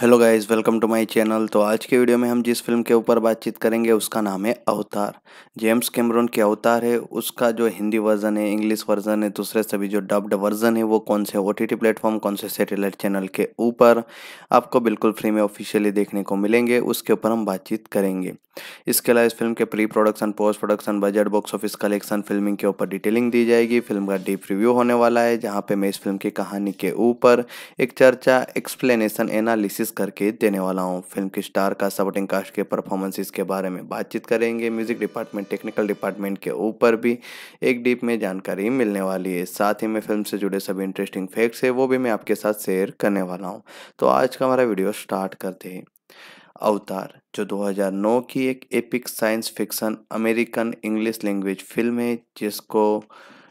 hello guys welcome to my channel तो आज के वीडियो में हम जिस फिल्म के ऊपर बातचीत करेंगे उसका नाम है अवतार जेम्स कैमरून के अवतार है उसका जो हिंदी वर्जन है इंग्लिश वर्जन है दूसरे सभी जो डब्ड वर्जन है वो कौन से ओ टी प्लेटफॉर्म कौन से सैटेलाइट चैनल के ऊपर आपको बिल्कुल फ्री में ऑफिशियली देखने को मिलेंगे उसके ऊपर हम बातचीत करेंगे इसके अलावा इस फिल्म के pre production post production budget box office collection filming के ऊपर डिटेलिंग दी जाएगी फिल्म का डीप रिव्यू होने वाला है जहाँ पर मैं इस फिल्म की कहानी के ऊपर एक चर्चा एक्सप्लेनेशन एनालिसिस एनालिसिस करके देने वाला हूँ फिल्म की स्टार का सपोर्टिंग कास्ट के परफॉर्मेंसेस के बारे में बातचीत करेंगे म्यूजिक डिपार्टमेंट टेक्निकल डिपार्टमेंट के ऊपर भी एक डीप में जानकारी मिलने वाली है साथ ही में फिल्म से जुड़े सभी इंटरेस्टिंग फैक्ट्स है वो भी मैं आपके साथ शेयर करने वाला हूँ तो आज का हमारा वीडियो स्टार्ट करते हैं अवतार जो 2009 की एक epic science fiction American English language film है जिसको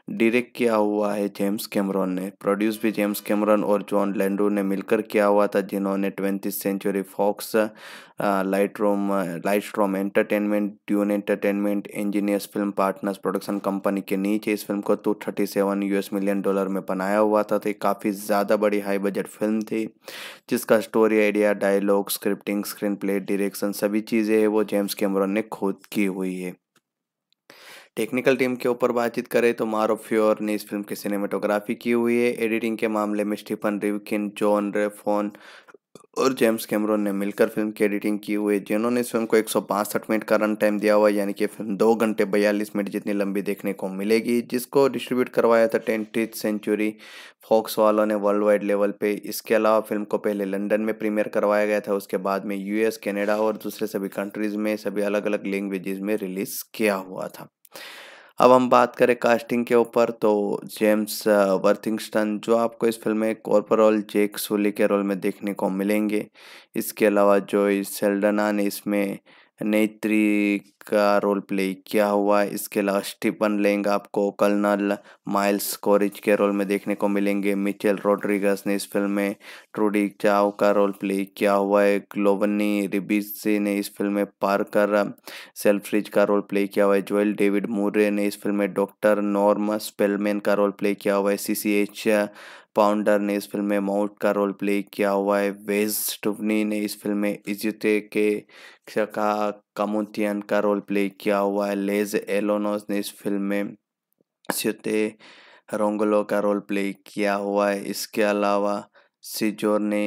डायरेक्ट किया हुआ है जेम्स कैमरॉन ने प्रोड्यूस भी जेम्स कैमरॉन और जॉन लैंडो ने मिलकर किया हुआ था जिन्होंने ट्वेंटी सेंचुरी फॉक्स लाइट रोम लाइट रोम entertainment Dune entertainment engineers film partners production company के नीचे इस फिल्म को टू तो thirty seven US million dollar में बनाया हुआ था तो काफ़ी ज़्यादा बड़ी हाई बजट फिल्म थी जिसका story idea dialogue scripting screen play direction सभी चीज़ें वो जेम्स कैमरॉन ने खुद की हुई है टेक्निकल टीम के ऊपर बातचीत करें तो मारो फ्योर ने इस फिल्म की सिनेमाटोग्राफी की हुई है एडिटिंग के मामले में स्टीफन रिवकिन जॉन रेफोन और जेम्स कैमरोन ने मिलकर फिल्म की एडिटिंग की हुई है जिन्होंने इस फिल्म को एक मिनट का रन टाइम दिया हुआ यानी कि फिल्म दो घंटे बयालीस मिनट जितनी लंबी देखने को मिलेगी जिसको डिस्ट्रीब्यूट करवाया था टेंटी सेंचुरी फॉक्स वालों ने वर्ल्ड वाइड लेवल पे इसके अलावा फिल्म को पहले लंदन में प्रीमियर करवाया गया था उसके बाद में यूएस कनाडा और दूसरे सभी कंट्रीज़ में सभी अलग अलग लैंग्वेजेस में रिलीज़ किया हुआ था अब हम बात करें कास्टिंग के ऊपर तो जेम्स वर्थिंगस्टन जो आपको इस फिल्म में कॉर्पोरल जेक सोली के रोल में देखने को मिलेंगे इसके अलावा जो सेल्डना ने इसमें नेत्री का रोल प्ले किया हुआ है इसके अलावा स्टीफन लेंग आपको कर्नल माइल्स कोरिज के रोल में देखने को मिलेंगे मिचेल रोड्रिगस ने इस फिल्म में ट्रूडी चाव का रोल प्ले किया हुआ है ग्लोवनी रिबिसे ने इस फिल्म में पार्कर सेल्फ्रिज का रोल प्ले किया हुआ है जोएल डेविड मूरे ने इस फिल्म में डॉक्टर नॉर्म स्पेलमैन का रोल प्ले किया हुआ है सी सी एच पाउंडर ने इस फिल्म में माउट का रोल प्ले किया हुआ है वेज टुबनी ने इस फिल्म में इजुते के का कामोतियन का रोल प्ले किया हुआ है लेज एलोनोस ने इस फिल्म में स्युते रोंगलो का रोल प्ले किया हुआ है इसके अलावा सिजोर ने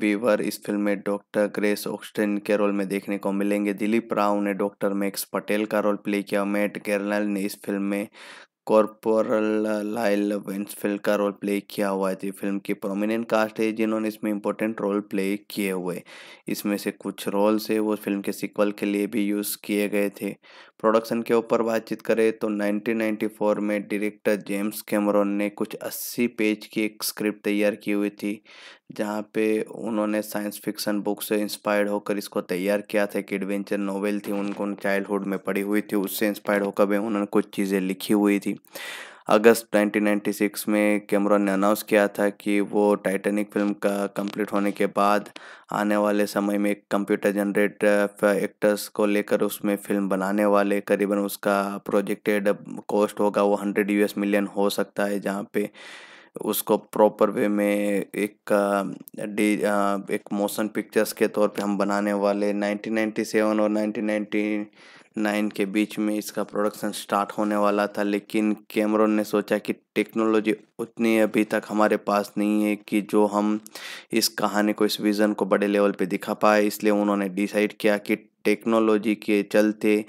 वीवर इस फिल्म में डॉक्टर ग्रेस ऑक्सटेन के रोल में देखने को मिलेंगे दिलीप राव ने डॉक्टर मैक्स पटेल का रोल प्ले किया मैट केरनल ने इस फिल्म में कॉर्पोरल लाइल वेंसफील्ड का रोल प्ले किया हुआ है फिल्म तो की प्रोमिनेंट कास्ट है जिन्होंने इसमें इंपॉर्टेंट रोल प्ले किए हुए इसमें से कुछ रोल्स है वो फिल्म के सिक्वल के लिए भी यूज़ किए गए थे प्रोडक्शन के ऊपर बातचीत करें तो 1994 में डायरेक्टर जेम्स कैमरॉन ने कुछ 80 पेज की एक स्क्रिप्ट तैयार की हुई थी जहाँ पे उन्होंने साइंस फिक्शन बुक से इंस्पायर्ड होकर इसको तैयार किया था एक एडवेंचर नोवेल थी उनको चाइल्डहुड में पढ़ी हुई थी उससे इंस्पायर्ड होकर भी उन्होंने कुछ चीज़ें लिखी हुई थी अगस्त 1996 में कैमरॉन ने अनाउंस किया था कि वो टाइटैनिक फिल्म का कंप्लीट होने के बाद आने वाले समय में एक कंप्यूटर जनरेट एक्टर्स को लेकर उसमें फिल्म बनाने वाले करीबन उसका प्रोजेक्टेड कॉस्ट होगा वो हंड्रेड यूएस मिलियन हो सकता है जहाँ पे उसको प्रॉपर वे में एक डी uh, uh, एक मोशन पिक्चर्स के तौर पे हम बनाने वाले 1997 और 1990 नाइन के बीच में इसका प्रोडक्शन स्टार्ट होने वाला था लेकिन कैमरों ने सोचा कि टेक्नोलॉजी उतनी अभी तक हमारे पास नहीं है कि जो हम इस कहानी को इस विज़न को बड़े लेवल पे दिखा पाए इसलिए उन्होंने डिसाइड किया कि टेक्नोलॉजी के चलते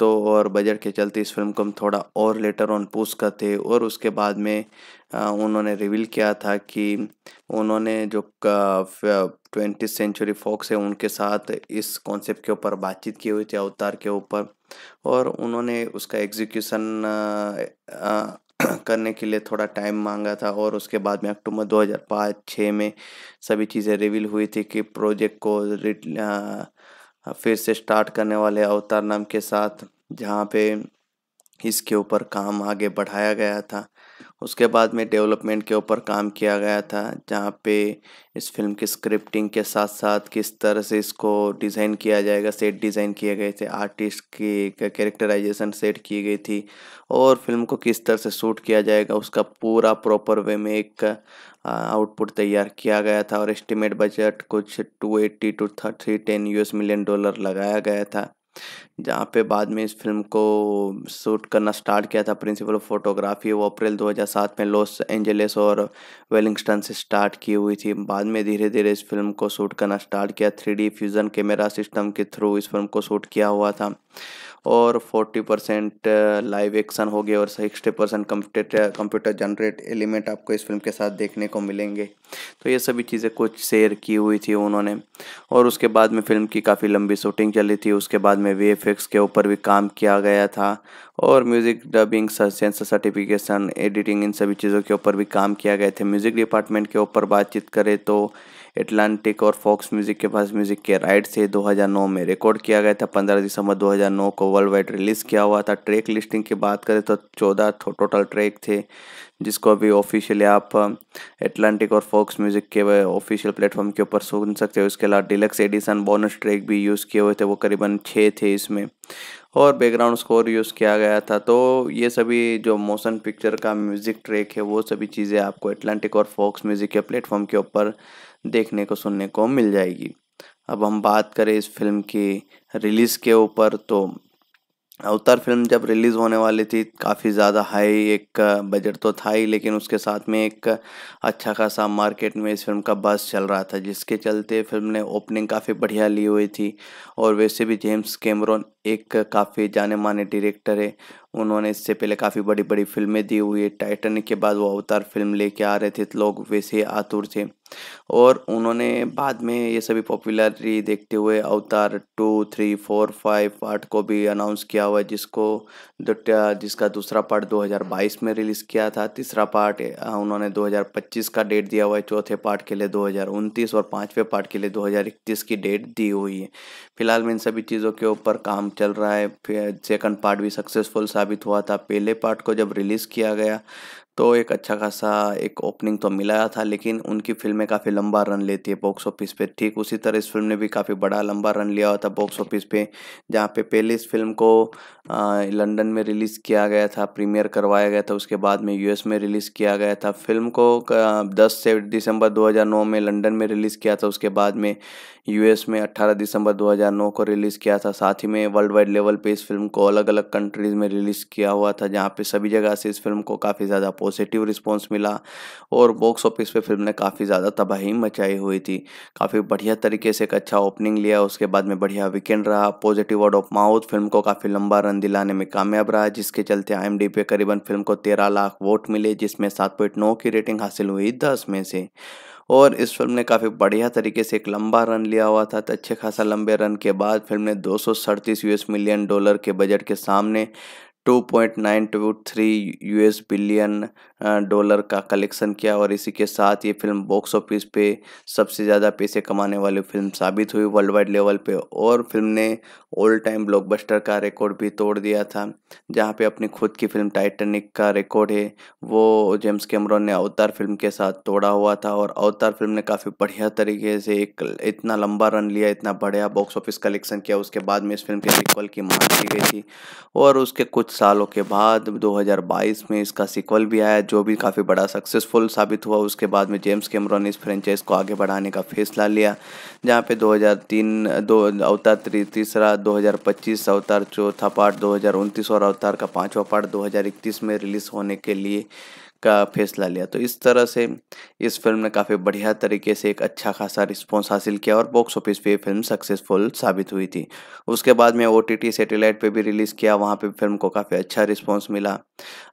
तो और बजट के चलते इस फिल्म को हम थोड़ा और लेटर ऑन पूछ करते और उसके बाद में उन्होंने रिवील किया था कि उन्होंने जो ट्वेंटी सेंचुरी फॉक्स है उनके साथ इस कॉन्सेप्ट के ऊपर बातचीत की हुई थी अवतार के ऊपर और उन्होंने उसका एग्जीक्यूशन करने के लिए थोड़ा टाइम मांगा था और उसके बाद में अक्टूबर 2005-6 में सभी चीज़ें रिवील हुई थी कि प्रोजेक्ट को फिर से स्टार्ट करने वाले अवतार नाम के साथ जहाँ पे इसके ऊपर काम आगे बढ़ाया गया था उसके बाद में डेवलपमेंट के ऊपर काम किया गया था जहाँ पे इस फिल्म की स्क्रिप्टिंग के साथ साथ किस तरह से इसको डिज़ाइन किया जाएगा सेट डिज़ाइन किए गए थे आर्टिस्ट की कैरेक्टराइजेशन सेट की गई थी और फिल्म को किस तरह से शूट किया जाएगा उसका पूरा प्रॉपर वे में एक आउटपुट तैयार किया गया था और एस्टिमेट बजट कुछ two eighty to three ten you million dollar लगाया गया था जहाँ पे बाद में इस फिल्म को शूट करना स्टार्ट किया था प्रिंसिपल ऑफ फोटोग्राफी वो अप्रैल 2007 में लॉस एंजलिस और वेलिंगस्टन से स्टार्ट की हुई थी बाद में धीरे धीरे इस फिल्म को शूट करना स्टार्ट किया थ्री फ्यूज़न कैमरा सिस्टम के थ्रू इस फिल्म को शूट किया हुआ था और 40 परसेंट लाइव एक्शन हो गया और 60 percent computer computer generate element आपको इस फिल्म के साथ देखने को मिलेंगे तो ये सभी चीज़ें कुछ शेयर की हुई थी उन्होंने और उसके बाद में फिल्म की काफ़ी लंबी शूटिंग चली थी उसके बाद में वी के ऊपर भी काम किया गया था और music dubbing censor certification editing इन सभी चीज़ों के ऊपर भी काम किया गया था म्यूज़िक डिपार्टमेंट के ऊपर बातचीत करें तो एटलांटिक और फॉक्स म्यूजिक के पास म्यूजिक के राइट से 2009 में रिकॉर्ड किया गया था 15 दिसंबर 2009 को वर्ल्ड वाइड रिलीज किया हुआ था ट्रैक लिस्टिंग की बात करें तो 14 टोटल ट्रैक थे जिसको अभी ऑफिशियली आप एटलांटिक और फॉक्स म्यूजिक के ऑफिशियल प्लेटफॉर्म के ऊपर सुन सकते हो उसके अलावा डिलक्स एडिशन बोनस ट्रैक भी यूज़ किए हुए थे वो करीबन छः थे इसमें और बैकग्राउंड स्कोर यूज़ किया गया था तो ये सभी जो मोशन पिक्चर का म्यूज़िक ट्रैक है वो सभी चीज़ें आपको एटलांटिक और फॉक्स म्यूज़िक के प्लेटफॉर्म के ऊपर देखने को सुनने को मिल जाएगी अब हम बात करें इस फिल्म की रिलीज़ के ऊपर तो अवतार फिल्म जब रिलीज़ होने वाली थी काफ़ी ज़्यादा हाई एक बजट तो था ही लेकिन उसके साथ में एक अच्छा खासा मार्केट में इस फिल्म का बस चल रहा था जिसके चलते फिल्म ने ओपनिंग काफ़ी बढ़िया ली हुई थी और वैसे भी जेम्स कैमरोन एक काफ़ी जाने माने डायरेक्टर है उन्होंने इससे पहले काफ़ी बड़ी बड़ी फिल्में दी हुई है टाइटन के बाद वो अवतार फिल्म लेके आ रहे थे तो लोग वैसे आतुर थे और उन्होंने बाद में ये सभी पॉपुलरिटी देखते हुए Avatar two three four five part को भी अनाउंस किया हुआ है जिसको जिसका दूसरा पार्ट 2022 में रिलीज़ किया था तीसरा पार्ट उन्होंने 2025 का डेट दिया हुआ है चौथे पार्ट के लिए दो और पाँचवें पार्ट के लिए दो की डेट दी हुई है फिलहाल में इन सभी चीज़ों के ऊपर काम चल रहा है फिर सेकंड पार्ट भी सक्सेसफुल सा साबित हुआ था पहले पार्ट को जब रिलीज़ किया गया तो एक अच्छा खासा एक ओपनिंग तो मिला था लेकिन उनकी फिल्में काफ़ी लंबा रन लेती है बॉक्स ऑफिस पे ठीक उसी तरह इस फिल्म ने भी काफ़ी बड़ा लंबा रन लिया हुआ था बॉक्स ऑफिस पे जहाँ पे पहले इस फिल्म को लंदन में रिलीज़ किया गया था प्रीमियर करवाया गया था उसके बाद में यूएस में रिलीज़ किया गया था फिल्म को दस से दिसंबर दो में लंडन में रिलीज़ किया था उसके बाद में यू में अट्ठारह दिसंबर दो को रिलीज़ किया था साथ ही में वर्ल्ड वाइड लेवल पर इस फिल्म को अलग अलग कंट्रीज़ में रिलीज़ किया हुआ था जहाँ पर सभी जगह से इस फिल्म को काफ़ी ज़्यादा पॉजिटिव रिस्पॉन्स मिला और बॉक्स ऑफिस पे फिल्म ने काफ़ी ज़्यादा तबाही मचाई हुई थी काफ़ी बढ़िया तरीके से एक अच्छा ओपनिंग लिया उसके बाद में बढ़िया वीकेंड रहा positive word of mouth film को काफ़ी लंबा रन दिलाने में कामयाब रहा जिसके चलते आई पे करीबन फिल्म को तेरह लाख वोट मिले जिसमें सात पॉइंट नौ की रेटिंग हासिल हुई दस में से और इस फिल्म ने काफ़ी बढ़िया तरीके से एक लंबा रन लिया हुआ था तो अच्छे खासा लंबे रन के बाद फिल्म ने दो यूएस मिलियन डॉलर के बजट के सामने 2.923 US billion डॉलर का कलेक्शन किया और इसी के साथ ये फिल्म बॉक्स ऑफिस पे सबसे ज़्यादा पैसे कमाने वाली फिल्म साबित हुई वर्ल्ड वाइड लेवल पे और फिल्म ने ऑल टाइम ब्लॉकबस्टर का रिकॉर्ड भी तोड़ दिया था जहाँ पे अपनी खुद की फिल्म टाइटनिक का रिकॉर्ड है वो जेम्स कैमरॉन ने अवतार फिल्म के साथ तोड़ा हुआ था और अवतार फिल्म ने काफ़ी बढ़िया तरीके से एक इतना लंबा रन लिया इतना बढ़िया बॉक्स ऑफिस कलेक्शन किया उसके बाद में इस फिल्म के सिक्वल की मांग की गई थी और उसके कुछ सालों के बाद दो में इसका सिक्वल भी आया जो भी काफ़ी बड़ा सक्सेसफुल साबित हुआ उसके बाद में जेम्स कैमरॉन इस फ्रेंचाइज को आगे बढ़ाने का फैसला लिया जहाँ पे 2003 दो अवतार ती, तीसरा 2025 अवतार चौथा पार्ट 2029 और अवतार का पाँचवा पार्ट 2031 में रिलीज़ होने के लिए का फैसला लिया तो इस तरह से इस फिल्म ने काफ़ी बढ़िया तरीके से एक अच्छा खासा रिस्पॉन्स हासिल किया और बॉक्स ऑफिस पे फिल्म सक्सेसफुल साबित हुई थी उसके बाद में ओ टी सैटेलाइट पर भी रिलीज़ किया वहाँ पर फिल्म को काफ़ी अच्छा रिस्पॉन्स मिला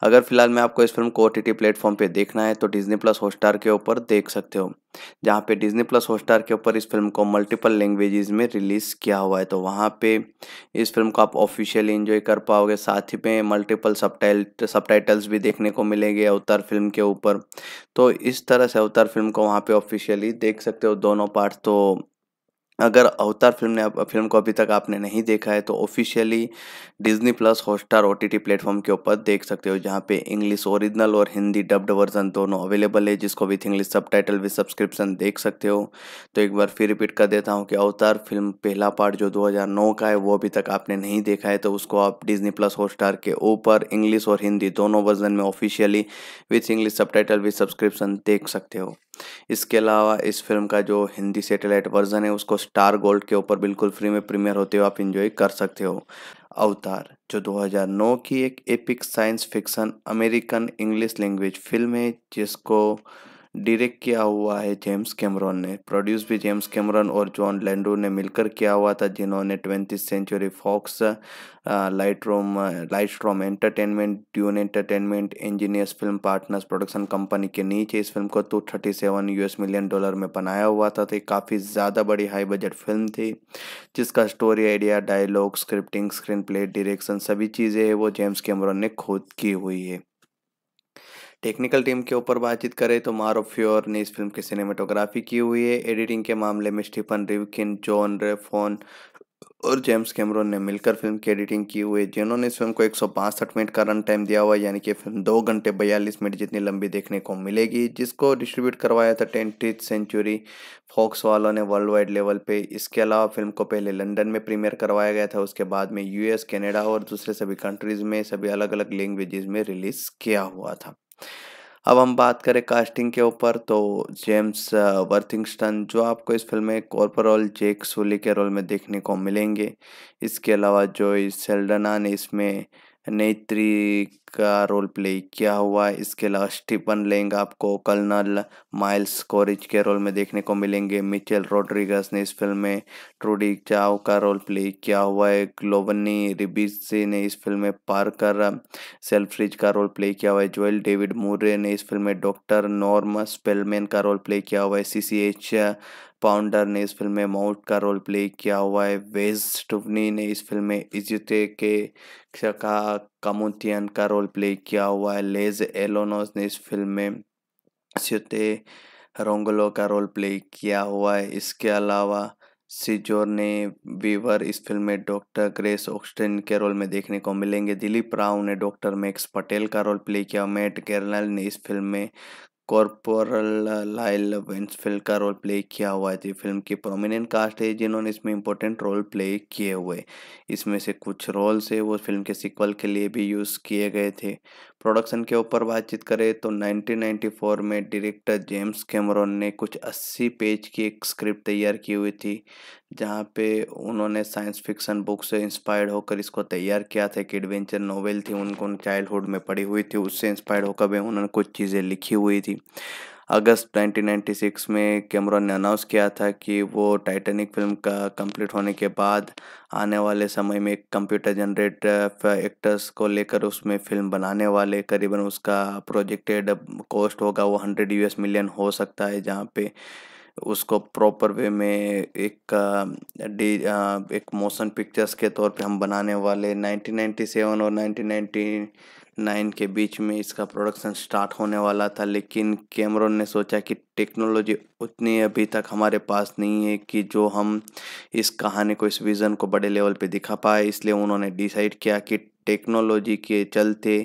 अगर फिलहाल मैं आपको इस फिल्म को ओ टी प्लेटफॉर्म पर देखना है तो डिजनी प्लस हॉट के ऊपर देख सकते हो जहाँ पे डिज्नी प्लस हॉटस्टार के ऊपर इस फिल्म को मल्टीपल लैंग्वेजेस में रिलीज़ किया हुआ है तो वहाँ पे इस फिल्म को आप ऑफिशियली इन्जॉय कर पाओगे साथ ही में मल्टीपल सब टाइटल्स भी देखने को मिलेंगे अवतार फिल्म के ऊपर तो इस तरह से अवतार फिल्म को वहाँ पे ऑफिशियली देख सकते हो दोनों पार्ट तो अगर अवतार फिल्म ने फिल्म को अभी तक आपने नहीं देखा है तो officially Disney plus Hotstar O T platform के ऊपर देख सकते हो जहाँ पे इंग्लिश ओरिजिनल और हिंदी डब्ड वर्जन दोनों अवेलेबल है जिसको with English subtitle with subscription देख सकते हो तो एक बार फिर रिपीट कर देता हूँ कि अवतार फिल्म पहला पार्ट जो दो का है वो अभी तक आपने नहीं देखा है तो उसको आप डिज्नी प्लस हॉट के ऊपर इंग्लिश और हिंदी दोनों वर्जन में officially with English subtitle with subscription देख सकते हो इसके अलावा इस फिल्म का जो हिंदी सेटेलाइट वर्जन है उसको स्टार गोल्ड के ऊपर बिल्कुल फ्री में प्रीमियर होते हुए आप इंजॉय कर सकते हो अवतार जो 2009 की एक epic science fiction American English language film है जिसको डायरेक्ट किया हुआ है जेम्स कैमरॉन ने प्रोड्यूस भी जेम्स कैमरॉन और जॉन लैंडो ने मिलकर किया हुआ था जिन्होंने ट्वेंटी सेंचुरी फॉक्स लाइट रोम light room entertainment Dune entertainment engineers film partners production company के नीचे इस फिल्म को two thirty seven US million dollar में बनाया हुआ था तो काफ़ी ज़्यादा बड़ी हाई बजट फिल्म थी जिसका story idea dialogue scripting screen screenplay direction सभी चीज़ें है वो जेम्स कैमरॉन ने खुद की हुई है टेक्निकल टीम के ऊपर बातचीत करें तो मारो फ्योर ने इस फिल्म की सिनेमाटोग्राफी की हुई है एडिटिंग के मामले में स्टीफन रिवकिन जॉन रेफोन और जेम्स कैमरोन ने मिलकर फिल्म की एडिटिंग की हुई है जिन्होंने इस फिल्म को एक मिनट का रन टाइम दिया हुआ यानी कि फिल्म दो घंटे बयालीस मिनट जितनी लंबी देखने को मिलेगी जिसको डिस्ट्रीब्यूट करवाया था टेंटी सेंचुरी फॉक्स वालों ने वर्ल्ड वाइड लेवल पे इसके अलावा फिल्म को पहले लंदन में प्रीमियर करवाया गया था उसके बाद में यूएस कनाडा और दूसरे सभी कंट्रीज़ में सभी अलग अलग लैंग्वेजेस में रिलीज़ किया हुआ था अब हम बात करें कास्टिंग के ऊपर तो जेम्स वर्थिंगस्टन जो आपको इस फिल्म में कॉर्पोरल जेक सोली के रोल में देखने को मिलेंगे इसके अलावा जो सेल्डना ने इसमें नेत्री का रोल प्ले किया हुआ है इसके अलावा स्टीफन लेंग आपको कर्नल माइल्स कोरिज के रोल में देखने को मिलेंगे मिचेल रोड्रिगस ने इस फिल्म में ट्रूडी चाव का रोल प्ले किया हुआ है ग्लोवनी रिबिसे ने इस फिल्म में पार्कर सेल्फ्रिज का रोल प्ले किया हुआ है जोएल डेविड मूर्य ने इस फिल्म में डॉक्टर नॉर्म स्पेलमैन का रोल प्ले किया हुआ है सी पाउंडर ने इस फिल्म में माउट का रोल प्ले किया हुआ है वेज टुफनी ने इस फिल्म में इजुते के शखा कमुतियन का रोल प्ले किया हुआ है लेज एलोनोस ने इस फिल्म में स्युते रोंगलो का रोल प्ले किया हुआ है इसके अलावा सिजोर ने वीवर इस फिल्म में डॉक्टर ग्रेस ऑक्सटेन के रोल में देखने को मिलेंगे दिलीप राव ने डॉक्टर मैक्स पटेल का रोल प्ले किया मैट केरनल ने इस फिल्म में कॉर्पोरल लाइल वेंसफील्ड का रोल प्ले किया हुआ है जी तो फिल्म की प्रोमिनेंट कास्ट है जिन्होंने इसमें इंपॉर्टेंट रोल प्ले किए हुए इसमें से कुछ रोल्स है वो फिल्म के सिक्वल के लिए भी यूज़ किए गए थे प्रोडक्शन के ऊपर बातचीत करें तो 1994 में डायरेक्टर जेम्स कैमरॉन ने कुछ 80 पेज की एक स्क्रिप्ट तैयार की हुई थी जहाँ पे उन्होंने साइंस फिक्शन बुक से इंस्पायर्ड होकर इसको तैयार किया था एक एडवेंचर नोवेल थी उनको चाइल्डहुड में पढ़ी हुई थी उससे इंस्पायर्ड होकर भी उन्होंने कुछ चीज़ें लिखी हुई थी अगस्त 1996 में कैमरॉन ने अनाउंस किया था कि वो टाइटैनिक फिल्म का कंप्लीट होने के बाद आने वाले समय में एक कंप्यूटर जनरेट एक्टर्स को लेकर उसमें फिल्म बनाने वाले करीबन उसका प्रोजेक्टेड कॉस्ट होगा वो हंड्रेड यूएस मिलियन हो सकता है जहाँ पे उसको प्रॉपर वे में एक डी एक मोशन पिक्चर्स के तौर पे हम बनाने वाले 1997 और 1990 नाइन के बीच में इसका प्रोडक्शन स्टार्ट होने वाला था लेकिन कैमरॉन ने सोचा कि टेक्नोलॉजी उतनी अभी तक हमारे पास नहीं है कि जो हम इस कहानी को इस विज़न को बड़े लेवल पे दिखा पाए इसलिए उन्होंने डिसाइड किया कि टेक्नोलॉजी के चलते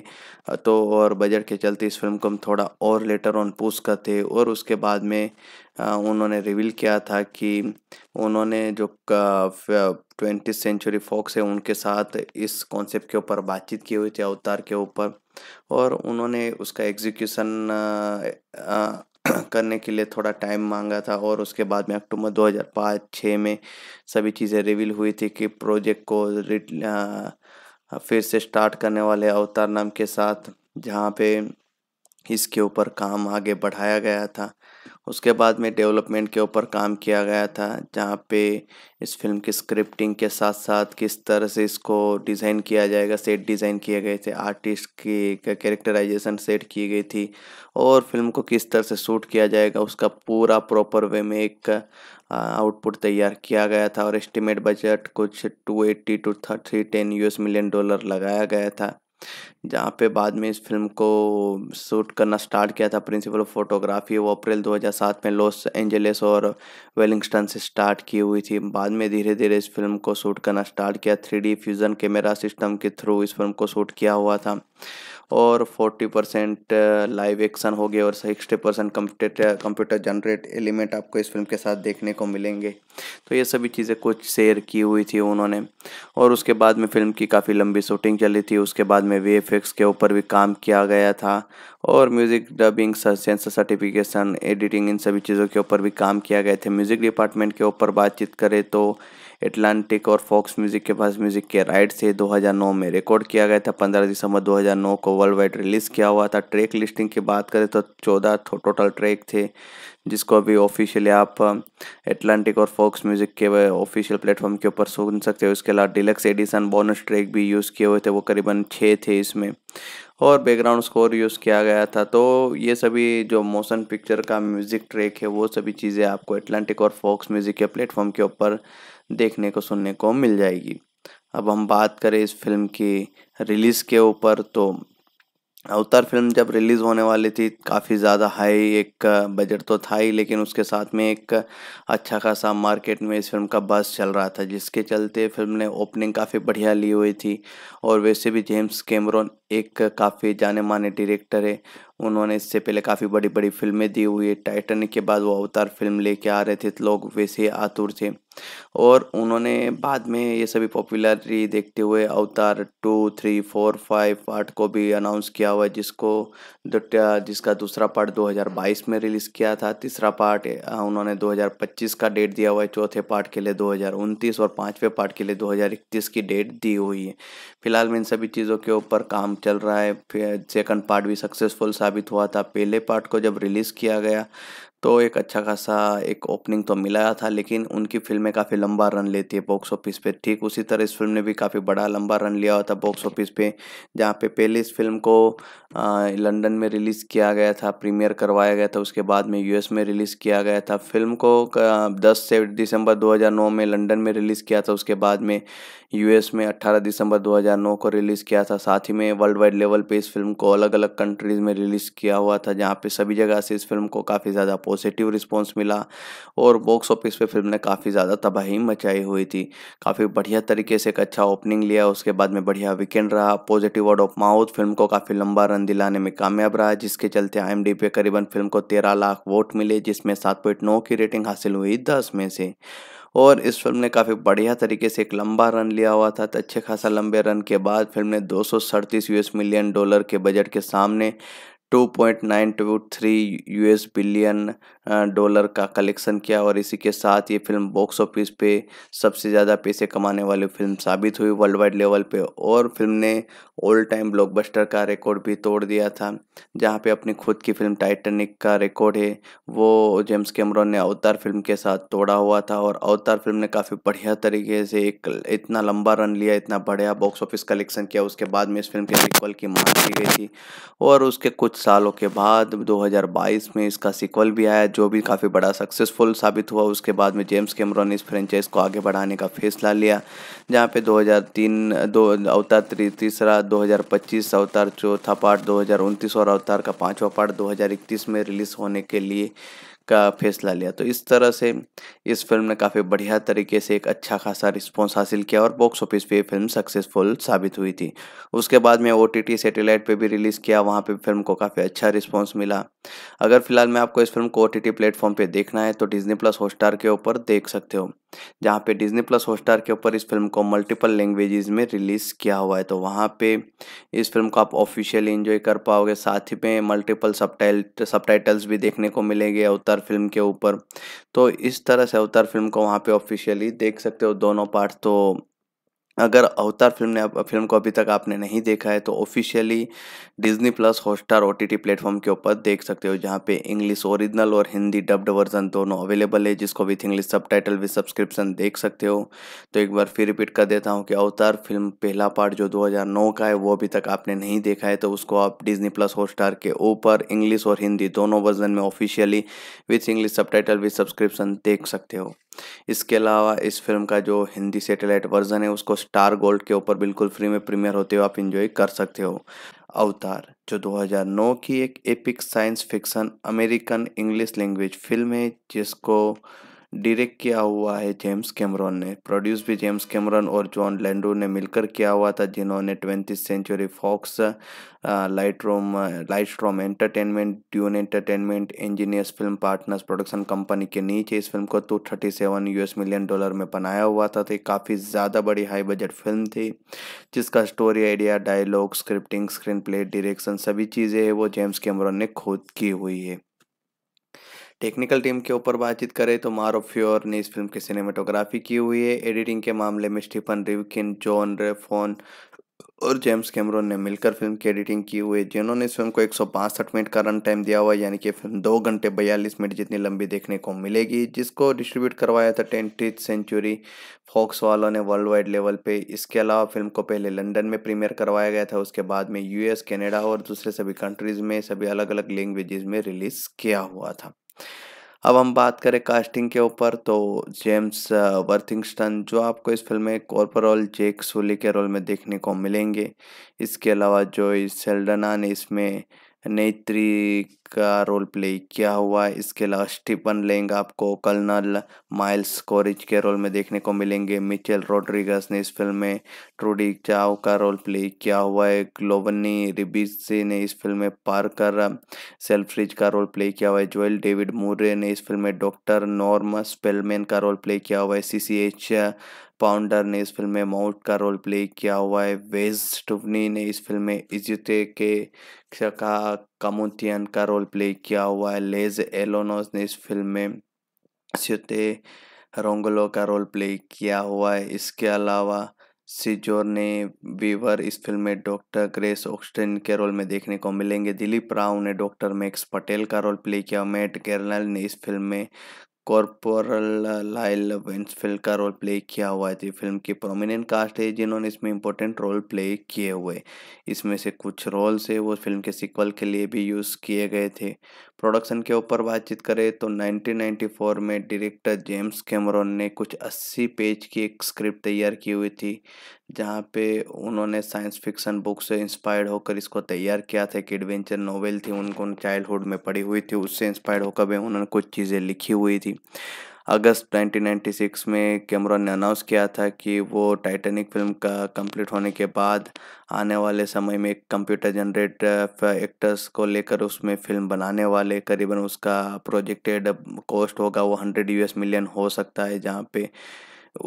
तो और बजट के चलते इस फिल्म को हम थोड़ा और लेटर ऑन पूछ करते और उसके बाद में उन्होंने रिवील किया था कि उन्होंने जो ट्वेंटी सेंचुरी फॉक्स है उनके साथ इस कॉन्सेप्ट के ऊपर बातचीत की हुई थी अवतार के ऊपर और उन्होंने उसका एग्जीक्यूशन करने के लिए थोड़ा टाइम मांगा था और उसके बाद में अक्टूबर 2005-6 में सभी चीज़ें रिवील हुई थी कि प्रोजेक्ट को फिर से स्टार्ट करने वाले अवतार नाम के साथ जहाँ पे इसके ऊपर काम आगे बढ़ाया गया था उसके बाद में डेवलपमेंट के ऊपर काम किया गया था जहाँ पे इस फिल्म की स्क्रिप्टिंग के साथ साथ किस तरह से इसको डिज़ाइन किया जाएगा सेट डिज़ाइन किए गए थे आर्टिस्ट की कैरेक्टराइजेशन सेट की गई थी और फिल्म को किस तरह से शूट किया जाएगा उसका पूरा प्रॉपर वे में एक आउटपुट तैयार किया गया था और एस्टिमेट बजट कुछ two eighty to thirty ten you million dollar लगाया गया था जहाँ पे बाद में इस फिल्म को शूट करना स्टार्ट किया था प्रिंसिपल ऑफ फोटोग्राफी वो अप्रैल 2007 में लॉस एंजलिस और वेलिंगस्टन से स्टार्ट की हुई थी बाद में धीरे धीरे इस फिल्म को शूट करना स्टार्ट किया थ्री फ्यूज़न कैमरा सिस्टम के थ्रू इस फिल्म को शूट किया हुआ था और 40 परसेंट लाइव एक्शन हो गया और 60 percent computer computer generate element आपको इस फिल्म के साथ देखने को मिलेंगे तो ये सभी चीज़ें कुछ शेयर की हुई थी उन्होंने और उसके बाद में फिल्म की काफ़ी लंबी शूटिंग चली थी उसके बाद में वी के ऊपर भी काम किया गया था और music dubbing censor certification editing इन सभी चीज़ों के ऊपर भी काम किया गया थे म्यूज़िक डिपार्टमेंट के ऊपर बातचीत करें तो एटलांटिक और फॉक्स म्यूजिक के पास म्यूजिक के राइट से 2009 में रिकॉर्ड किया गया था 15 दिसंबर 2009 को वर्ल्ड वाइड रिलीज किया हुआ था ट्रैक लिस्टिंग की बात करें तो 14 टोटल ट्रैक थे जिसको अभी ऑफिशियली आप एटलांटिक और फॉक्स म्यूजिक के ऑफिशियल प्लेटफॉर्म के ऊपर सुन सकते हो उसके अलावा डिलक्स एडिशन बोनस ट्रैक भी यूज़ किए हुए थे वो करीबन छः थे इसमें और बैकग्राउंड स्कोर यूज़ किया गया था तो ये सभी जो मोशन पिक्चर का म्यूज़िक ट्रैक है वो सभी चीज़ें आपको एटलांटिक और फॉक्स म्यूज़िक के प्लेटफॉर्म के ऊपर देखने को सुनने को मिल जाएगी अब हम बात करें इस फिल्म की रिलीज़ के ऊपर तो अवतार फिल्म जब रिलीज़ होने वाली थी काफ़ी ज़्यादा हाई एक बजट तो था ही लेकिन उसके साथ में एक अच्छा खासा मार्केट में इस फिल्म का बस चल रहा था जिसके चलते फिल्म ने ओपनिंग काफ़ी बढ़िया ली हुई थी और वैसे भी जेम्स कैमरोन एक काफ़ी जाने माने डायरेक्टर है उन्होंने इससे पहले काफ़ी बड़ी बड़ी फिल्में दी हुई है टाइटन के बाद वो अवतार फिल्म लेके आ रहे थे तो लोग वैसे आतुर थे और उन्होंने बाद में ये सभी पॉपुलरिटी देखते हुए Avatar two three four five part को भी अनाउंस किया हुआ है जिसको जिसका दूसरा पार्ट 2022 में रिलीज़ किया था तीसरा पार्ट उन्होंने 2025 का डेट दिया हुआ है चौथे पार्ट के लिए दो और पाँचवें पार्ट के लिए दो की डेट दी हुई है फिलहाल में इन सभी चीज़ों के ऊपर काम चल रहा है फिर सेकंड पार्ट भी सक्सेसफुल साबित हुआ था पहले पार्ट को जब रिलीज़ किया गया तो एक अच्छा खासा एक ओपनिंग तो मिलाया था लेकिन उनकी फिल्में काफ़ी लंबा रन लेती है बॉक्स ऑफिस पे ठीक उसी तरह इस फिल्म ने भी काफ़ी बड़ा लंबा रन लिया हुआ था बॉक्स ऑफिस पे जहाँ पे पहले इस फिल्म को लंदन में रिलीज़ किया गया था प्रीमियर करवाया गया था उसके बाद में यूएस में रिलीज़ किया गया था फिल्म को दस से दिसंबर दो में लंडन में रिलीज़ किया था उसके बाद में यू में अट्ठारह दिसंबर दो को रिलीज़ किया था साथ ही में वर्ल्ड वाइड लेवल पर इस फिल्म को अलग अलग कंट्रीज़ में रिलीज़ किया हुआ था जहाँ पर सभी जगह से इस फिल्म को काफ़ी ज़्यादा पॉजिटिव रिस्पॉन्स मिला और बॉक्स ऑफिस पे फिल्म ने काफ़ी ज़्यादा तबाही मचाई हुई थी काफ़ी बढ़िया तरीके से एक अच्छा ओपनिंग लिया उसके बाद में बढ़िया वीकेंड रहा positive word of mouth film को काफ़ी लंबा रन दिलाने में कामयाब रहा जिसके चलते आई पे करीबन फिल्म को तेरह लाख वोट मिले जिसमें सात पॉइंट नौ की रेटिंग हासिल हुई दस में से और इस फिल्म ने काफ़ी बढ़िया तरीके से एक लंबा रन लिया हुआ था तो अच्छे खासा लंबे रन के बाद फिल्म ने दो यूएस मिलियन डॉलर के बजट के सामने 2.923 यूएस बिलियन डॉलर का कलेक्शन किया और इसी के साथ ये फिल्म बॉक्स ऑफिस पे सबसे ज़्यादा पैसे कमाने वाली फिल्म साबित हुई वर्ल्ड वाइड लेवल पे और फिल्म ने ऑल टाइम ब्लॉकबस्टर का रिकॉर्ड भी तोड़ दिया था जहाँ पे अपनी खुद की फिल्म टाइटेनिक का रिकॉर्ड है वो जेम्स कैमरॉन ने अवतार फिल्म के साथ तोड़ा हुआ था और अवतार फिल्म ने काफ़ी बढ़िया तरीके से एक इतना लंबा रन लिया इतना बढ़िया बॉक्स ऑफिस कलेक्शन किया उसके बाद में इस फिल्म के सिक्वल की मांग की गई थी और उसके कुछ कुछ सालों के बाद 2022 में इसका सिक्वल भी आया जो भी काफ़ी बड़ा सक्सेसफुल साबित हुआ उसके बाद में जेम्स कैमरॉन इस फ्रेंचाइज को आगे बढ़ाने का फैसला लिया जहाँ पे 2003 दो अवतार तीसरा 2025 अवतार चौथा पार्ट 2029 और अवतार का पाँचवा पार्ट 2031 में रिलीज़ होने के लिए का फैसला लिया तो इस तरह से इस फिल्म ने काफ़ी बढ़िया तरीके से एक अच्छा खासा रिस्पॉन्स हासिल किया और बॉक्स ऑफिस पे फिल्म सक्सेसफुल साबित हुई थी उसके बाद में ओ टी सैटेलाइट पर भी रिलीज़ किया वहाँ पर फिल्म को काफ़ी अच्छा रिस्पॉन्स मिला अगर फिलहाल मैं आपको इस फिल्म को ओ टी प्लेटफॉर्म पर देखना है तो डिजनी प्लस हॉटस्टार के ऊपर देख सकते हो जहाँ पे डिज्नी प्लस हॉटस्टार के ऊपर इस फिल्म को मल्टीपल लैंग्वेजेस में रिलीज़ किया हुआ है तो वहाँ पे इस फिल्म को आप ऑफिशियली इन्जॉय कर पाओगे साथ ही में मल्टीपल सब सबटाइटल्स भी देखने को मिलेंगे अवतार फिल्म के ऊपर तो इस तरह से अवतार फिल्म को वहाँ पे ऑफिशियली देख सकते हो दोनों पार्ट तो अगर अवतार फिल्म ने फिल्म को अभी तक आपने नहीं देखा है तो officially Disney plus Hotstar O T T platform के ऊपर देख सकते हो जहाँ पे इंग्लिश ओरिजिनल और हिंदी डब्ड वर्जन दोनों अवेलेबल है जिसको with English subtitle with subscription देख सकते हो तो एक बार फिर रिपीट कर देता हूँ कि अवतार फिल्म पहला पार्ट जो नौ का है वो अभी तक आपने नहीं देखा है तो उसको आप डिज्नी प्लस हॉटस्टार के ऊपर इंग्लिश और हिंदी दोनों वर्जन में officially with English subtitle with subscription देख सकते हो इसके अलावा इस फिल्म का जो हिंदी सेटेलाइट वर्जन है उसको स्टार गोल्ड के ऊपर बिल्कुल फ्री में प्रीमियर होते हुए आप इंजॉय कर सकते हो अवतार जो 2009 की एक epic science fiction American English language film है जिसको डायरेक्ट किया हुआ है जेम्स कैमरॉन ने प्रोड्यूस भी जेम्स कैमरॉन और जॉन लैंडो ने मिलकर किया हुआ था जिन्होंने ट्वेंटी सेंचुरी फॉक्स लाइट रोम light room entertainment Dune entertainment engineers film partners production company के नीचे इस फिल्म को two thirty seven US million dollar में बनाया हुआ था तो काफ़ी ज़्यादा बड़ी हाई बजट फिल्म थी जिसका story idea dialogue scripting screen screenplay direction सभी चीज़ें हैं वो जेम्स कैमरॉन ने खुद की हुई है टेक्निकल टीम के ऊपर बातचीत करें तो मारो फ्योर ने इस फिल्म की सिनेमाटोग्राफी की हुई है एडिटिंग के मामले में स्टीफन रिवकिन जॉन रेफोन और जेम्स कैमरोन ने मिलकर फिल्म की एडिटिंग की हुई है जिन्होंने इस फिल्म को एक मिनट का रन टाइम दिया हुआ यानी कि फिल्म दो घंटे बयालीस मिनट जितनी लंबी देखने को मिलेगी जिसको डिस्ट्रीब्यूट करवाया था ट्वेंटी सेंचुरी फॉक्स वालों ने वर्ल्ड वाइड लेवल पे इसके अलावा फिल्म को पहले लंदन में प्रीमियर करवाया गया था उसके बाद में यूएस कनाडा और दूसरे सभी कंट्रीज़ में सभी अलग अलग लैंग्वेजेस में रिलीज़ किया हुआ था अब हम बात करें कास्टिंग के ऊपर तो जेम्स वर्थिंगस्टन जो आपको इस फिल्म में कॉर्पोरल जेक सोली के रोल में देखने को मिलेंगे इसके अलावा जो सेल्डना ने इसमें नेत्री का रोल प्ले किया हुआ है इसके अलावा स्टीफन लेंग आपको कर्नल माइल्स कोरिज के रोल में देखने को मिलेंगे मिचेल रोड्रिगस ने इस फिल्म में ट्रूडी चाव का रोल प्ले किया हुआ है ग्लोवनी रिबिसे ने इस फिल्म में पार्कर सेल्फ्रिज का रोल प्ले किया हुआ है जोएल डेविड मूर्य ने इस फिल्म में डॉक्टर नॉर्म स्पेलमैन का रोल प्ले किया हुआ है सी सी एच पाउंडर ने इस फिल्म में माउट का रोल प्ले किया हुआ है वेज टुवनी ने इस फिल्म में इजते के का कमोतियन का रोल प्ले किया हुआ है लेज एलोनोस ने इस फिल्म में स्युते रोंगलो का रोल प्ले किया हुआ है इसके अलावा सिजोर ने वीवर इस फिल्म में डॉक्टर ग्रेस ऑक्सटेन के रोल में देखने को मिलेंगे दिलीप राव ने डॉक्टर मैक्स पटेल का रोल प्ले किया मैट केरनल ने इस फिल्म में कॉर्पोरल लाइल वेंसफील्ड का रोल प्ले किया हुआ है जी तो फिल्म की प्रोमिनेंट कास्ट है जिन्होंने इसमें इंपॉर्टेंट रोल प्ले किए हुए इसमें से कुछ रोल्स है वो फिल्म के सिक्वल के लिए भी यूज़ किए गए थे प्रोडक्शन के ऊपर बातचीत करें तो 1994 में डायरेक्टर जेम्स कैमरॉन ने कुछ 80 पेज की एक स्क्रिप्ट तैयार की हुई थी जहाँ पे उन्होंने साइंस फिक्शन बुक से इंस्पायर्ड होकर इसको तैयार किया था एक एडवेंचर नोवेल थी उनको चाइल्डहुड में पढ़ी हुई थी उससे इंस्पायर्ड होकर भी उन्होंने कुछ चीज़ें लिखी हुई थी अगस्त 1996 में कैमरॉन ने अनाउंस किया था कि वो टाइटैनिक फिल्म का कंप्लीट होने के बाद आने वाले समय में कंप्यूटर जनरेट एक्टर्स को लेकर उसमें फिल्म बनाने वाले करीबन उसका प्रोजेक्टेड कॉस्ट होगा वो हंड्रेड यूएस मिलियन हो सकता है जहाँ पे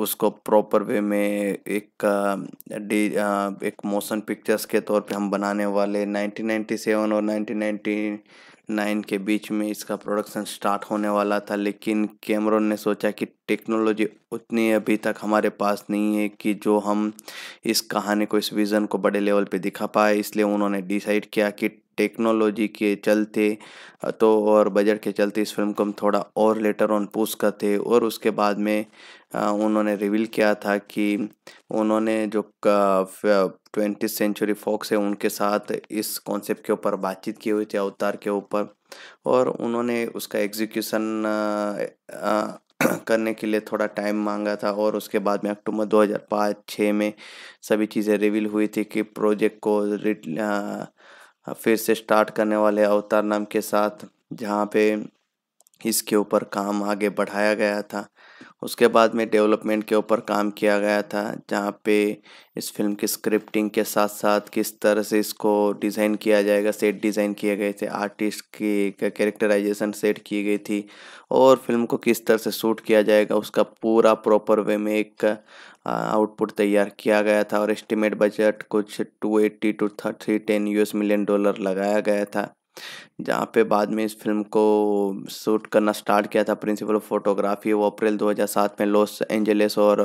उसको प्रॉपर वे में एक डी uh, uh, एक मोशन पिक्चर्स के तौर पे हम बनाने वाले 1997 और 1990 नाइन के बीच में इसका प्रोडक्शन स्टार्ट होने वाला था लेकिन कैमरोन ने सोचा कि टेक्नोलॉजी उतनी अभी तक हमारे पास नहीं है कि जो हम इस कहानी को इस विज़न को बड़े लेवल पे दिखा पाए इसलिए उन्होंने डिसाइड किया कि टेक्नोलॉजी के चलते तो और बजट के चलते इस फिल्म को हम थोड़ा और लेटर ऑन पूछ करते और उसके बाद में उन्होंने रिवील किया था कि उन्होंने जो ट्वेंटी सेंचुरी फॉक्स है उनके साथ इस कॉन्सेप्ट के ऊपर बातचीत की हुई थी अवतार के ऊपर और उन्होंने उसका एग्जीक्यूशन करने के लिए थोड़ा टाइम मांगा था और उसके बाद में अक्टूबर 2005 छः में सभी चीज़ें रिवील हुई थी कि प्रोजेक्ट को फिर से स्टार्ट करने वाले अवतार नाम के साथ जहाँ पे इसके ऊपर काम आगे बढ़ाया गया था उसके बाद में डेवलपमेंट के ऊपर काम किया गया था जहाँ पे इस फिल्म की स्क्रिप्टिंग के साथ साथ किस तरह से इसको डिज़ाइन किया जाएगा सेट डिज़ाइन किए गए थे आर्टिस्ट की कैरेक्टराइजेशन सेट की गई थी और फिल्म को किस तरह से शूट किया जाएगा उसका पूरा प्रॉपर वे में एक आउटपुट तैयार किया गया था और एस्टिमेट बजट कुछ two eighty to three ten US million dollar लगाया गया था जहाँ पे बाद में इस फिल्म को शूट करना स्टार्ट किया था प्रिंसिपल ऑफ फोटोग्राफी वो अप्रैल 2007 में लॉस एंजलिस और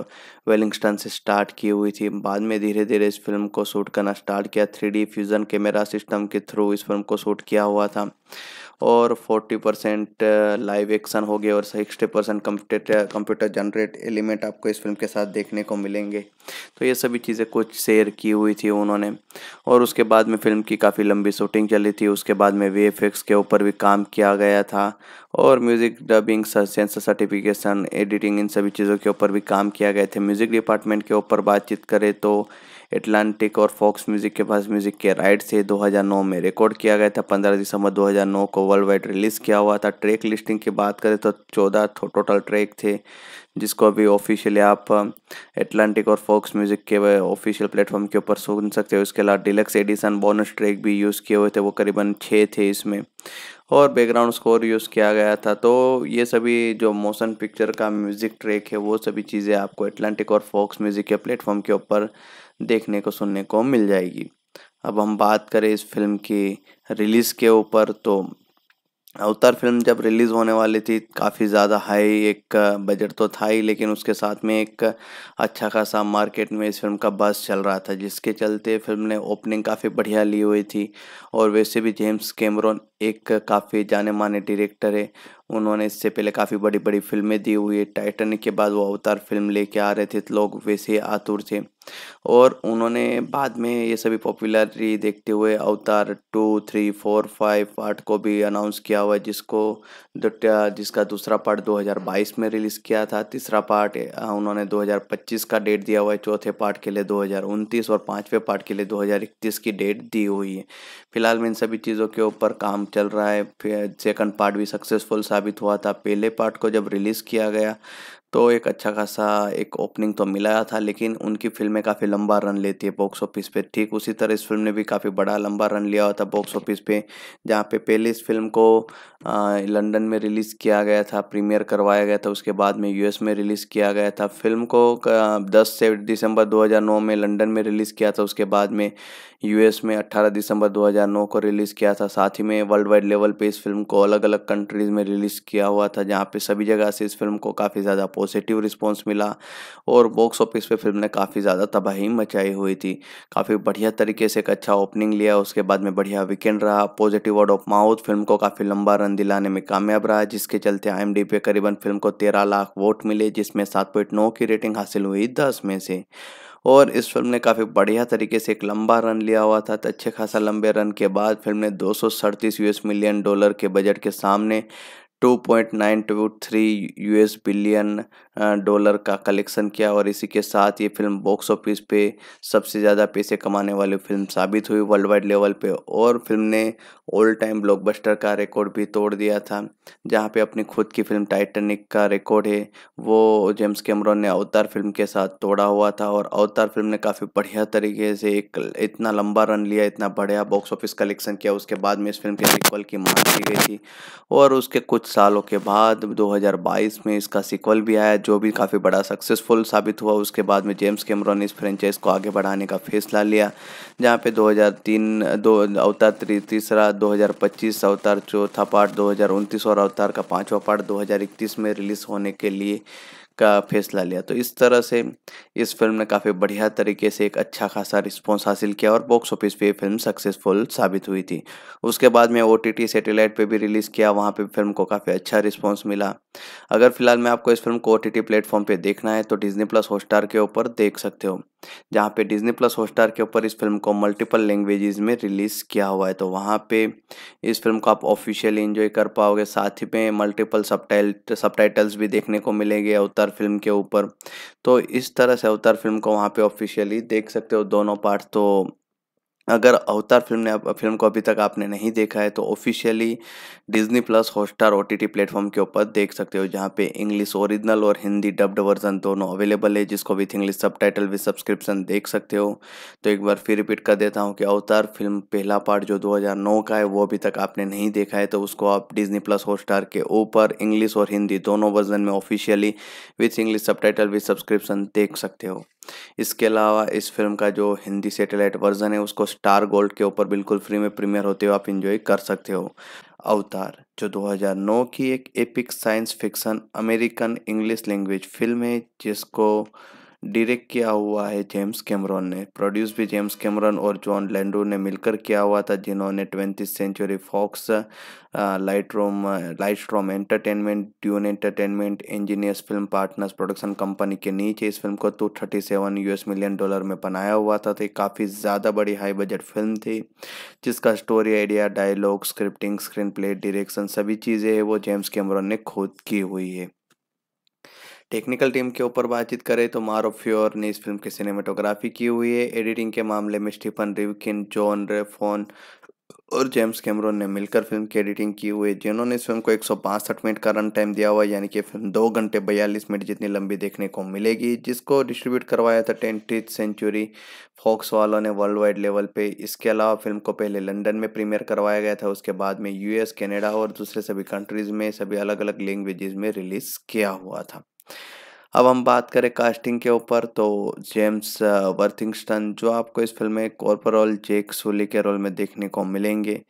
वेलिंगस्टन से स्टार्ट की हुई थी बाद में धीरे धीरे इस फिल्म को शूट करना स्टार्ट किया थ्री फ्यूज़न कैमरा सिस्टम के थ्रू इस फिल्म को शूट किया हुआ था और 40 परसेंट लाइव एक्शन हो गए और 60 percent computer computer generate element आपको इस फिल्म के साथ देखने को मिलेंगे तो ये सभी चीज़ें कुछ शेयर की हुई थी उन्होंने और उसके बाद में फिल्म की काफ़ी लंबी शूटिंग चली थी उसके बाद में वी के ऊपर भी काम किया गया था और music dubbing censor certification editing इन सभी चीज़ों के ऊपर भी काम किया गया थे म्यूज़िक डिपार्टमेंट के ऊपर बातचीत करें तो एटलांटिक और फॉक्स म्यूजिक के पास म्यूजिक के राइट से 2009 में रिकॉर्ड किया गया था 15 दिसंबर 2009 को वर्ल्ड वाइड रिलीज किया हुआ था ट्रैक लिस्टिंग की बात करें तो 14 टोटल ट्रैक थे जिसको अभी ऑफिशियली आप एटलांटिक और फॉक्स म्यूजिक के ऑफिशियल प्लेटफॉर्म के ऊपर सुन सकते हो उसके अलावा डिलक्स एडिशन बोनस ट्रैक भी यूज़ किए हुए थे वो करीबन छः थे इसमें और बैकग्राउंड स्कोर यूज़ किया गया था तो ये सभी जो मोशन पिक्चर का म्यूज़िक ट्रैक है वो सभी चीज़ें आपको एटलांटिक और फॉक्स म्यूज़िक के प्लेटफॉर्म के ऊपर देखने को सुनने को मिल जाएगी अब हम बात करें इस फिल्म की रिलीज़ के ऊपर तो अवतार फिल्म जब रिलीज़ होने वाली थी काफ़ी ज़्यादा हाई एक बजट तो था ही लेकिन उसके साथ में एक अच्छा खासा मार्केट में इस फिल्म का बस चल रहा था जिसके चलते फिल्म ने ओपनिंग काफ़ी बढ़िया ली हुई थी और वैसे भी जेम्स कैमरोन एक काफ़ी जाने माने डायरेक्टर है उन्होंने इससे पहले काफ़ी बड़ी बड़ी फिल्में दी हुई है टाइटन के बाद वो अवतार फिल्म लेके आ रहे थे तो लोग वैसे आतुर थे और उन्होंने बाद में ये सभी पॉपुलरिटी देखते हुए Avatar two three four five part को भी अनाउंस किया हुआ जिसको जिसका दूसरा पार्ट 2022 में रिलीज़ किया था तीसरा पार्ट उन्होंने 2025 का डेट दिया हुआ है चौथे पार्ट के लिए 2029 और पाँचवें पार्ट के लिए 2031 की डेट दी हुई है फिलहाल में इन सभी चीज़ों के ऊपर काम चल रहा है फिर सेकंड पार्ट भी सक्सेसफुल साबित हुआ था पहले पार्ट को जब रिलीज़ किया गया तो एक अच्छा खासा एक ओपनिंग तो मिला था लेकिन उनकी फिल्में काफ़ी लंबा रन लेती है बॉक्स ऑफिस पे ठीक उसी तरह इस फिल्म ने भी काफ़ी बड़ा लंबा रन लिया हुआ था बॉक्स ऑफिस पे जहाँ पे पहले इस फिल्म को लंदन में रिलीज़ किया गया था प्रीमियर करवाया गया था उसके बाद में यूएस में रिलीज़ किया गया था फिल्म को दस से दिसंबर दो में लंडन में रिलीज़ किया था उसके बाद में यूएस में 18 दिसंबर 2009 को रिलीज़ किया था साथ ही में वर्ल्ड वाइड लेवल पे इस फिल्म को अलग अलग कंट्रीज़ में रिलीज़ किया हुआ था जहाँ पे सभी जगह से इस फिल्म को काफ़ी ज़्यादा पॉजिटिव रिस्पॉन्स मिला और बॉक्स ऑफिस पे फिल्म ने काफ़ी ज़्यादा तबाही मचाई हुई थी काफ़ी बढ़िया तरीके से एक अच्छा ओपनिंग लिया उसके बाद में बढ़िया वीकेंड रहा positive word of mouth film को काफ़ी लंबा रन दिलाने में कामयाब रहा जिसके चलते आई पे करीबन फिल्म को तेरह लाख वोट मिले जिसमें सात की रेटिंग हासिल हुई दस में से और इस फिल्म ने काफ़ी बढ़िया तरीके से एक लंबा रन लिया हुआ था तो अच्छे खासा लंबे रन के बाद फिल्म ने दो यूएस मिलियन डॉलर के बजट के सामने 2.923 यूएस बिलियन डॉलर का कलेक्शन किया और इसी के साथ ये फिल्म बॉक्स ऑफिस पे सबसे ज़्यादा पैसे कमाने वाली फिल्म साबित हुई वर्ल्ड वाइड लेवल पे और फिल्म ने ऑल टाइम ब्लॉकबस्टर का रिकॉर्ड भी तोड़ दिया था जहाँ पे अपनी खुद की फिल्म टाइटेनिक का रिकॉर्ड है वो जेम्स कैमरॉन ने अवतार फिल्म के साथ तोड़ा हुआ था और अवतार फिल्म ने काफ़ी बढ़िया तरीके से एक इतना लंबा रन लिया इतना बढ़िया बॉक्स ऑफिस कलेक्शन किया उसके बाद में इस फिल्म के सिक्वल की मांग की गई थी और उसके कुछ सालों के बाद दो में इसका सिक्वल भी आया जो भी काफ़ी बड़ा सक्सेसफुल साबित हुआ उसके बाद में जेम्स कैमरॉन इस फ्रेंचाइज को आगे बढ़ाने का फैसला लिया जहाँ पे 2003 दो अवतार तीसरा 2025 अवतार चौथा पार्ट दो और अवतार का पाँचवा पार्ट 2031 में रिलीज़ होने के लिए का फैसला लिया तो इस तरह से इस फिल्म ने काफ़ी बढ़िया तरीके से एक अच्छा खासा रिस्पॉन्स हासिल किया और बॉक्स ऑफिस पे फिल्म सक्सेसफुल साबित हुई थी उसके बाद में ओ टी सैटेलाइट पर भी रिलीज़ किया वहाँ पर फिल्म को काफ़ी अच्छा रिस्पॉन्स मिला अगर फिलहाल मैं आपको इस फिल्म को ओ टी प्लेटफॉर्म पर देखना है तो डिजनी प्लस हॉट के ऊपर देख सकते हो जहाँ पे डिज्नी प्लस हॉटस्टार के ऊपर इस फिल्म को मल्टीपल लैंग्वेजेस में रिलीज़ किया हुआ है तो वहाँ पे इस फिल्म को आप ऑफिशियली इन्जॉय कर पाओगे साथ ही में मल्टीपल सब सबटाइटल्स भी देखने को मिलेंगे अवतार फिल्म के ऊपर तो इस तरह से अवतार फिल्म को वहाँ पे ऑफिशियली देख सकते हो दोनों पार्ट तो अगर अवतार फिल्म ने फिल्म को अभी तक आपने नहीं देखा है तो officially Disney plus Hotstar O T T platform के ऊपर देख सकते हो जहाँ पे इंग्लिश ओरिजिनल और हिंदी डब्ड वर्जन दोनों अवेलेबल है जिसको with English subtitle with subscription देख सकते हो तो एक बार फिर रिपीट कर देता हूँ कि अवतार फिल्म पहला पार्ट जो 2009 का है वो अभी तक आपने नहीं देखा है तो उसको आप डिज्नी प्लस हॉटस्टार के ऊपर इंग्लिश और हिंदी दोनों वर्जन में officially with English subtitle with subscription देख सकते हो इसके अलावा इस फिल्म का जो हिंदी सेटेलाइट वर्जन है उसको स्टार गोल्ड के ऊपर बिल्कुल फ्री में प्रीमियर होते हुए आप इंजॉय कर सकते हो अवतार जो 2009 की एक epic science fiction American English language film है जिसको डायरेक्ट किया हुआ है जेम्स कैमरॉन ने प्रोड्यूस भी जेम्स कैमरॉन और जॉन लैंडो ने मिलकर किया हुआ था जिन्होंने ट्वेंटी सेंचुरी फॉक्स लाइट रोम light room entertainment Dune entertainment engineers film partners production company के नीचे इस फिल्म को two thirty seven S million dollar में बनाया हुआ था तो काफ़ी ज़्यादा बड़ी हाई बजट फिल्म थी जिसका story idea dialogue scripting screen screenplay direction सभी चीज़ें वो जेम्स कैमरॉन ने खुद की हुई है टेक्निकल टीम के ऊपर बातचीत करें तो मारो फ्योर ने इस फिल्म की सिनेमाटोग्राफी की हुई है एडिटिंग के मामले में स्टीफन रिवकिन जॉन रेफोन और जेम्स कैमरॉन ने मिलकर फिल्म की एडिटिंग की हुई है जिन्होंने इस फिल्म को एक मिनट का रन टाइम दिया हुआ यानी कि फिल्म दो घंटे बयालीस मिनट जितनी लंबी देखने को मिलेगी जिसको डिस्ट्रीब्यूट करवाया था टेंटी सेंचुरी फॉक्स वालों ने वर्ल्ड वाइड लेवल पे इसके अलावा फिल्म को पहले लंदन में प्रीमियर करवाया गया था उसके बाद में यूएस कनाडा और दूसरे सभी कंट्रीज़ में सभी अलग अलग लैंग्वेजेस में रिलीज़ किया हुआ था अब हम बात करें कास्टिंग के ऊपर तो जेम्स वर्थिंगस्टन जो आपको इस फिल्म में कॉर्पोरल जेक सोली के रोल में देखने को मिलेंगे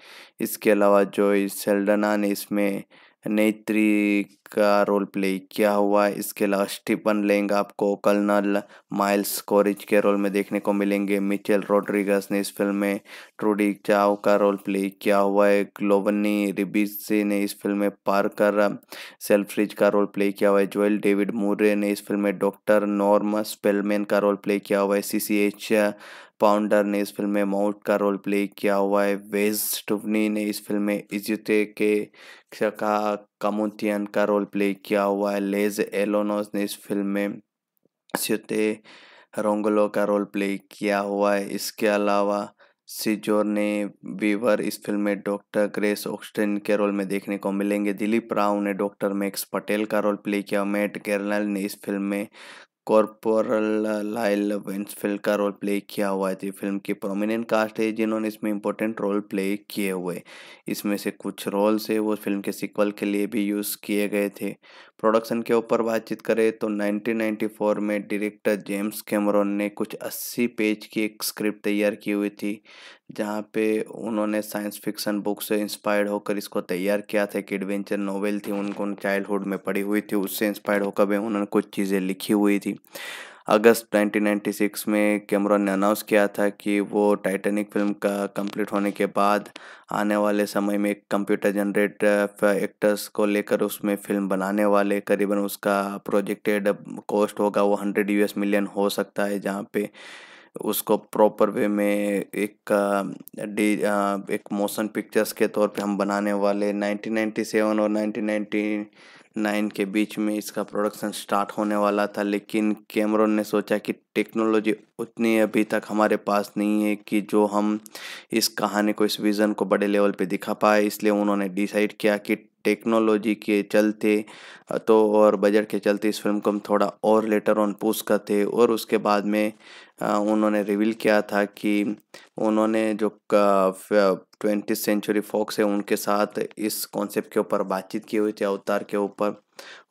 इसके अलावा जो सेल्डना ने इसमें नेत्री का रोल प्ले किया हुआ है इसके अलावा स्टीफन लेंग आपको कर्नल माइल्स कोरिज के रोल में देखने को मिलेंगे मिचेल रोड्रिगस ने इस फिल्म में ट्रूडी चाव का रोल प्ले किया हुआ है ग्लोवनी रिबिसे ने इस फिल्म में पार्कर सेल्फ्रिज का रोल प्ले किया हुआ है जोएल डेविड मूरे ने इस फिल्म में डॉक्टर नॉर्म स्पेलमैन का रोल प्ले किया हुआ है सी सी एच पाउंडर ने इस फिल्म में माउट का रोल प्ले किया हुआ है वेज टुवनी ने इस फिल्म में इजते के शका कमोतियन का रोल प्ले किया हुआ है लेज एलोनोस ने इस फिल्म में स्युते रोंगलो का रोल प्ले किया हुआ है इसके अलावा सिजोर ने वीवर इस फिल्म में डॉक्टर ग्रेस ऑक्सटेन के रोल में देखने को मिलेंगे दिलीप राव ने डॉक्टर मैक्स पटेल का रोल प्ले किया मैट केरनल ने इस फिल्म में कॉर्पोरल लाइल वेंसफिल्ड का रोल प्ले किया हुआ है तो फिल्म की प्रोमिनेंट कास्ट है जिन्होंने इसमें इंपॉर्टेंट रोल प्ले किए हुए इसमें से कुछ रोल्स है वो फिल्म के सिक्वल के लिए भी यूज़ किए गए थे प्रोडक्शन के ऊपर बातचीत करें तो 1994 में डायरेक्टर जेम्स कैमरॉन ने कुछ 80 पेज की एक स्क्रिप्ट तैयार की हुई थी जहाँ पे उन्होंने साइंस फिक्शन बुक से इंस्पायर्ड होकर इसको तैयार किया था एक एडवेंचर नोवेल थी उनको चाइल्डहुड में पढ़ी हुई थी उससे इंस्पायर्ड होकर भी उन्होंने कुछ चीज़ें लिखी हुई थी अगस्त 1996 में कैमरा ने अनाउंस किया था कि वो टाइटैनिक फिल्म का कंप्लीट होने के बाद आने वाले समय में कंप्यूटर जनरेट एक्टर्स को लेकर उसमें फिल्म बनाने वाले करीबन उसका प्रोजेक्टेड कॉस्ट होगा वो हंड्रेड यूएस मिलियन हो सकता है जहाँ पे उसको प्रॉपर वे में एक डी uh, uh, एक मोशन पिक्चर्स के तौर पे हम बनाने वाले 1997 और 1990 नाइन के बीच में इसका प्रोडक्शन स्टार्ट होने वाला था लेकिन कैमरों ने सोचा कि टेक्नोलॉजी उतनी अभी तक हमारे पास नहीं है कि जो हम इस कहानी को इस विज़न को बड़े लेवल पे दिखा पाए इसलिए उन्होंने डिसाइड किया कि टेक्नोलॉजी के चलते तो और बजट के चलते इस फिल्म को हम थोड़ा और लेटर ऑन पूछ करते और उसके बाद में उन्होंने रिवील किया था कि उन्होंने जो ट्वेंटी सेंचुरी फॉक्स है उनके साथ इस कॉन्सेप्ट के ऊपर बातचीत की हुई थी अवतार के ऊपर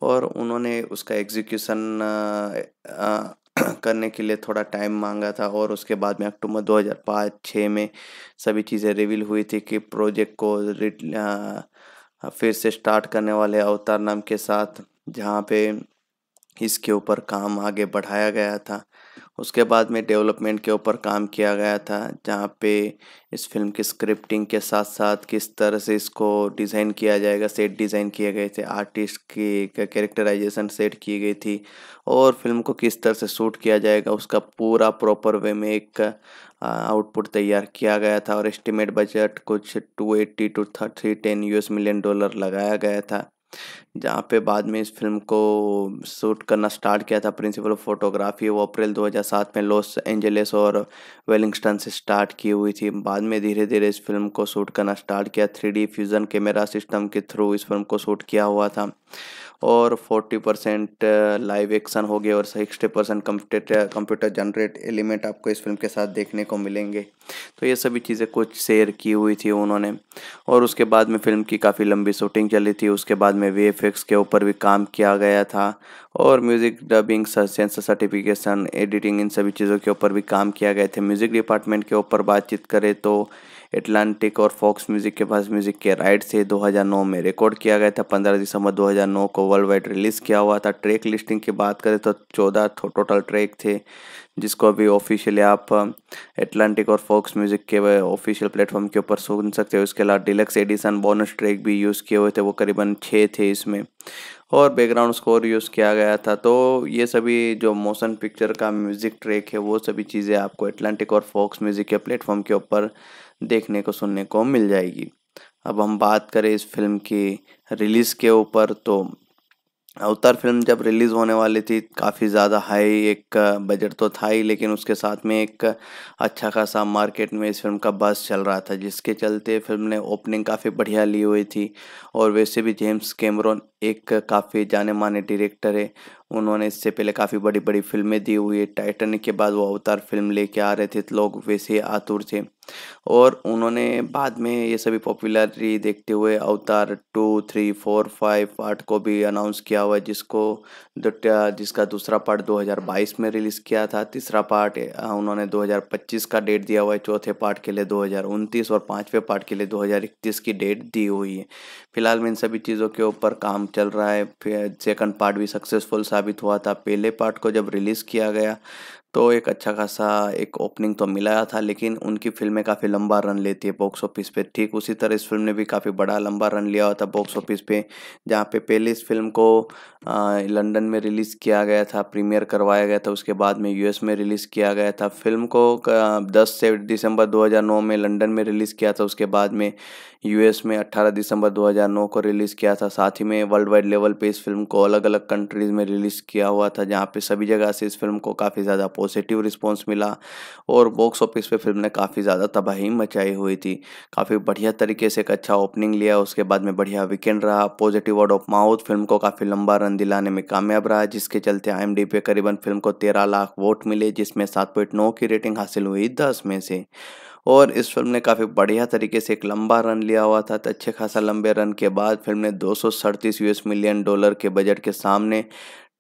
और उन्होंने उसका एग्जीक्यूशन करने के लिए थोड़ा टाइम मांगा था और उसके बाद में अक्टूबर 2005-6 में सभी चीज़ें रिवील हुई थी कि प्रोजेक्ट को हाँ, फिर से स्टार्ट करने वाले अवतार नाम के साथ जहाँ पे इसके ऊपर काम आगे बढ़ाया गया था उसके बाद में डेवलपमेंट के ऊपर काम किया गया था जहाँ पे इस फिल्म की स्क्रिप्टिंग के साथ साथ किस तरह से इसको डिज़ाइन किया जाएगा सेट डिज़ाइन किए गए थे आर्टिस्ट की कैरेक्टराइजेशन सेट की गई थी और फिल्म को किस तरह से शूट किया जाएगा उसका पूरा प्रॉपर वे में एक आउटपुट तैयार किया गया था और एस्टिमेट बजट कुछ two eighty to thirty ten you million dollar लगाया गया था जहाँ पे बाद में इस फिल्म को शूट करना स्टार्ट किया था प्रिंसिपल ऑफ फोटोग्राफी वो अप्रैल 2007 में लॉस एंजलिस और वेलिंगस्टन से स्टार्ट की हुई थी बाद में धीरे धीरे इस फिल्म को शूट करना स्टार्ट किया थ्री फ्यूज़न कैमरा सिस्टम के थ्रू इस फिल्म को शूट किया हुआ था और 40 परसेंट लाइव एक्शन हो गया और sixty percent computer computer generate element आपको इस फिल्म के साथ देखने को मिलेंगे तो ये सभी चीज़ें कुछ शेयर की हुई थी उन्होंने और उसके बाद में फिल्म की काफ़ी लंबी शूटिंग चली थी उसके बाद में वी के ऊपर भी काम किया गया था और music dubbing censor certification editing इन सभी चीज़ों के ऊपर भी काम किया गया थे म्यूज़िक डिपार्टमेंट के ऊपर बातचीत करें तो एटलांटिक और फॉक्स म्यूजिक के पास म्यूजिक के राइट से 2009 में रिकॉर्ड किया गया था 15 दिसंबर 2009 को वर्ल्ड वाइड रिलीज किया हुआ था ट्रैक लिस्टिंग की बात करें तो 14 टोटल ट्रैक थे जिसको अभी ऑफिशियली आप एटलांटिक और फॉक्स म्यूजिक के ऑफिशियल प्लेटफॉर्म के ऊपर सुन सकते हो इसके अलावा डिलक्स एडिशन बोनस ट्रैक भी यूज़ किए हुए थे वो करीबन छः थे इसमें और बैकग्राउंड स्कोर यूज़ किया गया था तो ये सभी जो मोशन पिक्चर का म्यूज़िक ट्रैक है वो सभी चीज़ें आपको एटलांटिक और फॉक्स म्यूज़िक के प्लेटफॉर्म के ऊपर देखने को सुनने को मिल जाएगी अब हम बात करें इस फिल्म की रिलीज़ के ऊपर तो अवतार फिल्म जब रिलीज़ होने वाली थी काफ़ी ज़्यादा हाई एक बजट तो था ही लेकिन उसके साथ में एक अच्छा खासा मार्केट में इस फिल्म का बस चल रहा था जिसके चलते फिल्म ने ओपनिंग काफ़ी बढ़िया ली हुई थी और वैसे भी जेम्स कैमरोन एक काफ़ी जाने माने डायरेक्टर है उन्होंने इससे पहले काफ़ी बड़ी बड़ी फिल्में दी हुई है टाइटन के बाद वो अवतार फिल्म लेके आ रहे थे तो लोग वैसे आतुर थे और उन्होंने बाद में ये सभी पॉपुलरिटी देखते हुए Avatar two three four five part को भी अनाउंस किया हुआ जिसको जिसका दूसरा पार्ट 2022 में रिलीज़ किया था तीसरा पार्ट उन्होंने 2025 का डेट दिया हुआ है चौथे पार्ट के लिए 2029 और पाँचवें पार्ट के लिए 2031 की डेट दी हुई है फिलहाल में इन सभी चीज़ों के ऊपर काम चल रहा है फिर सेकंड पार्ट भी सक्सेसफुल साबित हुआ था पहले पार्ट को जब रिलीज़ किया गया तो एक अच्छा खासा एक ओपनिंग तो मिला था लेकिन उनकी फिल्में काफ़ी लंबा रन लेती है बॉक्स ऑफिस पे ठीक उसी तरह इस फिल्म ने भी काफ़ी बड़ा लंबा रन लिया हुआ था बॉक्स ऑफिस पे जहाँ पे पहले इस फिल्म को लंदन में रिलीज़ किया गया था प्रीमियर करवाया गया था उसके बाद में यूएस में रिलीज़ किया गया था फिल्म को दस से दिसंबर दो में लंडन में रिलीज़ किया था उसके बाद में यूएस में 18 दिसंबर 2009 को रिलीज़ किया था साथ ही में वर्ल्ड वाइड लेवल पे इस फिल्म को अलग अलग कंट्रीज़ में रिलीज़ किया हुआ था जहाँ पे सभी जगह से इस फिल्म को काफ़ी ज़्यादा पॉजिटिव रिस्पॉन्स मिला और बॉक्स ऑफिस पे फिल्म ने काफ़ी ज़्यादा तबाही मचाई हुई थी काफ़ी बढ़िया तरीके से एक अच्छा ओपनिंग लिया उसके बाद में बढ़िया वीकेंड रहा positive word of mouth film को काफ़ी लंबा रन दिलाने में कामयाब रहा जिसके चलते आई पे करीबन फिल्म को तेरह लाख वोट मिले जिसमें सात की रेटिंग हासिल हुई दस में से और इस फिल्म ने काफ़ी बढ़िया तरीके से एक लंबा रन लिया हुआ था तो अच्छे खासा लंबे रन के बाद फिल्म ने दो यूएस मिलियन डॉलर के बजट के सामने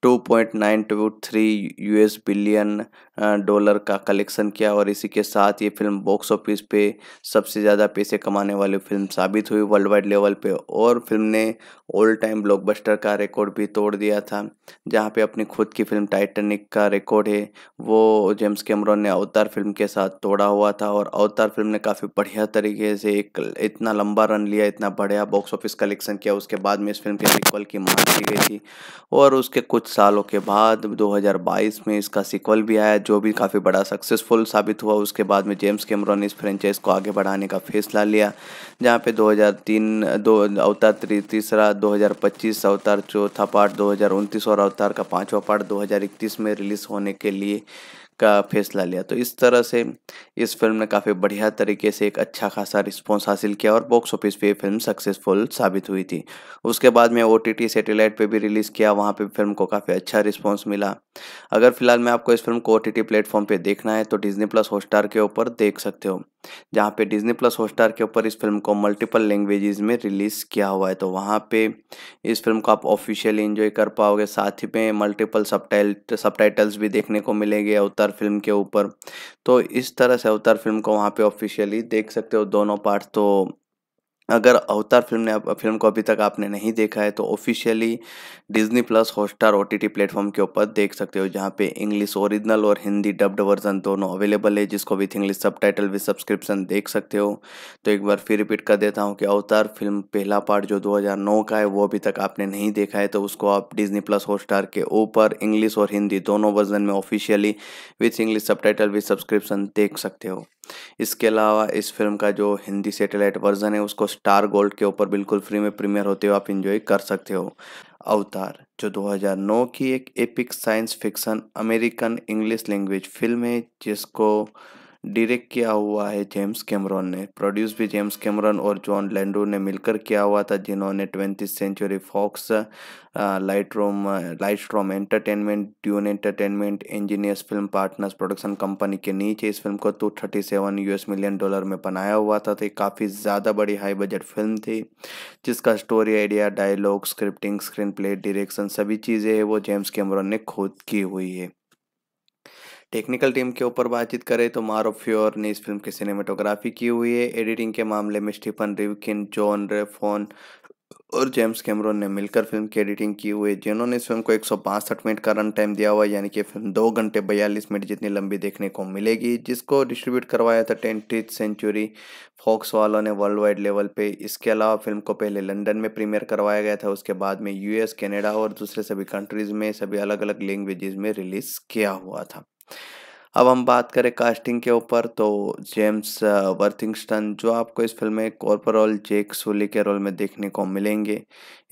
2.923 यूएस बिलियन डॉलर का कलेक्शन किया और इसी के साथ ये फिल्म बॉक्स ऑफिस पे सबसे ज़्यादा पैसे कमाने वाली फिल्म साबित हुई वर्ल्ड वाइड लेवल पे और फिल्म ने ऑल टाइम ब्लॉकबस्टर का रिकॉर्ड भी तोड़ दिया था जहाँ पे अपनी खुद की फिल्म टाइटैनिक का रिकॉर्ड है वो जेम्स कैमरॉन ने अवतार फिल्म के साथ तोड़ा हुआ था और अवतार फिल्म ने काफ़ी बढ़िया तरीके से एक इतना लंबा रन लिया इतना बढ़िया बॉक्स ऑफिस कलेक्शन किया उसके बाद में इस फिल्म के सीक्वल की मांग की गई थी और उसके कुछ सालों के बाद दो में इसका सिक्वल भी आया जो भी काफ़ी बड़ा सक्सेसफुल साबित हुआ उसके बाद में जेम्स कैमरॉन ने इस फ्रेंचाइज को आगे बढ़ाने का फैसला लिया जहाँ पे 2003 दो अवतार ती, तीसरा 2025 अवतार चौथा पार्ट 2029 और अवतार का पाँचवा पार्ट इक्कीस में रिलीज़ होने के लिए का फैसला लिया तो इस तरह से इस फिल्म ने काफ़ी बढ़िया तरीके से एक अच्छा खासा रिस्पॉन्स हासिल किया और बॉक्स ऑफिस पे फिल्म सक्सेसफुल साबित हुई थी उसके बाद में ओ टी सेटेलाइट पर भी रिलीज़ किया वहाँ पर फिल्म को काफ़ी अच्छा रिस्पॉन्स मिला अगर फिलहाल मैं आपको इस फिल्म को ओ टी प्लेटफॉर्म पर देखना है तो डिजनी प्लस हॉटस्टार के ऊपर देख सकते हो जहाँ पे डिज्नी प्लस हॉटस्टार के ऊपर इस फिल्म को मल्टीपल लैंग्वेजेस में रिलीज़ किया हुआ है तो वहाँ पे इस फिल्म को आप ऑफिशियली इन्जॉय कर पाओगे साथ ही में मल्टीपल सब सबटाइटल्स भी देखने को मिलेंगे अवतार फिल्म के ऊपर तो इस तरह से अवतार फिल्म को वहाँ पे ऑफिशियली देख सकते हो दोनों पार्ट तो अगर अवतार फिल्म ने फिल्म को अभी तक आपने नहीं देखा है तो officially Disney plus Hotstar O T platform के ऊपर देख सकते हो जहाँ पे इंग्लिश ओरिजिनल और हिंदी डब्ड वर्जन दोनों अवेलेबल है जिसको with English subtitle with subscription देख सकते हो तो एक बार फिर रिपीट कर देता हूँ कि अवतार फिल्म पहला पार्ट जो 2009 का है वो अभी तक आपने नहीं देखा है तो उसको आप डिज्नी प्लस हॉटस्टार के ऊपर इंग्लिश और हिंदी दोनों वर्जन में officially with English subtitle with subscription देख सकते हो इसके अलावा इस फिल्म का जो हिंदी सेटेलाइट वर्जन है उसको स्टार गोल्ड के ऊपर बिल्कुल फ्री में प्रीमियर होते हुए आप इंजॉय कर सकते हो अवतार जो 2009 की एक epic science fiction American English language film है जिसको डायरेक्ट किया हुआ है जेम्स कैमरॉन ने प्रोड्यूस भी जेम्स कैमरॉन और जॉन लैंडो ने मिलकर किया हुआ था जिन्होंने ट्वेंटी सेंचुरी फॉक्स लाइट रोम लाइट रोम entertainment Dune entertainment engineers film partners production company के नीचे इस फिल्म को टू तो thirty seven US million dollar में बनाया हुआ था तो काफ़ी ज़्यादा बड़ी हाई बजट फिल्म थी जिसका story idea dialogue scripting screen play direction सभी चीज़ें वो जेम्स कैमरॉन ने खुद की हुई है टेक्निकल टीम के ऊपर बातचीत करें तो मारो फ्योर ने इस फिल्म की सिनेमाटोग्राफी की हुई है एडिटिंग के मामले में स्टीफन रिवकिन जॉन रेफोन और जेम्स कैमरोन ने मिलकर फिल्म की एडिटिंग की हुई है जिन्होंने इस फिल्म को एक मिनट का रन टाइम दिया हुआ यानी कि फिल्म दो घंटे बयालीस मिनट जितनी लंबी देखने को मिलेगी जिसको डिस्ट्रीब्यूट करवाया था टेंटी सेंचुरी फॉक्स वालों ने वर्ल्ड वाइड लेवल पे इसके अलावा फिल्म को पहले लंदन में प्रीमियर करवाया गया था उसके बाद में यूएस कनाडा और दूसरे सभी कंट्रीज़ में सभी अलग अलग लैंग्वेजेस में रिलीज़ किया हुआ था अब हम बात करें कास्टिंग के ऊपर तो जेम्स वर्थिंगस्टन uh, जो आपको इस फिल्म में कॉर्पोरल जेक सोली के रोल में देखने को मिलेंगे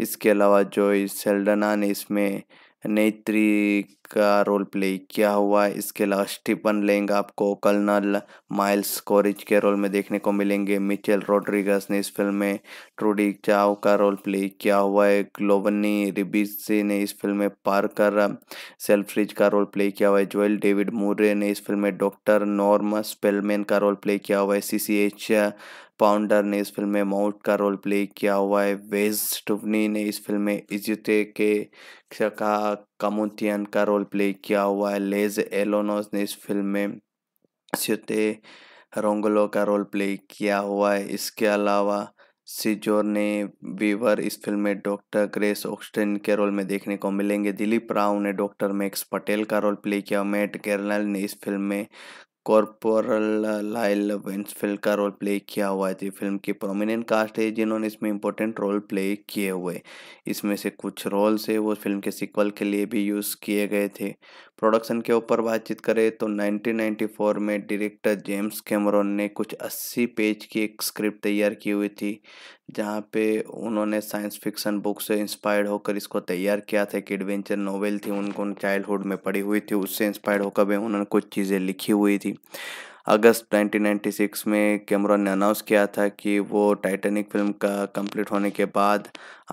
इसके अलावा जो सेल्डना ने इसमें नेत्री का रोल प्ले किया हुआ है इसके अलावा स्टीफन लेंग आपको कर्नल माइल्स कोरिज के रोल में देखने को मिलेंगे मिचेल रोड्रिगस ने इस फिल्म में ट्रूडी चाव का रोल प्ले किया हुआ है ग्लोवनी रिबिसे ने इस फिल्म में पार्कर सेल्फ्रिज का रोल प्ले किया हुआ है जोएल डेविड मूरे ने इस फिल्म में डॉक्टर नॉर्म स्पेलमैन का रोल प्ले किया हुआ है सी सी एच पाउंडर ने इस फिल्म में माउट का रोल प्ले किया हुआ है वेज टुवनी ने इस फिल्म में इजते के का का रोल प्ले किया हुआ है लेज एलोनोस ने इस फिल्म में स्युते रोंगलो का रोल प्ले किया हुआ है इसके अलावा सिजोर ने वीवर इस फिल्म में डॉक्टर ग्रेस ऑक्सटेन के रोल में देखने को मिलेंगे दिलीप राव ने डॉक्टर मैक्स पटेल का रोल प्ले किया मैट केरनल ने इस फिल्म में कॉर्पोरल लाइल वेंसफील्ड का रोल प्ले किया हुआ है जो तो फिल्म की प्रोमिनेंट कास्ट है जिन्होंने इसमें इंपॉर्टेंट रोल प्ले किए हुए इसमें से कुछ रोल्स है वो फिल्म के सिक्वल के लिए भी यूज़ किए गए थे प्रोडक्शन के ऊपर बातचीत करें तो 1994 में डायरेक्टर जेम्स कैमरॉन ने कुछ 80 पेज की एक स्क्रिप्ट तैयार की हुई थी जहाँ पे उन्होंने साइंस फिक्शन बुक से इंस्पायर्ड होकर इसको तैयार किया था एक एडवेंचर नोवेल थी उनको चाइल्डहुड में पढ़ी हुई थी उससे इंस्पायर्ड होकर भी उन्होंने कुछ चीज़ें लिखी हुई थी अगस्त 1996 में कैमरॉन ने अनाउंस किया था कि वो टाइटैनिक फिल्म का कंप्लीट होने के बाद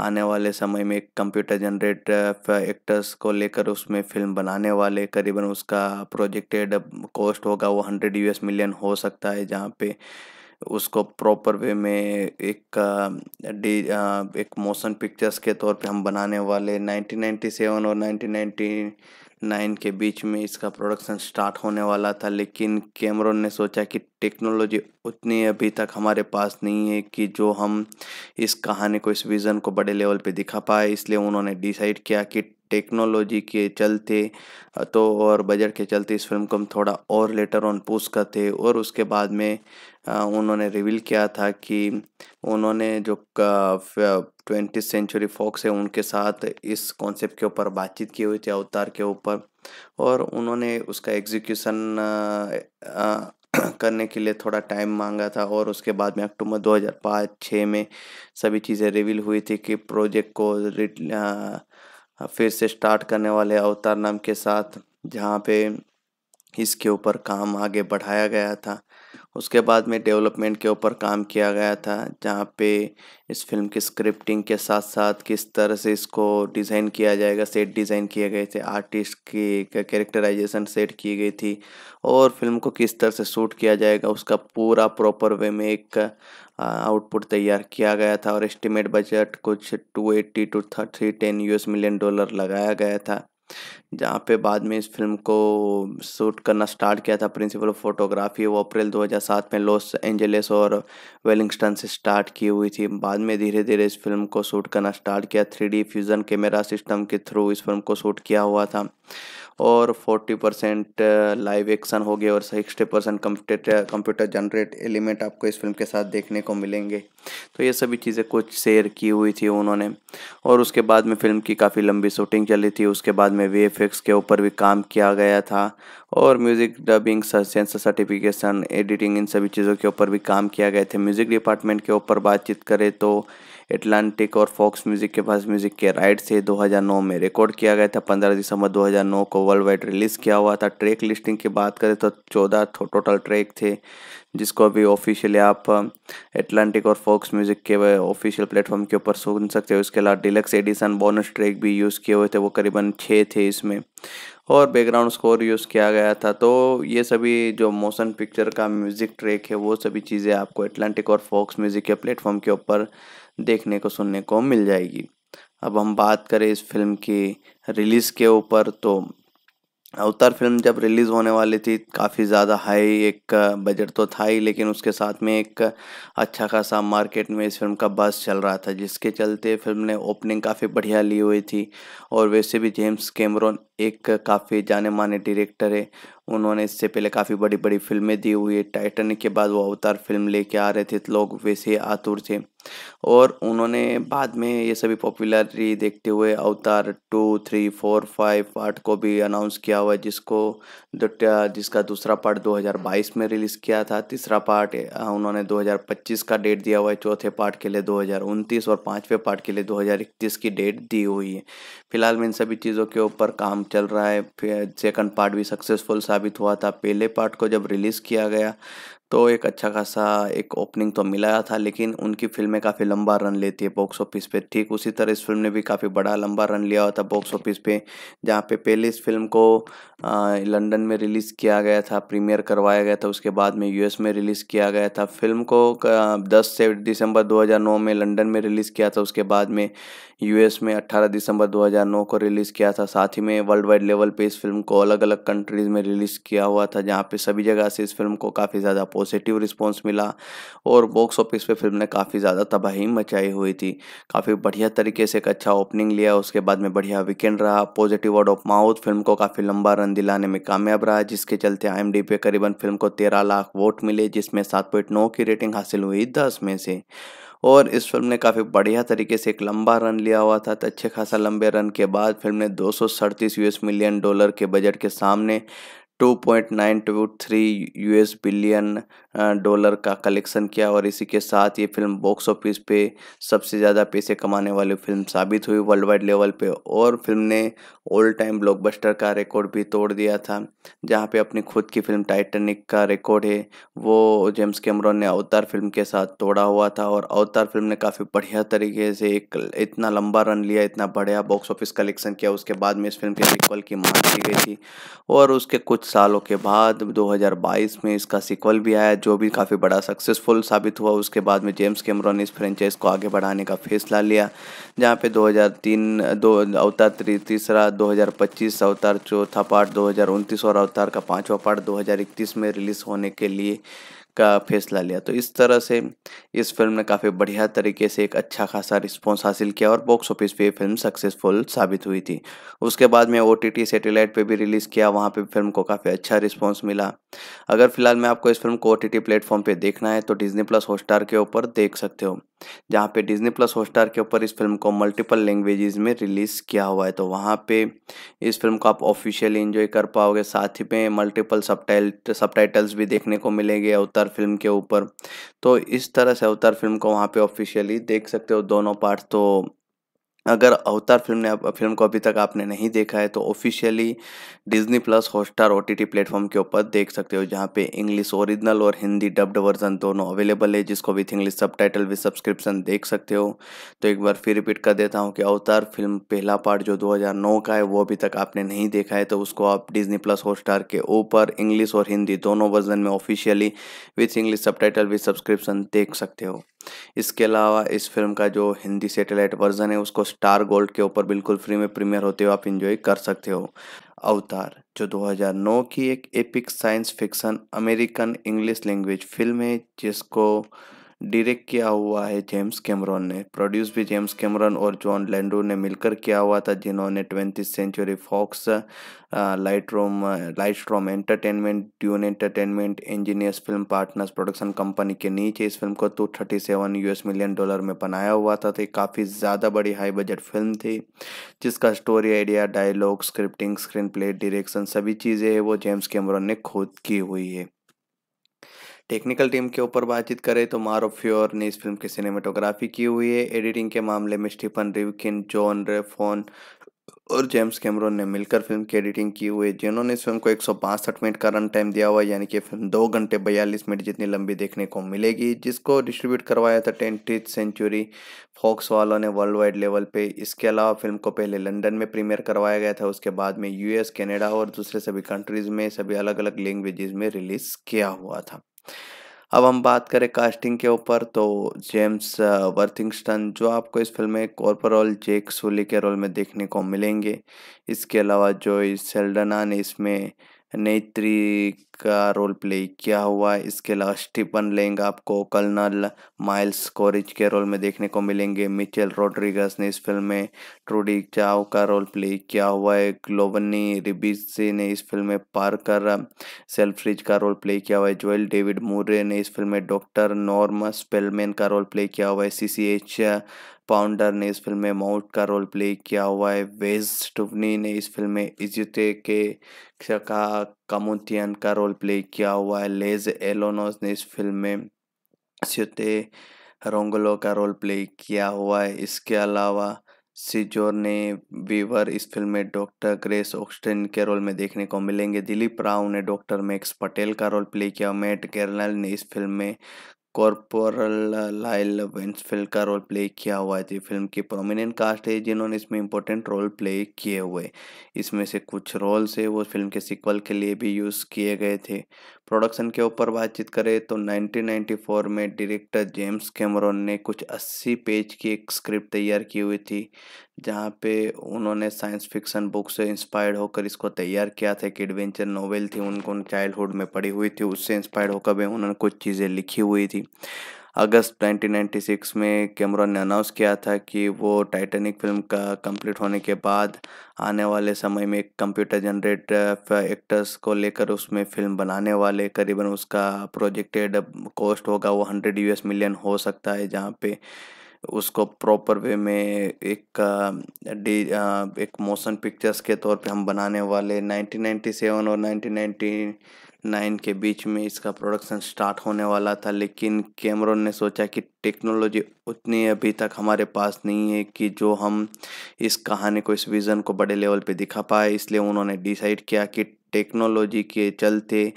आने वाले समय में एक कंप्यूटर जनरेट एक्टर्स को लेकर उसमें फिल्म बनाने वाले करीबन उसका प्रोजेक्टेड कॉस्ट होगा वो हंड्रेड यूएस मिलियन हो सकता है जहाँ पे उसको प्रॉपर वे में एक डी एक मोशन पिक्चर्स के तौर पे हम बनाने वाले 1997 और 1999 के बीच में इसका प्रोडक्शन स्टार्ट होने वाला था लेकिन कैमरों ने सोचा कि टेक्नोलॉजी उतनी अभी तक हमारे पास नहीं है कि जो हम इस कहानी को इस विज़न को बड़े लेवल पे दिखा पाए इसलिए उन्होंने डिसाइड किया कि टेक्नोलॉजी के चलते तो और बजट के चलते इस फिल्म को हम थोड़ा और लेटर ऑन पुश करते और उसके बाद में उन्होंने रिवील किया था कि उन्होंने जो ट्वेंटी सेंचुरी फॉक्स है उनके साथ इस कॉन्सेप्ट के ऊपर बातचीत की हुई थी अवतार के ऊपर और उन्होंने उसका एग्जीक्यूशन करने के लिए थोड़ा टाइम मांगा था और उसके बाद में अक्टूबर 2005-6 में सभी चीज़ें रिवील हुई थी कि प्रोजेक्ट को हाँ, फिर से स्टार्ट करने वाले अवतार नाम के साथ जहाँ पे इसके ऊपर काम आगे बढ़ाया गया था उसके बाद में डेवलपमेंट के ऊपर काम किया गया था जहाँ पे इस फिल्म की स्क्रिप्टिंग के साथ साथ किस तरह से इसको डिज़ाइन किया जाएगा सेट डिज़ाइन किए गए थे आर्टिस्ट की कैरेक्टराइजेशन सेट की गई थी और फिल्म को किस तरह से शूट किया जाएगा उसका पूरा प्रॉपर वे में एक आउटपुट तैयार किया गया था और एस्टिमेट बजट कुछ two eighty to thirty ten you million dollar लगाया गया था जहाँ पे बाद में इस फिल्म को शूट करना स्टार्ट किया था प्रिंसिपल ऑफ फोटोग्राफी वो अप्रैल 2007 में लॉस एंजलिस और वेलिंगस्टन से स्टार्ट की हुई थी बाद में धीरे धीरे इस फिल्म को शूट करना स्टार्ट किया थ्री फ्यूज़न कैमरा सिस्टम के थ्रू इस फिल्म को शूट किया हुआ था और 40 परसेंट लाइव एक्शन हो गए और 60 percent computer computer generate element आपको इस फिल्म के साथ देखने को मिलेंगे तो ये सभी चीज़ें कुछ शेयर की हुई थी उन्होंने और उसके बाद में फिल्म की काफ़ी लंबी शूटिंग चली थी उसके बाद में वे के ऊपर भी काम किया गया था और music dubbing censor certification editing इन सभी चीज़ों के ऊपर भी काम किया गया था म्यूज़िक डिपार्टमेंट के ऊपर बातचीत करें तो एटलांटिक और फॉक्स म्यूजिक के पास म्यूजिक के राइट से 2009 में रिकॉर्ड किया गया था 15 दिसंबर 2009 को वर्ल्ड वाइड रिलीज किया हुआ था ट्रैक लिस्टिंग की बात करें तो चौदह टोटल ट्रैक थे जिसको अभी ऑफिशियली आप एटलांटिक और फॉक्स म्यूजिक के ऑफिशियल प्लेटफॉर्म के ऊपर सुन सकते हो इसके अलावा डिलक्स एडिशन बोनस ट्रैक भी यूज़ किए हुए थे वो करीबन छः थे इसमें और बैकग्राउंड स्कोर यूज़ किया गया था तो ये सभी जो मोशन पिक्चर का म्यूज़िक ट्रैक है वो सभी चीज़ें आपको एटलांटिक और फॉक्स म्यूज़िक के प्लेटफॉर्म के ऊपर देखने को सुनने को मिल जाएगी अब हम बात करें इस फिल्म की रिलीज़ के ऊपर तो अवतार फिल्म जब रिलीज़ होने वाली थी काफ़ी ज़्यादा हाई एक बजट तो था ही लेकिन उसके साथ में एक अच्छा खासा मार्केट में इस फिल्म का बस चल रहा था जिसके चलते फिल्म ने ओपनिंग काफ़ी बढ़िया ली हुई थी और वैसे भी जेम्स कैमरोन एक काफ़ी जाने माने डायरेक्टर है उन्होंने इससे पहले काफ़ी बड़ी बड़ी फिल्में दी हुई है टाइटनिक के बाद वो अवतार फिल्म लेके आ रहे थे तो लोग वैसे आतुर थे और उन्होंने बाद में ये सभी पॉपुलरिटी देखते हुए Avatar two three four five part को भी अनाउंस किया हुआ जिसको जिसका दूसरा पार्ट 2022 में रिलीज़ किया था तीसरा पार्ट उन्होंने 2025 का डेट दिया हुआ है चौथे पार्ट के लिए दो और पाँचवें पार्ट के लिए दो की डेट दी हुई है फिलहाल में इन सभी चीज़ों के ऊपर काम चल रहा है फिर सेकंड पार्ट भी सक्सेसफुल साबित हुआ था पहले पार्ट को जब रिलीज़ किया गया तो एक अच्छा खासा एक ओपनिंग तो मिला था लेकिन उनकी फिल्में काफ़ी लंबा रन लेती है बॉक्स ऑफिस पे ठीक उसी तरह इस फिल्म ने भी काफ़ी बड़ा लंबा रन लिया हुआ था बॉक्स ऑफिस पे जहाँ पे पहले इस फिल्म को लंदन में रिलीज़ किया गया था प्रीमियर करवाया गया था उसके बाद में यूएस में रिलीज़ किया गया था फिल्म को दस से दिसंबर दो में लंडन में रिलीज़ किया था उसके बाद में यूएस में 18 दिसंबर 2009 को रिलीज़ किया था साथ ही में वर्ल्ड वाइड लेवल पे इस फिल्म को अलग अलग कंट्रीज़ में रिलीज़ किया हुआ था जहाँ पे सभी जगह से इस फिल्म को काफ़ी ज़्यादा पॉजिटिव रिस्पॉन्स मिला और बॉक्स ऑफिस पे फिल्म ने काफ़ी ज़्यादा तबाही मचाई हुई थी काफ़ी बढ़िया तरीके से एक अच्छा ओपनिंग लिया उसके बाद में बढ़िया वीकेंड रहा positive word of mouth film को काफ़ी लंबा रन दिलाने में कामयाब रहा जिसके चलते आई पे करीबन फिल्म को तेरह लाख वोट मिले जिसमें सात की रेटिंग हासिल हुई दस में से और इस फिल्म ने काफ़ी बढ़िया तरीके से एक लंबा रन लिया हुआ था तो अच्छे खासा लंबे रन के बाद फिल्म ने दो यूएस मिलियन डॉलर के बजट के सामने 2.923 यूएस बिलियन डॉलर का कलेक्शन किया और इसी के साथ ये फिल्म बॉक्स ऑफिस पे सबसे ज़्यादा पैसे कमाने वाली फिल्म साबित हुई वर्ल्ड वाइड लेवल पे और फिल्म ने ऑल टाइम ब्लॉकबस्टर का रिकॉर्ड भी तोड़ दिया था जहाँ पे अपनी खुद की फिल्म टाइटनिक का रिकॉर्ड है वो जेम्स कैमरॉन ने अवतार फिल्म के साथ तोड़ा हुआ था और अवतार फिल्म ने काफ़ी बढ़िया तरीके से एक इतना लंबा रन लिया इतना बढ़िया बॉक्स ऑफिस कलेक्शन किया उसके बाद में इस फिल्म के सीक्वल की मांग की गई थी और उसके कुछ सालों के बाद दो में इसका सिक्वल भी आया जो भी काफ़ी बड़ा सक्सेसफुल साबित हुआ उसके बाद में जेम्स कैमरॉन इस फ्रेंचाइज को आगे बढ़ाने का फैसला लिया जहाँ पे 2003 दो अवतार तीसरा 2025 अवतार चौथा पार्ट दो और अवतार का पांचवा पार्ट इक्कीस में रिलीज़ होने के लिए का फैसला लिया तो इस तरह से इस फिल्म ने काफ़ी बढ़िया तरीके से एक अच्छा खासा रिस्पॉन्स हासिल किया और बॉक्स ऑफिस पे फिल्म सक्सेसफुल साबित हुई थी उसके बाद में ओ टी सैटेलाइट पर भी रिलीज़ किया वहाँ पर फिल्म को काफ़ी अच्छा रिस्पॉन्स मिला अगर फिलहाल मैं आपको इस फिल्म को ओ टी प्लेटफॉर्म पर देखना है तो डिजनी प्लस हॉटस्टार के ऊपर देख सकते हो जहाँ पे डिज्नी प्लस हॉटस्टार के ऊपर इस फिल्म को मल्टीपल लैंग्वेजेस में रिलीज़ किया हुआ है तो वहाँ पे इस फिल्म को आप ऑफिशियली इन्जॉय कर पाओगे साथ ही में मल्टीपल सब सबटाइटल्स भी देखने को मिलेंगे अवतार फिल्म के ऊपर तो इस तरह से अवतार फिल्म को वहाँ पे ऑफिशियली देख सकते हो दोनों पार्ट तो अगर अवतार फिल्म ने फिल्म को अभी तक आपने नहीं देखा है तो officially Disney plus Hotstar O T platform के ऊपर देख सकते हो जहाँ पे इंग्लिश ओरिजिनल और हिंदी डब्ड वर्जन दोनों अवेलेबल है जिसको with English subtitle with subscription देख सकते हो तो एक बार फिर रिपीट कर देता हूँ कि अवतार फिल्म पहला पार्ट जो दो का है वो अभी तक आपने नहीं देखा है तो उसको आप डिज्नी प्लस हॉट के ऊपर इंग्लिश और हिंदी दोनों वर्जन में officially with English subtitle with subscription देख सकते हो इसके अलावा इस फिल्म का जो हिंदी सेटेलाइट वर्जन है उसको स्टार गोल्ड के ऊपर बिल्कुल फ्री में प्रीमियर होते हुए आप इन्जॉय कर सकते हो अवतार जो 2009 की एक epic science fiction American English language film है जिसको डायरेक्ट किया हुआ है जेम्स कैमरॉन ने प्रोड्यूस भी जेम्स कैमरॉन और जॉन लैंडो ने मिलकर किया हुआ था जिन्होंने ट्वेंटी सेंचुरी फॉक्स लाइट रोम light storm entertainment Dune entertainment engineers film partners production company के नीचे इस फिल्म को टू तो thirty seven US million dollar में बनाया हुआ था तो काफ़ी ज़्यादा बड़ी हाई बजट फिल्म थी जिसका story idea dialogue scripting screen play direction सभी चीज़ें वो जेम्स कैमरॉन ने खुद की हुई है टेक्निकल टीम के ऊपर बातचीत करें तो मारो फ्योर ने इस फिल्म की सिनेमाटोग्राफी की हुई है एडिटिंग के मामले में स्टीफन रिवकिन जॉन रेफोन और जेम्स कैमरोन ने मिलकर फिल्म की एडिटिंग की हुई है जिन्होंने इस फिल्म को एक मिनट का रन टाइम दिया हुआ यानी कि फिल्म दो घंटे बयालीस मिनट जितनी लंबी देखने को मिलेगी जिसको डिस्ट्रीब्यूट करवाया था ट्वेंटी सेंचुरी फॉक्स वालों ने वर्ल्ड वाइड लेवल पे इसके अलावा फिल्म को पहले लंदन में प्रीमियर करवाया गया था उसके बाद में यूएस कनाडा और दूसरे सभी कंट्रीज़ में सभी अलग अलग लैंग्वेजेस में रिलीज़ किया हुआ था अब हम बात करें कास्टिंग के ऊपर तो जेम्स वर्थिंगस्टन uh, जो आपको इस फिल्म में कॉर्पोरल जेक सोली के रोल में देखने को मिलेंगे इसके अलावा जो सेल्डना ने इसमें नेत्री का रोल प्ले क्या हुआ है इसके अलावा स्टीफन लेंग आपको कर्नल माइल्स कोरिज के रोल में देखने को मिलेंगे मिचेल रोड्रिगस ने इस फिल्म में ट्रूडी चाव का रोल प्ले किया हुआ है ग्लोवनी रिबिसे ने इस फिल्म में पार्कर सेल्फ्रिज का रोल प्ले किया हुआ है जोएल डेविड मूरे ने इस फिल्म में डॉक्टर नॉर्म स्पेलमैन का रोल प्ले किया हुआ है सी सी एच पाउंडर ने इस फिल्म में माउट का रोल प्ले किया हुआ है वेज टुबनी ने इस फिल्म में इजुते के का कामुतियन का रोल प्ले किया हुआ है लेज एलोनोस ने इस फिल्म में स्युते रोंगलो का रोल प्ले किया हुआ है इसके अलावा सिजोर ने वीवर इस फिल्म में डॉक्टर ग्रेस ऑक्सटेन के रोल में देखने को मिलेंगे दिलीप राव ने डॉक्टर मैक्स पटेल का रोल प्ले किया मैट केरनल ने इस फिल्म में कॉर्पोरल लाइल वेंसफील्ड का रोल प्ले किया हुआ है जो फिल्म की प्रोमिनेंट कास्ट है जिन्होंने इसमें इंपॉर्टेंट रोल प्ले किए हुए इसमें से कुछ रोल्स है वो फिल्म के सिक्वल के लिए भी यूज़ किए गए थे प्रोडक्शन के ऊपर बातचीत करें तो 1994 में डायरेक्टर जेम्स कैमरॉन ने कुछ 80 पेज की एक स्क्रिप्ट तैयार की हुई थी जहाँ पे उन्होंने साइंस फिक्शन बुक से इंस्पायर्ड होकर इसको तैयार किया था एक एडवेंचर नोवेल थी उनको चाइल्डहुड में पढ़ी हुई थी उससे इंस्पायर्ड होकर भी उन्होंने कुछ चीज़ें लिखी हुई थी अगस्त 1996 में कैमरॉन ने अनाउंस किया था कि वो टाइटैनिक फिल्म का कंप्लीट होने के बाद आने वाले समय में एक कंप्यूटर जनरेट एक्टर्स को लेकर उसमें फिल्म बनाने वाले करीबन उसका प्रोजेक्टेड कॉस्ट होगा वो हंड्रेड यूएस मिलियन हो सकता है जहाँ पे उसको प्रॉपर वे में एक डी uh, uh, एक मोशन पिक्चर्स के तौर पे हम बनाने वाले 1997 और 1990 नाइन के बीच में इसका प्रोडक्शन स्टार्ट होने वाला था लेकिन कैमरों ने सोचा कि टेक्नोलॉजी उतनी अभी तक हमारे पास नहीं है कि जो हम इस कहानी को इस विज़न को बड़े लेवल पे दिखा पाए इसलिए उन्होंने डिसाइड किया कि टेक्नोलॉजी के चलते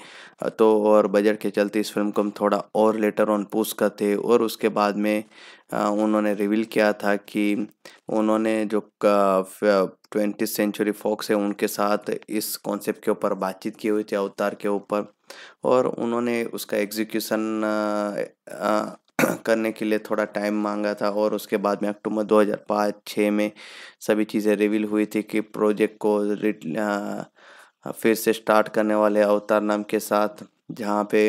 तो और बजट के चलते इस फिल्म को हम थोड़ा और लेटर ऑन पूछ करते और उसके बाद में उन्होंने रिवील किया था कि उन्होंने जो ट्वेंटी सेंचुरी फॉक्स है उनके साथ इस कॉन्सेप्ट के ऊपर बातचीत की हुई थी अवतार के ऊपर और उन्होंने उसका एग्जीक्यूशन करने के लिए थोड़ा टाइम मांगा था और उसके बाद में अक्टूबर 2005-6 में सभी चीज़ें रिवील हुई थी कि प्रोजेक्ट को फिर से स्टार्ट करने वाले अवतार नाम के साथ जहाँ पे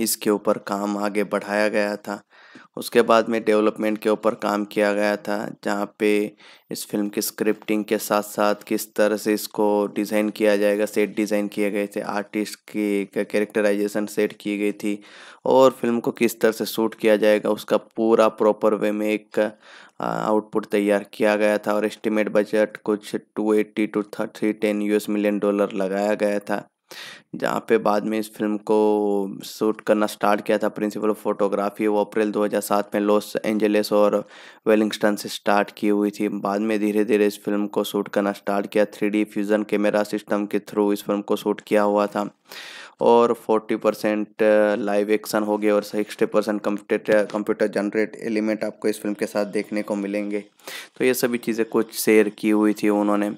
इसके ऊपर काम आगे बढ़ाया गया था उसके बाद में डेवलपमेंट के ऊपर काम किया गया था जहाँ पे इस फिल्म की स्क्रिप्टिंग के साथ साथ किस तरह से इसको डिज़ाइन किया जाएगा सेट डिज़ाइन किए गए थे आर्टिस्ट की कैरेक्टराइजेशन सेट की गई थी और फिल्म को किस तरह से शूट किया जाएगा उसका पूरा प्रॉपर वे में एक आउटपुट तैयार किया गया था और एस्टिमेट बजट कुछ two eighty to thirty ten you million dollar लगाया गया था जहाँ पे बाद में इस फिल्म को शूट करना स्टार्ट किया था प्रिंसिपल ऑफ फोटोग्राफी वो अप्रैल 2007 में लॉस एंजलिस और वेलिंगस्टन से स्टार्ट की हुई थी बाद में धीरे धीरे इस फिल्म को शूट करना स्टार्ट किया थ्री फ्यूज़न कैमरा सिस्टम के थ्रू इस फिल्म को शूट किया हुआ था और 40 परसेंट लाइव एक्शन हो गया और 60 percent computer computer generate element आपको इस फिल्म के साथ देखने को मिलेंगे तो ये सभी चीज़ें कुछ शेयर की हुई थी उन्होंने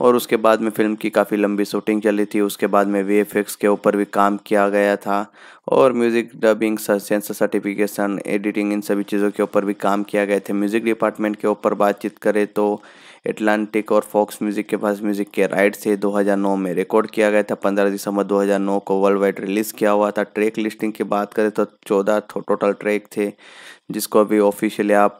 और उसके बाद में फिल्म की काफ़ी लंबी शूटिंग चली थी उसके बाद में वी के ऊपर भी काम किया गया था और music dubbing censor certification editing इन सभी चीज़ों के ऊपर भी काम किया गया थे म्यूज़िक डिपार्टमेंट के ऊपर बातचीत करें तो एटलांटिक और फॉक्स म्यूजिक के पास म्यूजिक के राइट से 2009 में रिकॉर्ड किया गया था 15 दिसंबर 2009 को वर्ल्ड वाइड रिलीज़ किया हुआ था ट्रैक लिस्टिंग की बात करें तो चौदह टोटल ट्रैक थे जिसको अभी ऑफिशियली आप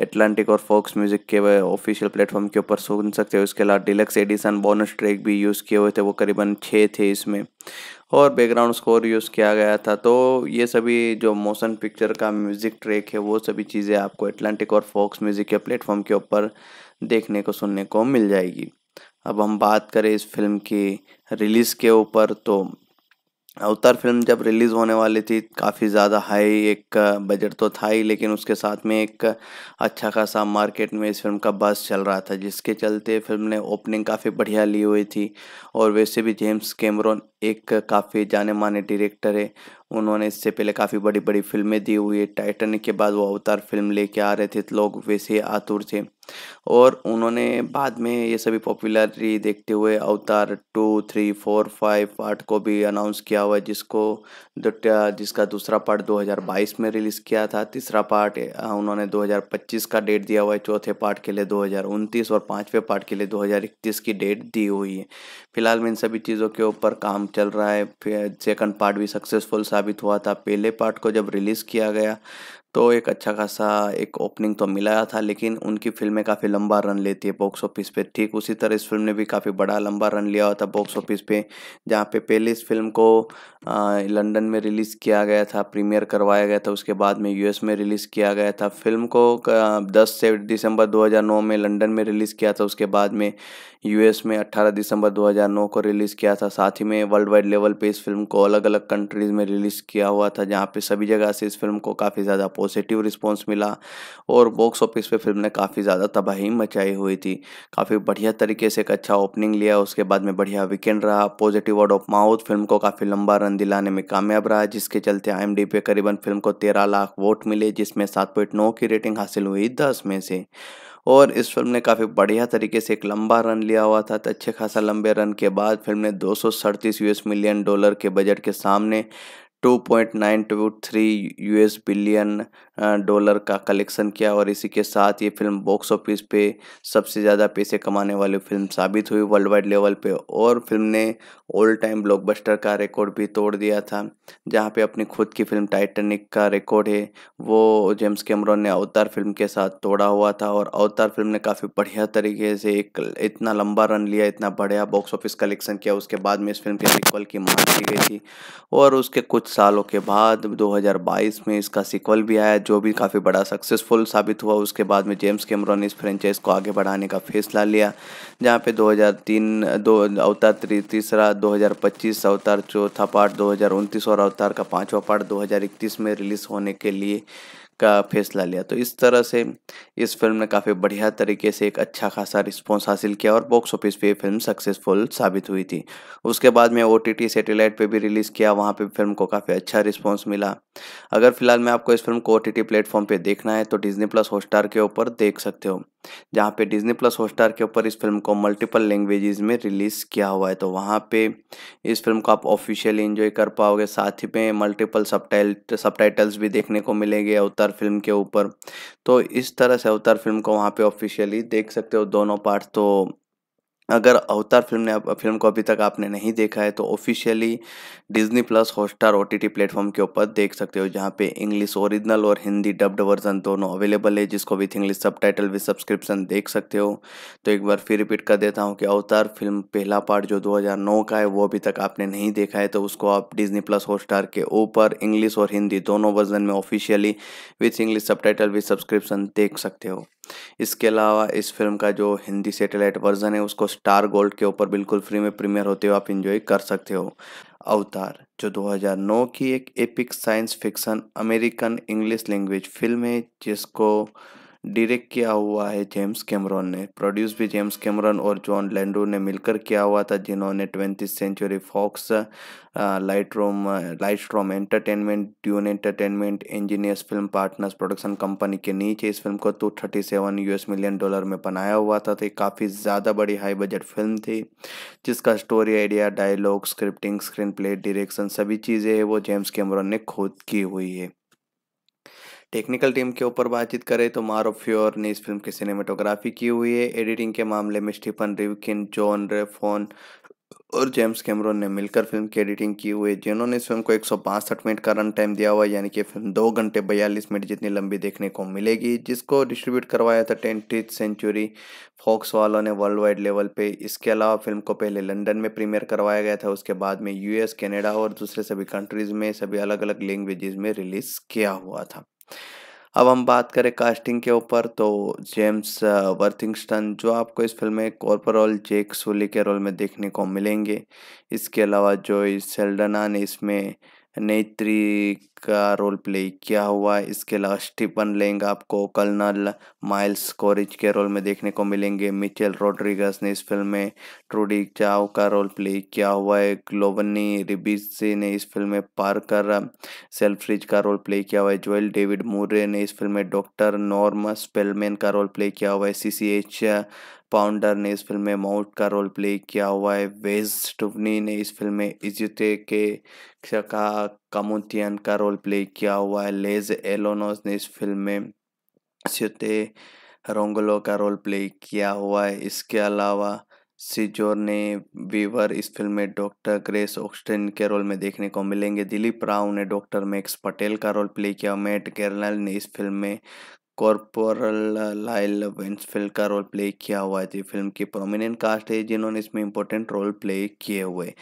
एटलांटिक और फॉक्स म्यूजिक के ऑफिशियल प्लेटफॉर्म के ऊपर सुन सकते हो उसके अलावा डिलक्स एडिशन बोनस ट्रैक भी यूज़ किए हुए थे वो करीबन छः थे इसमें और बैकग्राउंड स्कोर यूज़ किया गया था तो ये सभी जो मोशन पिक्चर का म्यूज़िक ट्रैक है वो सभी चीज़ें आपको एटलांटिक और फॉक्स म्यूज़िक के प्लेटफॉर्म के ऊपर देखने को सुनने को मिल जाएगी अब हम बात करें इस फिल्म की रिलीज़ के ऊपर तो अवतार फिल्म जब रिलीज़ होने वाली थी काफ़ी ज़्यादा हाई एक बजट तो था ही लेकिन उसके साथ में एक अच्छा खासा मार्केट में इस फिल्म का बस चल रहा था जिसके चलते फिल्म ने ओपनिंग काफ़ी बढ़िया ली हुई थी और वैसे भी जेम्स कैमरोन एक काफ़ी जाने माने डायरेक्टर है उन्होंने इससे पहले काफ़ी बड़ी बड़ी फिल्में दी हुई है टाइटनिक के बाद वो अवतार फिल्म लेके आ रहे थे तो लोग वैसे आतुर थे और उन्होंने बाद में ये सभी पॉपुलरिटी देखते हुए Avatar two three four five part को भी अनाउंस किया हुआ है जिसको जिसका दूसरा पार्ट 2022 में रिलीज़ किया था तीसरा पार्ट उन्होंने 2025 का डेट दिया हुआ है चौथे पार्ट के लिए दो और पाँचवें पार्ट के लिए दो की डेट दी हुई है फिलहाल में इन सभी चीज़ों के ऊपर काम चल रहा है सेकंड पार्ट भी सक्सेसफुल सा साबित हुआ था पहले पार्ट को जब रिलीज़ किया गया तो एक अच्छा खासा एक ओपनिंग तो मिलाया था लेकिन उनकी फिल्में काफ़ी लंबा रन लेती है बॉक्स ऑफिस पे ठीक उसी तरह इस फिल्म ने भी काफ़ी बड़ा लंबा रन लिया हुआ था बॉक्स ऑफिस पे जहाँ पे पहले इस फिल्म को लंदन में रिलीज़ किया गया था प्रीमियर करवाया गया था उसके बाद में यूएस में रिलीज़ किया गया था फिल्म को दस से दिसंबर दो में लंदन में रिलीज़ किया था उसके बाद में यू में अट्ठारह दिसंबर दो को रिलीज़ किया था साथ ही में वर्ल्ड वाइड लेवल पर इस फिल्म को अलग अलग कंट्रीज़ में रिलीज़ किया हुआ था जहाँ पर सभी जगह से इस फिल्म को काफ़ी ज़्यादा पॉजिटिव रिस्पॉन्स मिला और बॉक्स ऑफिस पे फिल्म ने काफ़ी ज़्यादा तबाही मचाई हुई थी काफ़ी बढ़िया तरीके से एक अच्छा ओपनिंग लिया उसके बाद में बढ़िया वीकेंड रहा positive word of mouth film को काफ़ी लंबा रन दिलाने में कामयाब रहा जिसके चलते आई पे करीबन फिल्म को तेरह लाख वोट मिले जिसमें सात पॉइंट नौ की रेटिंग हासिल हुई दस में से और इस फिल्म ने काफ़ी बढ़िया तरीके से एक लंबा रन लिया हुआ था तो अच्छे खासा लंबे रन के बाद फिल्म ने दो यूएस मिलियन डॉलर के बजट के सामने 2.923 US billion डॉलर का कलेक्शन किया और इसी के साथ ये फिल्म बॉक्स ऑफिस पे सबसे ज़्यादा पैसे कमाने वाली फिल्म साबित हुई वर्ल्ड वाइड लेवल पे और फिल्म ने ऑल टाइम ब्लॉकबस्टर का रिकॉर्ड भी तोड़ दिया था जहाँ पे अपनी खुद की फिल्म टाइटनिक का रिकॉर्ड है वो जेम्स कैमरॉन ने अवतार फिल्म के साथ तोड़ा हुआ था और अवतार फिल्म ने काफ़ी बढ़िया तरीके से एक इतना लंबा रन लिया इतना बढ़िया बॉक्स ऑफिस कलेक्शन किया उसके बाद में इस फिल्म के सिक्वल की मांग की गई थी और उसके कुछ सालों के बाद दो में इसका सिक्वल भी आया जो भी काफ़ी बड़ा सक्सेसफुल साबित हुआ उसके बाद में जेम्स कैमरॉन ने इस फ्रेंचाइज को आगे बढ़ाने का फैसला लिया जहाँ पे 2003 दो अवतार ती, तीसरा 2025 अवतार चौथा पार्ट 2029 और अवतार का पाँचवा पार्ट 2031 में रिलीज़ होने के लिए का फैसला लिया तो इस तरह से इस फिल्म ने काफ़ी बढ़िया तरीके से एक अच्छा खासा रिस्पॉन्स हासिल किया और बॉक्स ऑफिस पे फिल्म सक्सेसफुल साबित हुई थी उसके बाद में ओ टी सैटेलाइट पर भी रिलीज़ किया वहाँ पे फिल्म को काफ़ी अच्छा रिस्पॉन्स मिला अगर फिलहाल मैं आपको इस फिल्म को ओ टी प्लेटफॉर्म पर देखना है तो डिजनी प्लस हॉट के ऊपर देख सकते हो जहाँ पे डिज्नी प्लस हॉटस्टार के ऊपर इस फिल्म को मल्टीपल लैंग्वेजेस में रिलीज़ किया हुआ है तो वहाँ पे इस फिल्म को आप ऑफिशियली इन्जॉय कर पाओगे साथ ही में मल्टीपल सब सबटाइटल्स भी देखने को मिलेंगे अवतार फिल्म के ऊपर तो इस तरह से अवतार फिल्म को वहाँ पे ऑफिशियली देख सकते हो दोनों पार्ट तो अगर अवतार फिल्म ने फिल्म को अभी तक आपने नहीं देखा है तो officially Disney plus Hotstar O T platform के ऊपर देख सकते हो जहाँ पे इंग्लिश ओरिजिनल और हिंदी डब्ड वर्जन दोनों अवेलेबल है जिसको with English subtitle with subscription देख सकते हो तो एक बार फिर रिपीट कर देता हूँ कि अवतार फिल्म पहला पार्ट जो दो का है वो अभी तक आपने नहीं देखा है तो उसको आप डिज्नी प्लस हॉटस्टार के ऊपर इंग्लिश और हिंदी दोनों वर्जन में officially with English subtitle with subscription देख सकते हो इसके अलावा इस फिल्म का जो हिंदी सेटेलाइट वर्जन है उसको स्टार गोल्ड के ऊपर बिल्कुल फ्री में प्रीमियर होते हुए आप इंजॉय कर सकते हो अवतार जो 2009 की एक epic science fiction American English language film है जिसको डायरेक्ट किया हुआ है जेम्स कैमरॉन ने प्रोड्यूस भी जेम्स कैमरॉन और जॉन लैंडो ने मिलकर किया हुआ था जिन्होंने ट्वेंटी सेंचुरी फॉक्स लाइट रोम light room entertainment Dune entertainment engineers film partners production company के नीचे इस फिल्म को two thirty seven US million dollar में बनाया हुआ था तो काफ़ी ज़्यादा बड़ी हाई बजट फिल्म थी जिसका story idea dialogue scripting screen play direction सभी चीज़ें हैं वो जेम्स कैमरॉन ने खुद की हुई है टेक्निकल टीम के ऊपर बातचीत करें तो मारो फ्योर ने इस फिल्म की सिनेमाटोग्राफी की हुई है एडिटिंग के मामले में स्टीफन रिवकिन जॉन रेफोन और जेम्स कैमरोन ने मिलकर फिल्म की एडिटिंग की हुई है जिन्होंने इस फिल्म को एक मिनट का रन टाइम दिया हुआ यानी कि फिल्म दो घंटे बयालीस मिनट जितनी लंबी देखने को मिलेगी जिसको डिस्ट्रीब्यूट करवाया था ट्वेंटी सेंचुरी फॉक्स वालों ने वर्ल्ड वाइड लेवल पे इसके अलावा फिल्म को पहले लंदन में प्रीमियर करवाया गया था उसके बाद में यूएस कनाडा और दूसरे सभी कंट्रीज़ में सभी अलग अलग लैंग्वेजेस में रिलीज़ किया हुआ था अब हम बात करें कास्टिंग के ऊपर तो जेम्स वर्थिंगस्टन uh, जो आपको इस फिल्म में कॉर्पोरल जेक सोली के रोल में देखने को मिलेंगे इसके अलावा जो सेल्डना ने इसमें नेत्री का रोल प्ले क्या हुआ है इसके अलावा स्टीफन लेंग आपको कर्नल माइल्स कोरिज के रोल में देखने को मिलेंगे मिचेल रोड्रिगस ने इस फिल्म में ट्रूडी चाव का रोल प्ले किया हुआ है ग्लोवनी रिबिसे ने इस फिल्म में पार्कर सेल्फ्रिज का रोल प्ले किया हुआ है जोएल डेविड मूरे ने इस फिल्म में डॉक्टर नॉर्म स्पेलमैन का रोल प्ले किया हुआ है सी पाउंडर ने इस फिल्म में माउट का रोल प्ले किया हुआ है वेज टुवनी ने इस फिल्म में इजते के का कामोथियन का रोल प्ले किया हुआ है लेज एलोनोस ने इस फिल्म में स्यूते रोंगलो का रोल प्ले किया हुआ है इसके अलावा सिजोर ने वीवर इस फिल्म में डॉक्टर ग्रेस ऑक्सटेन के रोल में देखने को मिलेंगे दिलीप राव ने डॉक्टर मैक्स पटेल का रोल प्ले किया मैट गर्नल ने इस फिल्म में कॉर्पोरल लाइल वेंसफील्ड का रोल प्ले किया हुआ है जी फिल्म की प्रोमिनेंट कास्ट है जिन्होंने इसमें इंपॉर्टेंट रोल प्ले किए हुए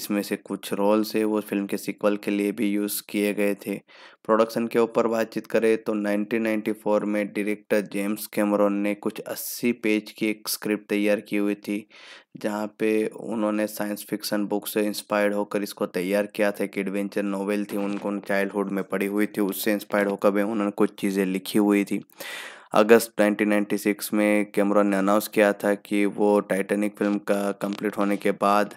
इसमें से कुछ रोल्स है वो फिल्म के सिक्वल के लिए भी यूज़ किए गए थे प्रोडक्शन के ऊपर बातचीत करें तो 1994 में डायरेक्टर जेम्स कैमरॉन ने कुछ 80 पेज की एक स्क्रिप्ट तैयार की हुई थी जहाँ पे उन्होंने साइंस फिक्शन बुक से इंस्पायर्ड होकर इसको तैयार किया था एक एडवेंचर नोवेल थी उनको चाइल्डहुड में पढ़ी हुई थी उससे इंस्पायर्ड होकर भी उन्होंने कुछ चीज़ें लिखी हुई थी अगस्त 1996 में कैमरॉन ने अनाउंस किया था कि वो टाइटैनिक फिल्म का कंप्लीट होने के बाद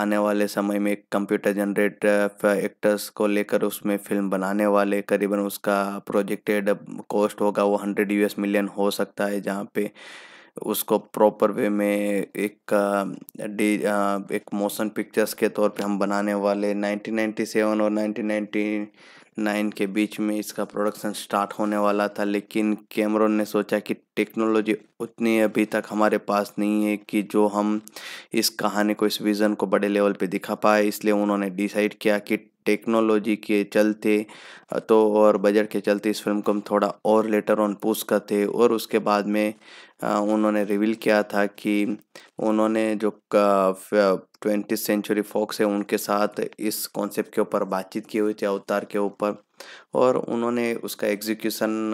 आने वाले समय में कंप्यूटर जनरेट एक्टर्स को लेकर उसमें फिल्म बनाने वाले करीबन उसका प्रोजेक्टेड कॉस्ट होगा वो हंड्रेड यूएस मिलियन हो सकता है जहाँ पे उसको प्रॉपर वे में एक डी एक मोशन पिक्चर्स के तौर पे हम बनाने वाले 1997 और नाइन के बीच में इसका प्रोडक्शन स्टार्ट होने वाला था लेकिन कैमरों ने सोचा कि टेक्नोलॉजी उतनी अभी तक हमारे पास नहीं है कि जो हम इस कहानी को इस विज़न को बड़े लेवल पे दिखा पाए इसलिए उन्होंने डिसाइड किया कि टेक्नोलॉजी के चलते तो और बजट के चलते इस फिल्म को हम थोड़ा और लेटर ऑन पूछ करते और उसके बाद में उन्होंने रिवील किया था कि उन्होंने जो ट्वेंटी सेंचुरी फॉक्स है उनके साथ इस कॉन्सेप्ट के ऊपर बातचीत की हुई थी अवतार के ऊपर और उन्होंने उसका एग्जीक्यूशन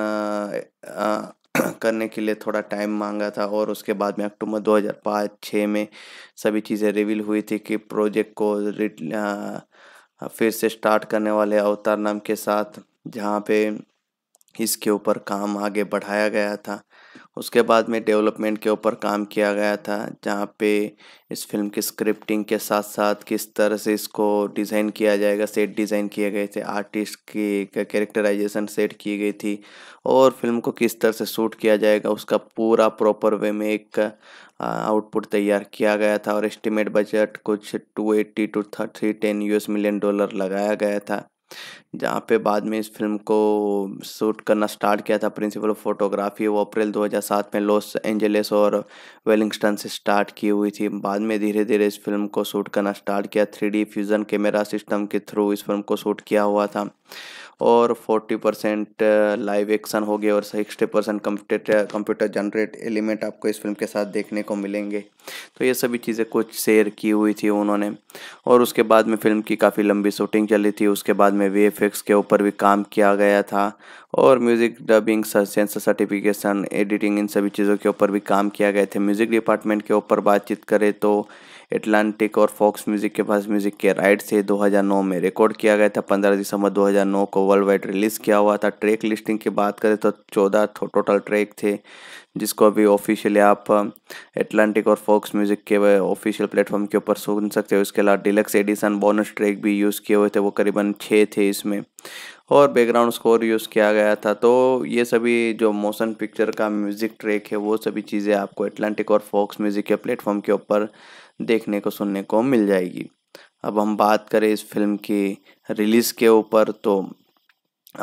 करने के लिए थोड़ा टाइम मांगा था और उसके बाद में अक्टूबर 2005-6 में सभी चीज़ें रिवील हुई थी कि प्रोजेक्ट को फिर से स्टार्ट करने वाले अवतार नाम के साथ जहाँ पे इसके ऊपर काम आगे बढ़ाया गया था उसके बाद में डेवलपमेंट के ऊपर काम किया गया था जहाँ पे इस फिल्म की स्क्रिप्टिंग के साथ साथ किस तरह से इसको डिज़ाइन किया जाएगा सेट डिज़ाइन किए गए थे आर्टिस्ट की कैरेक्टराइजेशन सेट की गई थी और फिल्म को किस तरह से शूट किया जाएगा उसका पूरा प्रॉपर वे में एक आउटपुट तैयार किया गया था और एस्टिमेट बजट कुछ two eighty to thirty ten you million dollar लगाया गया था जहाँ पे बाद में इस फिल्म को शूट करना स्टार्ट किया था प्रिंसिपल ऑफ फोटोग्राफी वो अप्रैल 2007 में लॉस एंजलिस और वेलिंगस्टन से स्टार्ट की हुई थी बाद में धीरे धीरे इस फिल्म को शूट करना स्टार्ट किया थ्री फ्यूज़न कैमरा सिस्टम के थ्रू इस फिल्म को शूट किया हुआ था और 40 परसेंट लाइव एक्शन हो गया और 60 percent computer computer generate element आपको इस फिल्म के साथ देखने को मिलेंगे तो ये सभी चीज़ें कुछ शेयर की हुई थी उन्होंने और उसके बाद में फिल्म की काफ़ी लंबी शूटिंग चली थी उसके बाद में वी के ऊपर भी काम किया गया था और music dubbing censor certification editing इन सभी चीज़ों के ऊपर भी काम किया गया थे म्यूज़िक डिपार्टमेंट के ऊपर बातचीत करें तो एटलांटिक और फॉक्स म्यूजिक के पास म्यूजिक के राइट से 2009 में रिकॉर्ड किया गया था 15 दिसंबर 2009 को वर्ल्ड वाइड रिलीज किया हुआ था ट्रैक लिस्टिंग की बात करें तो चौदह टोटल ट्रैक थे जिसको अभी ऑफिशियली आप एटलांटिक और फॉक्स म्यूजिक के ऑफिशियल प्लेटफॉर्म के ऊपर सुन सकते हो उसके अलावा डिलक्स एडिशन बोनस ट्रैक भी यूज़ किए हुए थे वो करीबन छः थे इसमें और बैकग्राउंड स्कोर यूज़ किया गया था तो ये सभी जो मोशन पिक्चर का म्यूज़िक ट्रैक है वो सभी चीज़ें आपको एटलांटिक और फॉक्स म्यूज़िक के प्लेटफॉर्म के ऊपर देखने को सुनने को मिल जाएगी अब हम बात करें इस फिल्म की रिलीज़ के ऊपर तो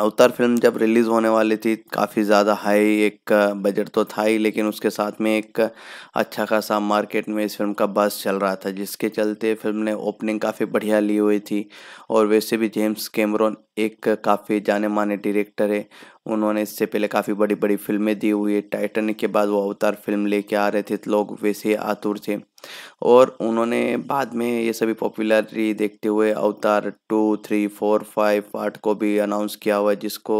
अवतार फिल्म जब रिलीज़ होने वाली थी काफ़ी ज़्यादा हाई एक बजट तो था ही लेकिन उसके साथ में एक अच्छा खासा मार्केट में इस फिल्म का बस चल रहा था जिसके चलते फिल्म ने ओपनिंग काफ़ी बढ़िया ली हुई थी और वैसे भी जेम्स कैमरोन एक काफ़ी जाने माने डायरेक्टर है उन्होंने इससे पहले काफ़ी बड़ी बड़ी फिल्में दी हुई है टाइटन के बाद वो अवतार फिल्म लेके आ रहे थे तो लोग वैसे आतुर थे और उन्होंने बाद में ये सभी पॉपुलरिटी देखते हुए Avatar two three four five part को भी अनाउंस किया हुआ है जिसको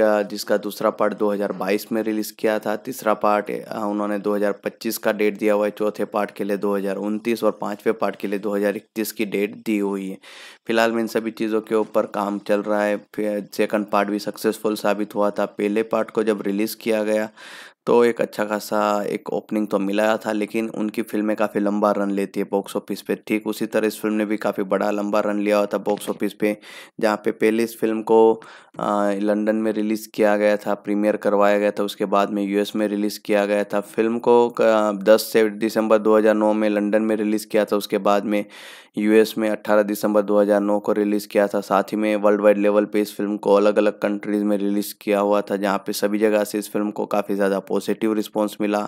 जिसका दूसरा पार्ट 2022 में रिलीज़ किया था तीसरा पार्ट उन्होंने 2025 का डेट दिया हुआ है चौथे पार्ट के लिए दो और पाँचवें पार्ट के लिए दो की डेट दी हुई है फिलहाल में इन सभी चीज़ों के ऊपर काम चल रहा है सेकंड पार्ट भी सक्सेसफुल साबित हुआ था पहले पार्ट को जब रिलीज़ किया गया तो एक अच्छा खासा एक ओपनिंग तो मिलाया था लेकिन उनकी फिल्में काफ़ी लंबा रन लेती है बॉक्स ऑफिस पे ठीक उसी तरह इस फिल्म ने भी काफ़ी बड़ा लंबा रन लिया हुआ था बॉक्स ऑफिस पे जहाँ पे पहले इस फिल्म को लंदन में रिलीज़ किया गया था प्रीमियर करवाया गया था उसके बाद में यूएस में रिलीज़ किया गया था फिल्म को दस से दिसंबर दो में लंडन में रिलीज़ किया था उसके बाद में यू में अट्ठारह दिसंबर दो को रिलीज़ किया था साथ ही में वर्ल्ड वाइड लेवल पर इस फिल्म को अलग अलग कंट्रीज़ में रिलीज़ किया हुआ था जहाँ पर सभी जगह से इस फिल्म को काफ़ी ज़्यादा पॉजिटिव रिस्पॉन्स मिला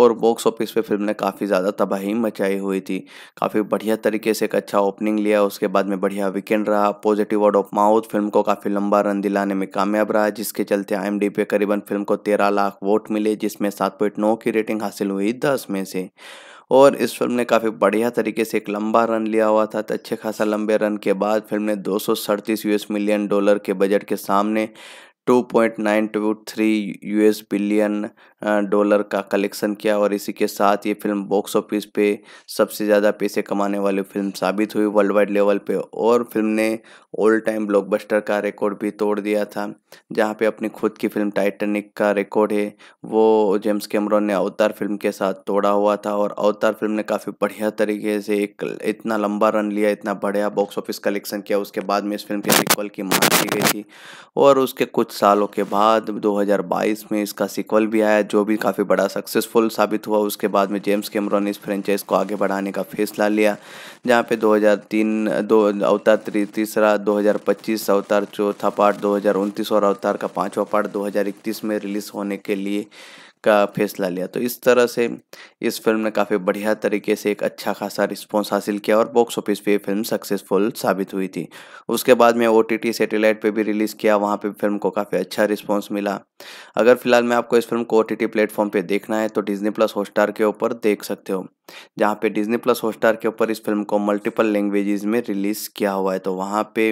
और बॉक्स ऑफिस पे फिल्म ने काफ़ी ज़्यादा तबाही मचाई हुई थी काफ़ी बढ़िया तरीके से एक अच्छा ओपनिंग लिया उसके बाद में बढ़िया वीकेंड रहा positive word of mouth film को काफ़ी लंबा रन दिलाने में कामयाब रहा जिसके चलते आई पे करीबन फिल्म को तेरह लाख वोट मिले जिसमें सात पॉइंट नौ की रेटिंग हासिल हुई दस में से और इस फिल्म ने काफ़ी बढ़िया तरीके से एक लंबा रन लिया हुआ था तो अच्छे खासा लंबे रन के बाद फिल्म ने दो यूएस मिलियन डॉलर के बजट के सामने 2.923 US billion डॉलर का कलेक्शन किया और इसी के साथ ये फिल्म बॉक्स ऑफिस पे सबसे ज़्यादा पैसे कमाने वाली फिल्म साबित हुई वर्ल्ड वाइड लेवल पे और फिल्म ने ऑल टाइम ब्लॉकबस्टर का रिकॉर्ड भी तोड़ दिया था जहाँ पे अपनी खुद की फिल्म टाइटेनिक का रिकॉर्ड है वो जेम्स कैमरॉन ने अवतार फिल्म के साथ तोड़ा हुआ था और अवतार फिल्म ने काफ़ी बढ़िया तरीके से एक इतना लंबा रन लिया इतना बढ़िया बॉक्स ऑफिस कलेक्शन किया उसके बाद में इस फिल्म के सिक्वल की मांग की गई थी और उसके कुछ सालों के बाद दो में इसका सिक्वल भी आया जो भी काफ़ी बड़ा सक्सेसफुल साबित हुआ उसके बाद में जेम्स कैमरॉन इस फ्रेंचाइज को आगे बढ़ाने का फैसला लिया जहाँ पे 2003 दो अवतार तीसरा 2025 अवतार चौथा पार्ट 2029 और अवतार का पाँचवा पार्ट 2031 में रिलीज़ होने के लिए का फैसला लिया तो इस तरह से इस फिल्म ने काफ़ी बढ़िया तरीके से एक अच्छा खासा रिस्पॉन्स हासिल किया और बॉक्स ऑफिस पे फिल्म सक्सेसफुल साबित हुई थी उसके बाद में ओ टी सैटेलाइट पर भी रिलीज़ किया वहाँ पर फिल्म को काफ़ी अच्छा रिस्पॉन्स मिला अगर फिलहाल मैं आपको इस फिल्म को ओ टी प्लेटफॉर्म पर देखना है तो डिजनी प्लस हॉटस्टार के ऊपर देख सकते हो जहाँ पे डिजनी प्लस हॉटस्टार के ऊपर इस फिल्म को मल्टीपल लैंग्वेजेस में रिलीज़ किया हुआ है तो वहाँ पे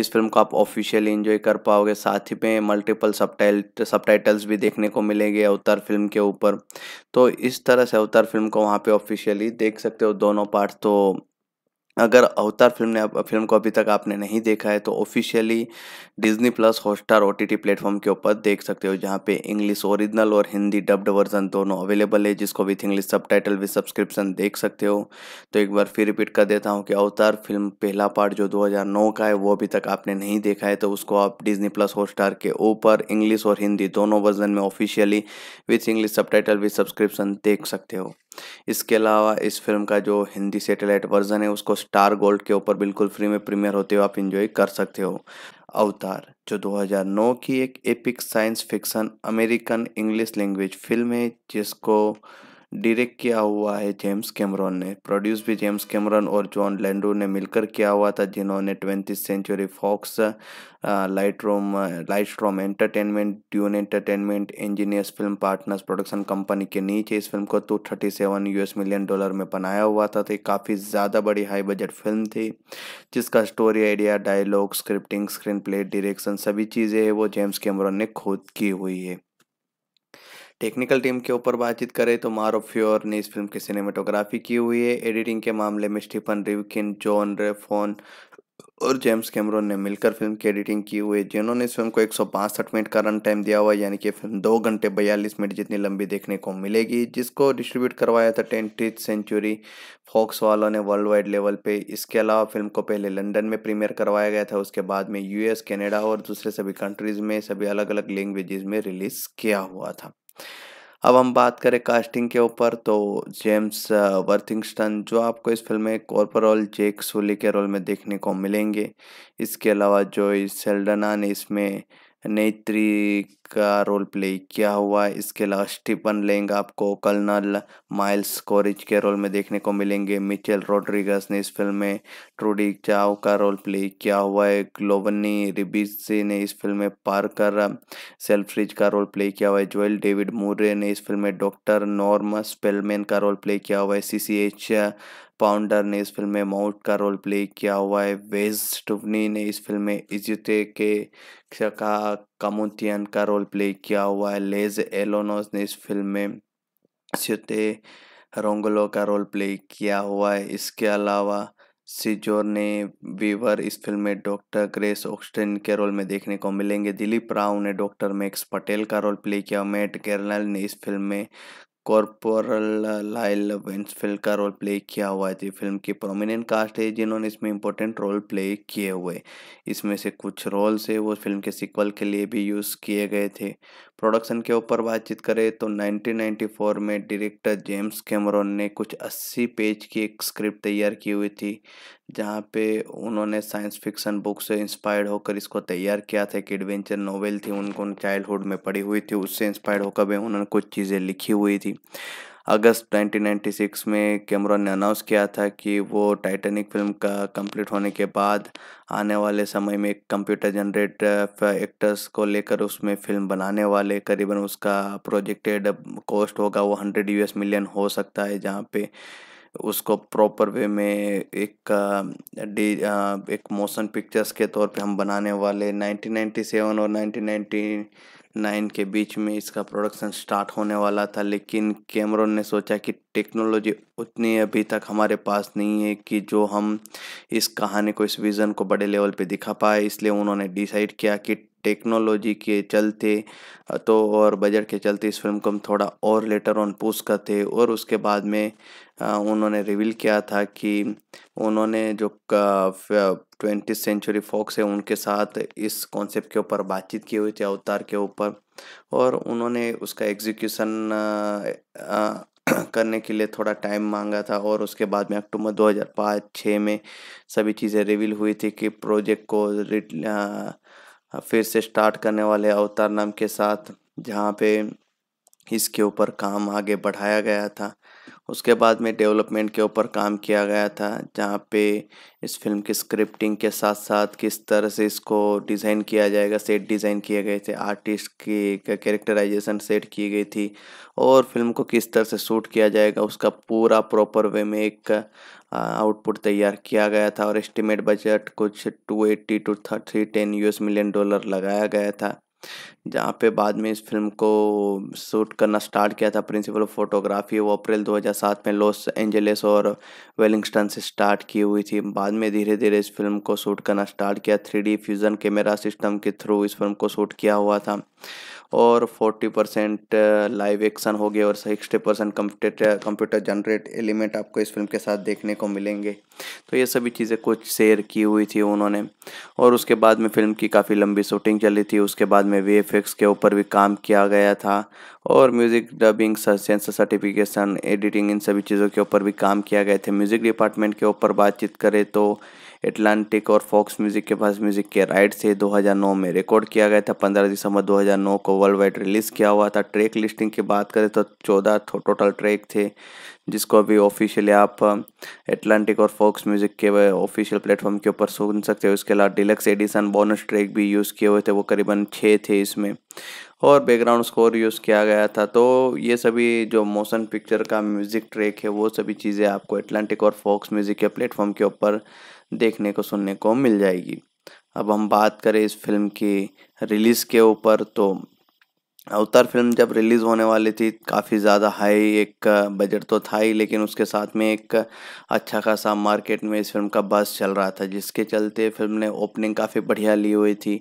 इस फिल्म को आप ऑफिशियली इन्जॉय कर पाओगे साथ ही में मल्टीपल सब सबटाइटल्स भी देखने को मिलेंगे अवतार अवतार फिल्म के ऊपर तो इस तरह से अवतार फिल्म को वहाँ पे ऑफिशियली देख सकते हो दोनों पार्ट तो अगर अवतार फिल्म ने फिल्म को अभी तक आपने नहीं देखा है तो officially Disney plus Hotstar O T platform के ऊपर देख सकते हो जहाँ पे इंग्लिश ओरिजिनल और हिंदी डब्ड वर्जन दोनों अवेलेबल है जिसको with English subtitle with subscription देख सकते हो तो एक बार फिर रिपीट कर देता हूँ कि अवतार फिल्म पहला पार्ट जो 2009 का है वो अभी तक आपने नहीं देखा है तो उसको आप डिज्नी प्लस हॉटस्टार के ऊपर इंग्लिश और हिंदी दोनों वर्जन में officially with English subtitle with subscription देख सकते हो इसके अलावा इस फिल्म का जो हिंदी सेटेलाइट वर्जन है उसको स्टार गोल्ड के ऊपर बिल्कुल फ्री में प्रीमियर होते हुए आप इंजॉय कर सकते हो अवतार जो 2009 की एक epic science fiction American English language film है जिसको डायरेक्ट किया हुआ है जेम्स कैमरॉन ने प्रोड्यूस भी जेम्स कैमरॉन और जॉन लैंडो ने मिलकर किया हुआ था जिन्होंने ट्वेंटी सेंचुरी फॉक्स लाइट रोम light room entertainment Dune entertainment engineers film partners production company के नीचे इस फिल्म को two thirty seven you million dollar में बनाया हुआ था तो काफ़ी ज़्यादा बड़ी हाई बजट फिल्म थी जिसका story idea dialogue scripting screen screenplay direction सभी चीज़ें वो जेम्स कैमरॉन ने खुद की हुई है टेक्निकल टीम के ऊपर बातचीत करें तो मारो फ्योर ने इस फिल्म की सिनेमेटोग्राफी की हुई है एडिटिंग के मामले में स्टीफन रिवकिन जॉन रेफोन और जेम्स कैमरोन ने मिलकर फिल्म की एडिटिंग की हुई है जिन्होंने इस फिल्म को एक मिनट का रन टाइम दिया हुआ यानी कि फिल्म दो घंटे बयालीस मिनट जितनी लंबी देखने को मिलेगी जिसको डिस्ट्रीब्यूट करवाया था ट्वेंटी सेंचुरी फॉक्स वालों ने वर्ल्ड वाइड लेवल पे इसके अलावा फिल्म को पहले लंदन में प्रीमियर करवाया गया था उसके बाद में यूएस कनाडा और दूसरे सभी कंट्रीज़ में सभी अलग अलग लैंग्वेजेस में रिलीज़ किया हुआ था अब हम बात करें कास्टिंग के ऊपर तो जेम्स वर्थिंगस्टन uh, जो आपको इस फिल्म में कॉर्पोरल जेक सोली के रोल में देखने को मिलेंगे इसके अलावा जो सेल्डना ने इसमें नेत्री का रोल प्ले क्या हुआ है इसके अलावा स्टीफन लेंग आपको कर्नल माइल्स कोरिज के रोल में देखने को मिलेंगे मिचेल रोड्रिगस ने इस फिल्म में ट्रूडी चाव का रोल प्ले किया हुआ है ग्लोवनी रिबिजी ने इस फिल्म में पार्कर सेल्फ्रिज का रोल प्ले किया हुआ है जोएल डेविड मूरे ने इस फिल्म में डॉक्टर नॉर्म स्पेलमैन का रोल प्ले किया हुआ है सी सी एच पाउंडर ने इस फिल्म में माउट का रोल प्ले किया हुआ है वेज टुवनी ने इस फिल्म में इजते के का कामुतियन का रोल प्ले किया हुआ है लेज एलोनोस ने इस फिल्म में स्युते रोंगलो का रोल प्ले किया हुआ है इसके अलावा सिजोर ने वीवर इस फिल्म में डॉक्टर ग्रेस ऑक्सटेन के रोल में देखने को मिलेंगे दिलीप राव ने डॉक्टर मैक्स पटेल का रोल प्ले किया मैट गर्नल ने इस फिल्म में कॉर्पोरल लाइल वेंसफिल्ड का रोल प्ले किया हुआ है जी तो फिल्म की प्रोमिनेंट कास्ट है जिन्होंने इसमें इंपॉर्टेंट रोल प्ले किए हुए इसमें से कुछ रोल्स है वो फिल्म के सिक्वल के लिए भी यूज़ किए गए थे प्रोडक्शन के ऊपर बातचीत करें तो 1994 में डायरेक्टर जेम्स कैमरॉन ने कुछ 80 पेज की एक स्क्रिप्ट तैयार की हुई थी जहाँ पे उन्होंने साइंस फिक्शन बुक से इंस्पायर्ड होकर इसको तैयार किया था एक एडवेंचर नोवेल थी उनको चाइल्डहुड में पढ़ी हुई थी उससे इंस्पायर्ड होकर भी उन्होंने कुछ चीज़ें लिखी हुई थी अगस्त 1996 में कैमरॉन ने अनाउंस किया था कि वो टाइटैनिक फिल्म का कंप्लीट होने के बाद आने वाले समय में कंप्यूटर जनरेट एक्टर्स को लेकर उसमें फिल्म बनाने वाले करीबन उसका प्रोजेक्टेड कॉस्ट होगा वो हंड्रेड यूएस मिलियन हो सकता है जहाँ पे उसको प्रॉपर वे में एक डी uh, uh, एक मोशन पिक्चर्स के तौर पे हम बनाने वाले 1997 और 1990 नाइन के बीच में इसका प्रोडक्शन स्टार्ट होने वाला था लेकिन कैमरों ने सोचा कि टेक्नोलॉजी उतनी अभी तक हमारे पास नहीं है कि जो हम इस कहानी को इस विज़न को बड़े लेवल पे दिखा पाए इसलिए उन्होंने डिसाइड किया कि टेक्नोलॉजी के चलते तो और बजट के चलते इस फिल्म को हम थोड़ा और लेटर ऑन पूछ करते और उसके बाद में उन्होंने रिवील किया था कि उन्होंने जो ट्वेंटी सेंचुरी फॉक्स है उनके साथ इस कॉन्सेप्ट के ऊपर बातचीत की हुई थी अवतार के ऊपर और उन्होंने उसका एग्जीक्यूशन करने के लिए थोड़ा टाइम मांगा था और उसके बाद में अक्टूबर 2005-6 में सभी चीज़ें रिवील हुई थी कि प्रोजेक्ट को फिर से स्टार्ट करने वाले अवतार नाम के साथ जहाँ पे इसके ऊपर काम आगे बढ़ाया गया था उसके बाद में डेवलपमेंट के ऊपर काम किया गया था जहाँ पे इस फिल्म की स्क्रिप्टिंग के साथ साथ किस तरह से इसको डिज़ाइन किया जाएगा सेट डिज़ाइन किए गए थे आर्टिस्ट की कैरेक्टराइजेशन सेट की गई थी और फिल्म को किस तरह से शूट किया जाएगा उसका पूरा प्रॉपर वे में एक आउटपुट तैयार किया गया था और एस्टिमेट बजट कुछ two eighty to thirty ten you million dollar लगाया गया था जहाँ पे बाद में इस फिल्म को शूट करना स्टार्ट किया था प्रिंसिपल ऑफ फोटोग्राफी वो अप्रैल 2007 में लॉस एंजलिस और वेलिंगस्टन से स्टार्ट की हुई थी बाद में धीरे धीरे इस फिल्म को शूट करना स्टार्ट किया थ्री फ्यूज़न कैमरा सिस्टम के थ्रू इस फिल्म को शूट किया हुआ था और 40 परसेंट लाइव एक्शन हो गए और 60 percent computer computer generate element आपको इस फिल्म के साथ देखने को मिलेंगे तो ये सभी चीज़ें कुछ शेयर की हुई थी उन्होंने और उसके बाद में फिल्म की काफ़ी लंबी शूटिंग चली थी उसके बाद में वी के ऊपर भी काम किया गया था और music dubbing censor certification editing इन सभी चीज़ों के ऊपर भी काम किया गया थे म्यूज़िक डिपार्टमेंट के ऊपर बातचीत करें तो एटलांटिक और फॉक्स म्यूजिक के पास म्यूजिक के राइट से 2009 में रिकॉर्ड किया गया था 15 दिसंबर 2009 को वर्ल्ड वाइड रिलीज किया हुआ था ट्रैक लिस्टिंग की बात करें तो 14 टोटल ट्रैक थे जिसको अभी ऑफिशियली आप एटलांटिक और फॉक्स म्यूजिक के ऑफिशियल प्लेटफॉर्म के ऊपर सुन सकते हो उसके अलावा डिलक्स एडिशन बोनस ट्रैक भी यूज़ किए हुए थे वो करीबन छः थे इसमें और बैकग्राउंड स्कोर यूज़ किया गया था तो ये सभी जो मोशन पिक्चर का म्यूज़िक ट्रैक है वो सभी चीज़ें आपको एटलांटिक और फॉक्स म्यूज़िक के प्लेटफॉर्म के ऊपर देखने को सुनने को मिल जाएगी अब हम बात करें इस फिल्म की रिलीज़ के ऊपर तो अवतार फिल्म जब रिलीज़ होने वाली थी काफ़ी ज़्यादा हाई एक बजट तो था ही लेकिन उसके साथ में एक अच्छा खासा मार्केट में इस फिल्म का बस चल रहा था जिसके चलते फिल्म ने ओपनिंग काफ़ी बढ़िया ली हुई थी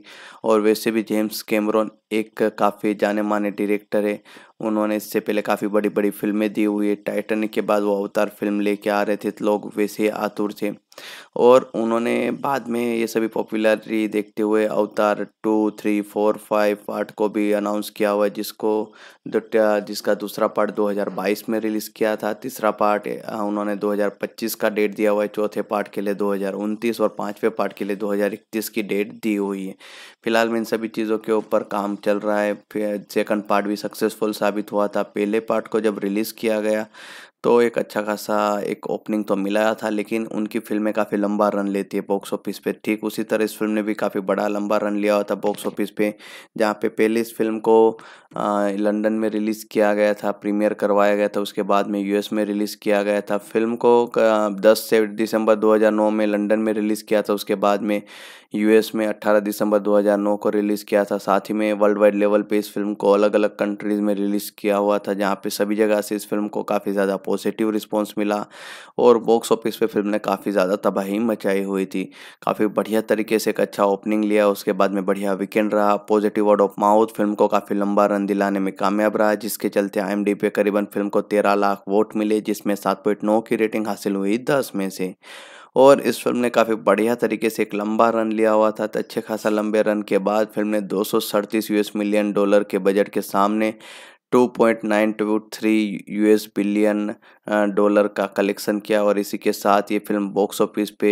और वैसे भी जेम्स कैमरोन एक काफ़ी जाने माने डायरेक्टर है उन्होंने इससे पहले काफ़ी बड़ी बड़ी फिल्में दी हुई है टाइटन के बाद वो अवतार फिल्म लेके आ रहे थे तो लोग वैसे ही आतुर थे और उन्होंने बाद में ये सभी पॉपुलरिटी देखते हुए Avatar two three four five part को भी अनाउंस किया हुआ है जिसको जिसका दूसरा पार्ट 2022 में रिलीज़ किया था तीसरा पार्ट हाँ, उन्होंने 2025 का डेट दिया हुआ है चौथे पार्ट के लिए दो और पाँचवें पार्ट के लिए दो की डेट दी हुई है फिलहाल में इन सभी चीज़ों के ऊपर काम चल रहा है फिर सेकंड पार्ट भी सक्सेसफुल साबित हुआ था पहले पार्ट को जब रिलीज़ किया गया तो एक अच्छा खासा एक ओपनिंग तो मिला था लेकिन उनकी फिल्में काफ़ी लंबा रन लेती है बॉक्स ऑफिस पे ठीक उसी तरह इस फिल्म ने भी काफ़ी बड़ा लंबा रन लिया हुआ था बॉक्स ऑफिस पे जहाँ पे पहले इस फिल्म को लंदन में रिलीज़ किया गया था प्रीमियर करवाया गया था उसके बाद में यूएस में रिलीज़ किया गया था फिल्म को दस से दिसंबर दो में लंडन में रिलीज़ किया था उसके बाद में यूएस में 18 दिसंबर 2009 को रिलीज़ किया था साथ ही में वर्ल्ड वाइड लेवल पे इस फिल्म को अलग अलग कंट्रीज़ में रिलीज़ किया हुआ था जहाँ पे सभी जगह से इस फिल्म को काफ़ी ज़्यादा पॉजिटिव रिस्पांस मिला और बॉक्स ऑफिस पे फिल्म ने काफ़ी ज़्यादा तबाही मचाई हुई थी काफ़ी बढ़िया तरीके से एक अच्छा ओपनिंग लिया उसके बाद में बढ़िया वीकेंड रहा positive word of mouth film को काफ़ी लंबा रन दिलाने में कामयाब रहा जिसके चलते आई पे करीबन फिल्म को तेरह लाख वोट मिले जिसमें सात पॉइंट नौ की रेटिंग हासिल हुई दस में से और इस फिल्म ने काफ़ी बढ़िया तरीके से एक लंबा रन लिया हुआ था तो अच्छे खासा लंबे रन के बाद फिल्म ने दो यूएस मिलियन डॉलर के बजट के सामने 2.923 US billion डॉलर का कलेक्शन किया और इसी के साथ ये फिल्म बॉक्स ऑफिस पे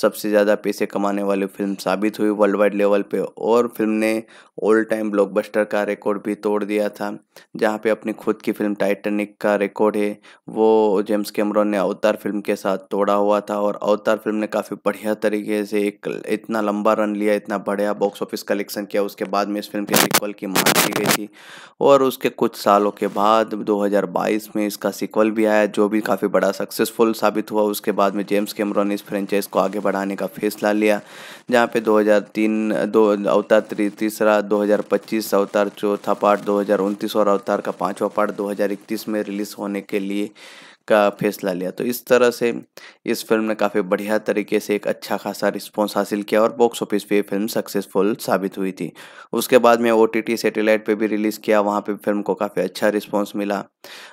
सबसे ज़्यादा पैसे कमाने वाली फिल्म साबित हुई वर्ल्ड वाइड लेवल पे और फिल्म ने ऑल टाइम ब्लॉकबस्टर का रिकॉर्ड भी तोड़ दिया था जहाँ पे अपनी खुद की फिल्म टाइटैनिक का रिकॉर्ड है वो जेम्स कैमरॉन ने अवतार फिल्म के साथ तोड़ा हुआ था और अवतार फिल्म ने काफ़ी बढ़िया तरीके से एक इतना लंबा रन लिया इतना बढ़िया बॉक्स ऑफिस कलेक्शन किया उसके बाद में इस फिल्म के सिक्वल की मांग की गई थी और उसके कुछ सालों के बाद दो में इसका सिक्वल भी आया जो भी काफ़ी बड़ा सक्सेसफुल साबित हुआ उसके बाद में जेम्स कैमरॉन इस फ्रेंचाइज को आगे बढ़ाने का फैसला लिया जहाँ पे 2003 दो अवतार तीसरा 2025 अवतार चौथा पार्ट दो और अवतार का पाँचवा पार्ट 2031 में रिलीज़ होने के लिए का फैसला लिया तो इस तरह से इस फिल्म ने काफ़ी बढ़िया तरीके से एक अच्छा खासा रिस्पॉन्स हासिल किया और बॉक्स ऑफिस पे फिल्म सक्सेसफुल साबित हुई थी उसके बाद में ओ टी सेटेलाइट पर भी रिलीज़ किया वहाँ पर फिल्म को काफ़ी अच्छा रिस्पॉन्स मिला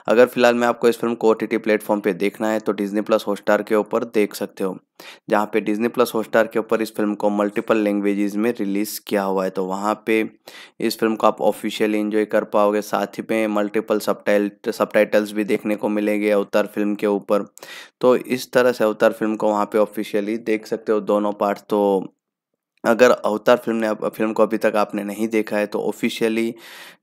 अगर फिलहाल मैं आपको इस फिल्म को ओ टी प्लेटफॉर्म पर देखना है तो डिजनी प्लस हॉटस्टार के ऊपर देख सकते हो जहाँ पे डिज्नी प्लस हॉटस्टार के ऊपर इस फिल्म को मल्टीपल लैंग्वेजेस में रिलीज़ किया हुआ है तो वहाँ पे इस फिल्म को आप ऑफिशियली इन्जॉय कर पाओगे साथ ही में मल्टीपल सब सबटाइटल्स भी देखने को मिलेंगे अवतार फिल्म के ऊपर तो इस तरह से अवतार फिल्म को वहाँ पे ऑफिशियली देख सकते हो दोनों पार्ट तो अगर अवतार फिल्म ने फिल्म को अभी तक आपने नहीं देखा है तो officially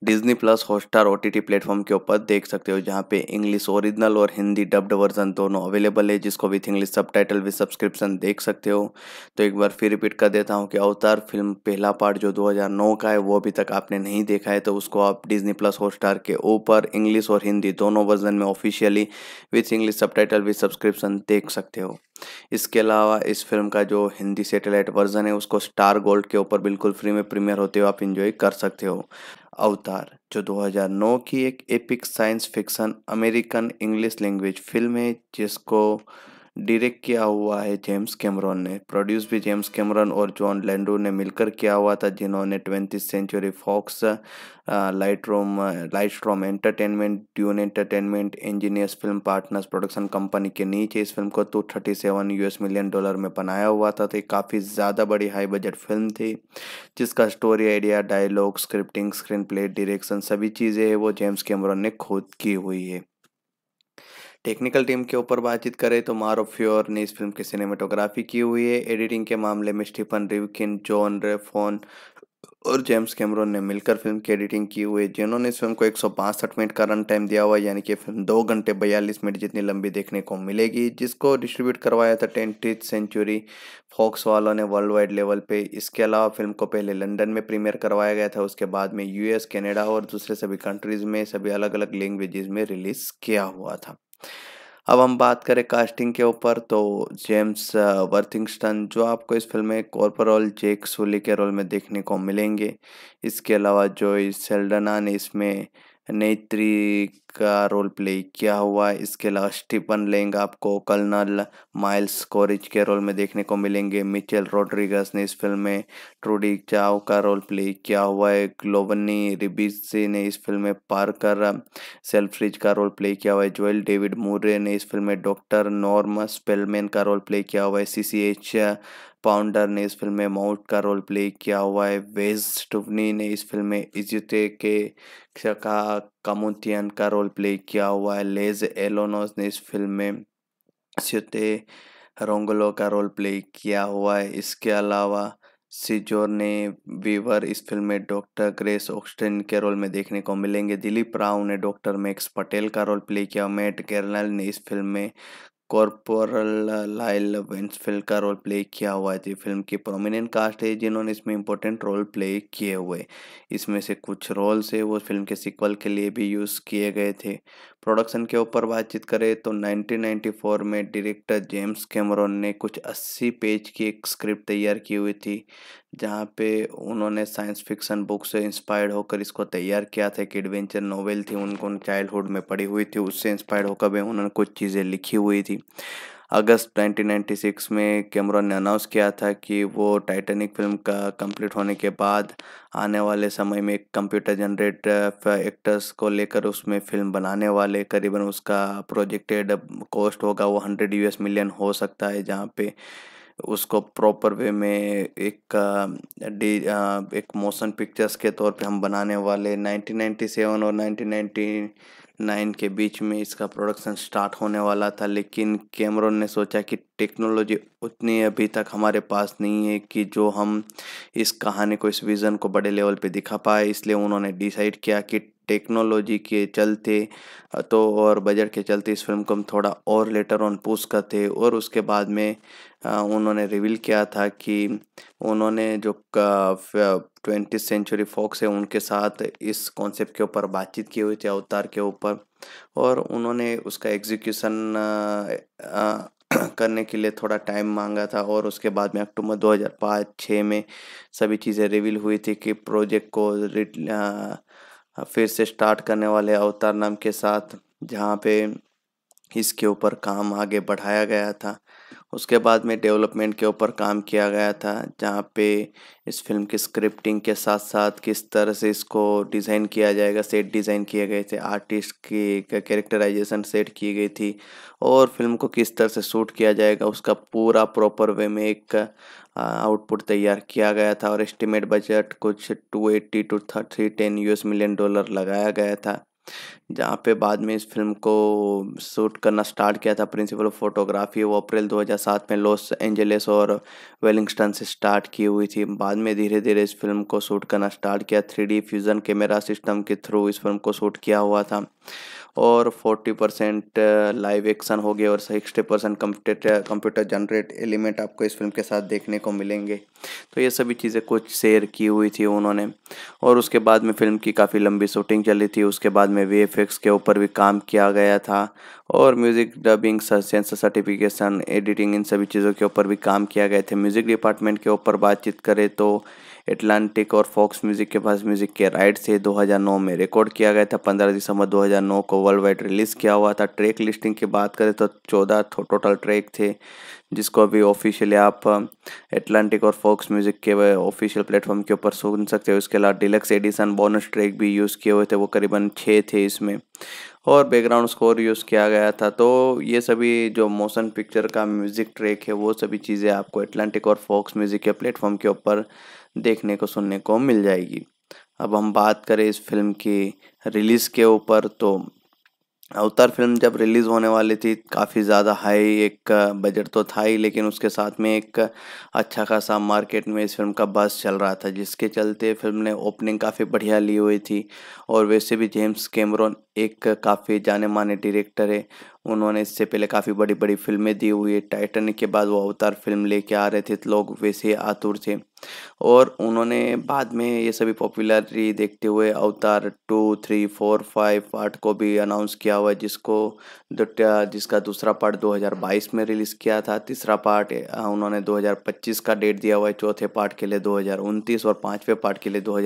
Disney plus Hotstar O T T platform के ऊपर देख सकते हो जहाँ पे इंग्लिश ओरिजिनल और हिंदी डब्ड वर्जन दोनों अवेलेबल है जिसको with English subtitle with subscription देख सकते हो तो एक बार फिर रिपीट कर देता हूँ कि अवतार फिल्म पहला पार्ट जो 2009 का है वो अभी तक आपने नहीं देखा है तो उसको आप डिज्नी प्लस हॉटस्टार के ऊपर इंग्लिश और हिंदी दोनों वर्जन में officially with English subtitle with subscription देख सकते हो इसके अलावा इस फिल्म का जो हिंदी सेटेलाइट वर्जन है उसको स्टार गोल्ड के ऊपर बिल्कुल फ्री में प्रीमियर होते हुए आप इन्जॉय कर सकते हो अवतार जो 2009 की एक epic science fiction American English language film है जिसको डायरेक्ट किया हुआ है जेम्स कैमरॉन ने प्रोड्यूस भी जेम्स कैमरॉन और जॉन लैंडो ने मिलकर किया हुआ था जिन्होंने ट्वेंटी सेंचुरी फॉक्स लाइट रोम light room entertainment Dune entertainment engineers film partners production company के नीचे इस फिल्म को two thirty seven US million dollar में बनाया हुआ था तो काफ़ी ज़्यादा बड़ी हाई बजट फिल्म थी जिसका story idea dialogue scripting screen play direction सभी चीज़ें वो जेम्स कैमरॉन ने खुद की हुई है टेक्निकल टीम के ऊपर बातचीत करें तो मारो फ्योर ने इस फिल्म की सिनेमाटोग्राफी की हुई है एडिटिंग के मामले में स्टीफन रिवकिन जॉन रेफोन और जेम्स कैमरोन ने मिलकर फिल्म की एडिटिंग की हुई है जिन्होंने इस फिल्म को एक मिनट का रन टाइम दिया हुआ यानी कि फिल्म दो घंटे बयालीस मिनट जितनी लंबी देखने को मिलेगी जिसको डिस्ट्रीब्यूट करवाया था टेंटी सेंचुरी फॉक्स वालों ने वर्ल्ड वाइड लेवल पे इसके अलावा फिल्म को पहले लंदन में प्रीमियर करवाया गया था उसके बाद में यूएस कनाडा और दूसरे सभी कंट्रीज़ में सभी अलग अलग लैंग्वेजेस में रिलीज़ किया हुआ था अब हम बात करें कास्टिंग के ऊपर तो जेम्स वर्थिंगस्टन जो आपको इस फिल्म में कॉर्पोरल जेक सोली के रोल में देखने को मिलेंगे इसके अलावा जो सेल्डना ने इसमें नेत्री का रोल प्ले किया हुआ है इसके अलावा स्टीफन लेंग आपको कर्नल माइल्स कोरिज के रोल में देखने को मिलेंगे मिचेल रोड्रिगस ने इस फिल्म में ट्रूडी चाव का रोल प्ले किया हुआ है ग्लोवनी रिबिसी ने इस फिल्म में पार्कर सेल्फ्रिज का रोल प्ले किया हुआ है जोएल डेविड मूरे ने इस फिल्म में डॉक्टर नॉर्म स्पेलमैन का रोल प्ले किया हुआ है सी सी एच पाउंडर ने इस फिल्म में माउट का रोल प्ले किया हुआ है वेज टुवनी ने इस फिल्म में इजते के का कामोतियन का रोल प्ले किया हुआ है लेज एलोनोस ने इस फिल्म में स्युते रोंगलो का रोल प्ले किया हुआ है इसके अलावा सिजोर ने वीवर इस फिल्म में डॉक्टर ग्रेस ऑक्सटेन के रोल में देखने को मिलेंगे दिलीप राव ने डॉक्टर मैक्स पटेल का रोल प्ले किया मैट गेरनल ने इस फिल्म में कॉर्पोरल लाइल वेंसफील्ड का रोल प्ले किया हुआ है तो फिल्म की प्रोमिनेंट कास्ट है जिन्होंने इसमें इंपॉर्टेंट रोल प्ले किए हुए इसमें से कुछ रोल्स है वो फिल्म के सिक्वल के लिए भी यूज़ किए गए थे प्रोडक्शन के ऊपर बातचीत करें तो 1994 में डायरेक्टर जेम्स कैमरोन ने कुछ 80 पेज की एक स्क्रिप्ट तैयार की हुई थी जहाँ पे उन्होंने साइंस फिक्शन बुक से इंस्पायर्ड होकर इसको तैयार किया था एक एडवेंचर नोवेल थी उनको चाइल्डहुड में पढ़ी हुई थी उससे इंस्पायर्ड होकर भी उन्होंने कुछ चीज़ें लिखी हुई थी अगस्त 1996 में कैमरॉन ने अनाउंस किया था कि वो टाइटैनिक फिल्म का कंप्लीट होने के बाद आने वाले समय में कंप्यूटर जनरेट एक्टर्स को लेकर उसमें फिल्म बनाने वाले करीबन उसका प्रोजेक्टेड कॉस्ट होगा वो हंड्रेड यूएस मिलियन हो सकता है जहाँ पे उसको प्रॉपर वे में एक डी uh, uh, एक मोशन पिक्चर्स के तौर पे हम बनाने वाले 1997 और 1990 नाइन के बीच में इसका प्रोडक्शन स्टार्ट होने वाला था लेकिन कैमरों ने सोचा कि टेक्नोलॉजी उतनी अभी तक हमारे पास नहीं है कि जो हम इस कहानी को इस विज़न को बड़े लेवल पे दिखा पाए इसलिए उन्होंने डिसाइड किया कि टेक्नोलॉजी के चलते तो और बजट के चलते इस फिल्म को हम थोड़ा और लेटर ऑन पुश करते और उसके बाद में उन्होंने रिवील किया था कि उन्होंने जो ट्वेंटी सेंचुरी फॉक्स है उनके साथ इस कॉन्सेप्ट के ऊपर बातचीत की हुई थी अवतार के ऊपर और उन्होंने उसका एग्जीक्यूशन करने के लिए थोड़ा टाइम मांगा था और उसके बाद में अक्टूबर 2005-6 में सभी चीज़ें रिवील हुई थी कि प्रोजेक्ट को फिर से स्टार्ट करने वाले अवतार नाम के साथ जहाँ पे इसके ऊपर काम आगे बढ़ाया गया था उसके बाद में डेवलपमेंट के ऊपर काम किया गया था जहाँ पे इस फिल्म की स्क्रिप्टिंग के साथ साथ किस तरह से इसको डिज़ाइन किया जाएगा सेट डिज़ाइन किए गए थे आर्टिस्ट की कैरेक्टराइजेशन सेट की गई थी और फिल्म को किस तरह से शूट किया जाएगा उसका पूरा प्रॉपर वे में एक आउटपुट तैयार किया गया था और एस्टिमेट बजट कुछ two eighty to thirty ten US million dollar लगाया गया था जहाँ पे बाद में इस फिल्म को शूट करना स्टार्ट किया था प्रिंसिपल ऑफ फोटोग्राफी वो अप्रैल 2007 में लॉस एंजलिस और वेलिंगस्टन से स्टार्ट की हुई थी बाद में धीरे धीरे इस फिल्म को शूट करना स्टार्ट किया थ्री फ्यूज़न कैमरा सिस्टम के थ्रू इस फिल्म को शूट किया हुआ था और 40 परसेंट लाइव एक्शन हो गया और 60 percent computer computer generate element आपको इस फिल्म के साथ देखने को मिलेंगे तो ये सभी चीज़ें कुछ शेयर की हुई थी उन्होंने और उसके बाद में फिल्म की काफ़ी लंबी शूटिंग चली थी उसके बाद में वी के ऊपर भी काम किया गया था और music dubbing censor certification editing इन सभी चीज़ों के ऊपर भी काम किया गया थे म्यूज़िक डिपार्टमेंट के ऊपर बातचीत करें तो एटलांटिक और फॉक्स म्यूजिक के पास म्यूजिक के राइट से 2009 में रिकॉर्ड किया गया था 15 दिसंबर 2009 को वर्ल्ड वाइड रिलीज किया हुआ था ट्रैक लिस्टिंग की बात करें तो चौदह टोटल ट्रैक थे जिसको अभी ऑफिशियली आप एटलांटिक और फॉक्स म्यूजिक के ऑफिशियल प्लेटफॉर्म के ऊपर सुन सकते हो इसके अलावा डिलक्स एडिशन बोनस ट्रैक भी यूज़ किए हुए थे वो करीबन छः थे इसमें और बैकग्राउंड स्कोर यूज़ किया गया था तो ये सभी जो मोशन पिक्चर का म्यूज़िक ट्रैक है वो सभी चीज़ें आपको एटलांटिक और फॉक्स म्यूज़िक के प्लेटफॉर्म के ऊपर देखने को सुनने को मिल जाएगी अब हम बात करें इस फिल्म की रिलीज़ के ऊपर तो अवतार फिल्म जब रिलीज़ होने वाली थी काफ़ी ज़्यादा हाई एक बजट तो था ही लेकिन उसके साथ में एक अच्छा खासा मार्केट में इस फिल्म का बस चल रहा था जिसके चलते फिल्म ने ओपनिंग काफ़ी बढ़िया ली हुई थी और वैसे भी जेम्स कैमरॉन एक काफ़ी जाने माने डायरेक्टर है उन्होंने इससे पहले काफ़ी बड़ी बड़ी फिल्में दी हुई है टाइटन के बाद वो अवतार फिल्म लेके आ रहे थे तो लोग वैसे आतुर थे और उन्होंने बाद में ये सभी पॉपुलरिटी देखते हुए Avatar two three four five part को भी अनाउंस किया हुआ जिसको जिसका दूसरा पार्ट 2022 में रिलीज़ किया था तीसरा पार्ट उन्होंने 2025 का डेट दिया हुआ है चौथे पार्ट के लिए दो और पाँचवें पार्ट के लिए दो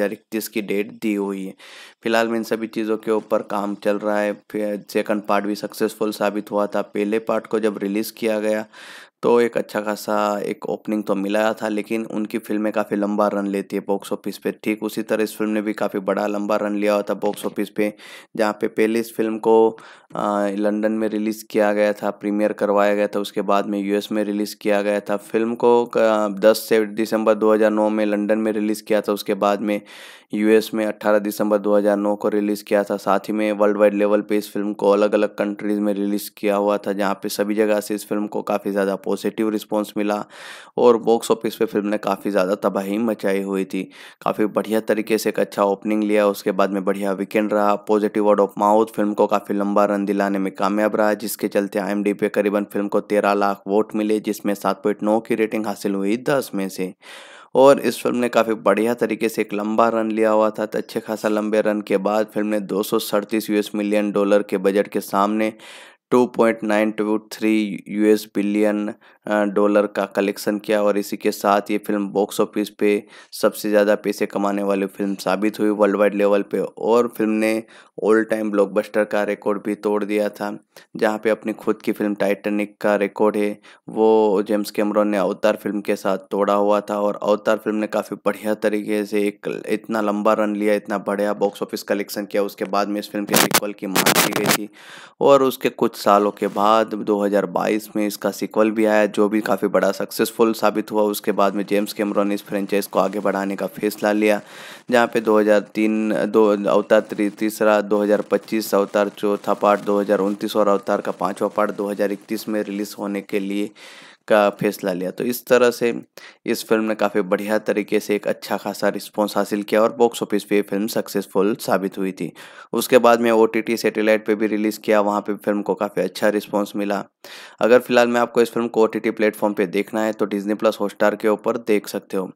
की डेट दी हुई है फिलहाल में इन सभी चीज़ों के ऊपर काम चल रहा है फिर सेकंड पार्ट भी सक्सेसफुल साबित हुआ था पहले पार्ट को जब रिलीज़ किया गया तो एक अच्छा खासा एक ओपनिंग तो मिला था लेकिन उनकी फिल्में काफ़ी लंबा रन लेती है बॉक्स ऑफिस पे ठीक उसी तरह इस फिल्म ने भी काफ़ी बड़ा लंबा रन लिया हुआ था बॉक्स ऑफिस पे जहाँ पे पहले इस फिल्म को लंदन में रिलीज़ किया गया था प्रीमियर करवाया गया था उसके बाद में यूएस में रिलीज़ किया गया था फिल्म को दस से दिसंबर दो में लंडन में रिलीज़ किया था उसके बाद में यूएस में 18 दिसंबर 2009 को रिलीज़ किया था साथ ही में वर्ल्ड वाइड लेवल पे इस फिल्म को अलग अलग कंट्रीज़ में रिलीज़ किया हुआ था जहाँ पे सभी जगह से इस फिल्म को काफ़ी ज़्यादा पॉजिटिव रिस्पॉन्स मिला और बॉक्स ऑफिस पे फिल्म ने काफ़ी ज़्यादा तबाही मचाई हुई थी काफ़ी बढ़िया तरीके से एक अच्छा ओपनिंग लिया उसके बाद में बढ़िया वीकेंड रहा positive word of mouth film को काफ़ी लंबा रन दिलाने में कामयाब रहा जिसके चलते आई पे करीबन फिल्म को तेरह लाख वोट मिले जिसमें सात की रेटिंग हासिल हुई दस में से और इस फिल्म ने काफ़ी बढ़िया तरीके से एक लंबा रन लिया हुआ था तो अच्छे खासा लंबे रन के बाद फिल्म ने दो यूएस मिलियन डॉलर के बजट के सामने 2.923 यूएस बिलियन डॉलर का कलेक्शन किया और इसी के साथ ये फिल्म बॉक्स ऑफिस पे सबसे ज़्यादा पैसे कमाने वाली फिल्म साबित हुई वर्ल्ड वाइड लेवल पे और फिल्म ने ओल्ड टाइम ब्लॉकबस्टर का रिकॉर्ड भी तोड़ दिया था जहाँ पे अपनी खुद की फिल्म टाइटैनिक का रिकॉर्ड है वो जेम्स कैमरॉन ने अवतार फिल्म के साथ तोड़ा हुआ था और अवतार फिल्म ने काफ़ी बढ़िया तरीके से एक इतना लंबा रन लिया इतना बढ़िया बॉक्स ऑफिस कलेक्शन किया उसके बाद में इस फिल्म के सिक्वल की मांग की गई थी और उसके कुछ सालों के बाद दो में इसका सिक्वल भी आया जो जो भी काफ़ी बड़ा सक्सेसफुल साबित हुआ उसके बाद में जेम्स कैमरॉन ने इस फ्रेंचाइज को आगे बढ़ाने का फैसला लिया जहाँ पे 2003 दो अवतार ती, तीसरा 2025 अवतार चौथा पार्ट 2029 और अवतार का पाँचवा पार्ट इक्कीस में रिलीज़ होने के लिए का फैसला लिया तो इस तरह से इस फिल्म ने काफ़ी बढ़िया तरीके से एक अच्छा खासा रिस्पॉन्स हासिल किया और बॉक्स ऑफिस पे फिल्म सक्सेसफुल साबित हुई थी उसके बाद में ओ टी सेटेलाइट पर भी रिलीज़ किया वहाँ पर फिल्म को काफ़ी अच्छा रिस्पॉन्स मिला अगर फिलहाल मैं आपको इस फिल्म को ओ टी प्लेटफॉर्म पर देखना है तो डिजनी प्लस हॉटस्टार के ऊपर देख सकते हो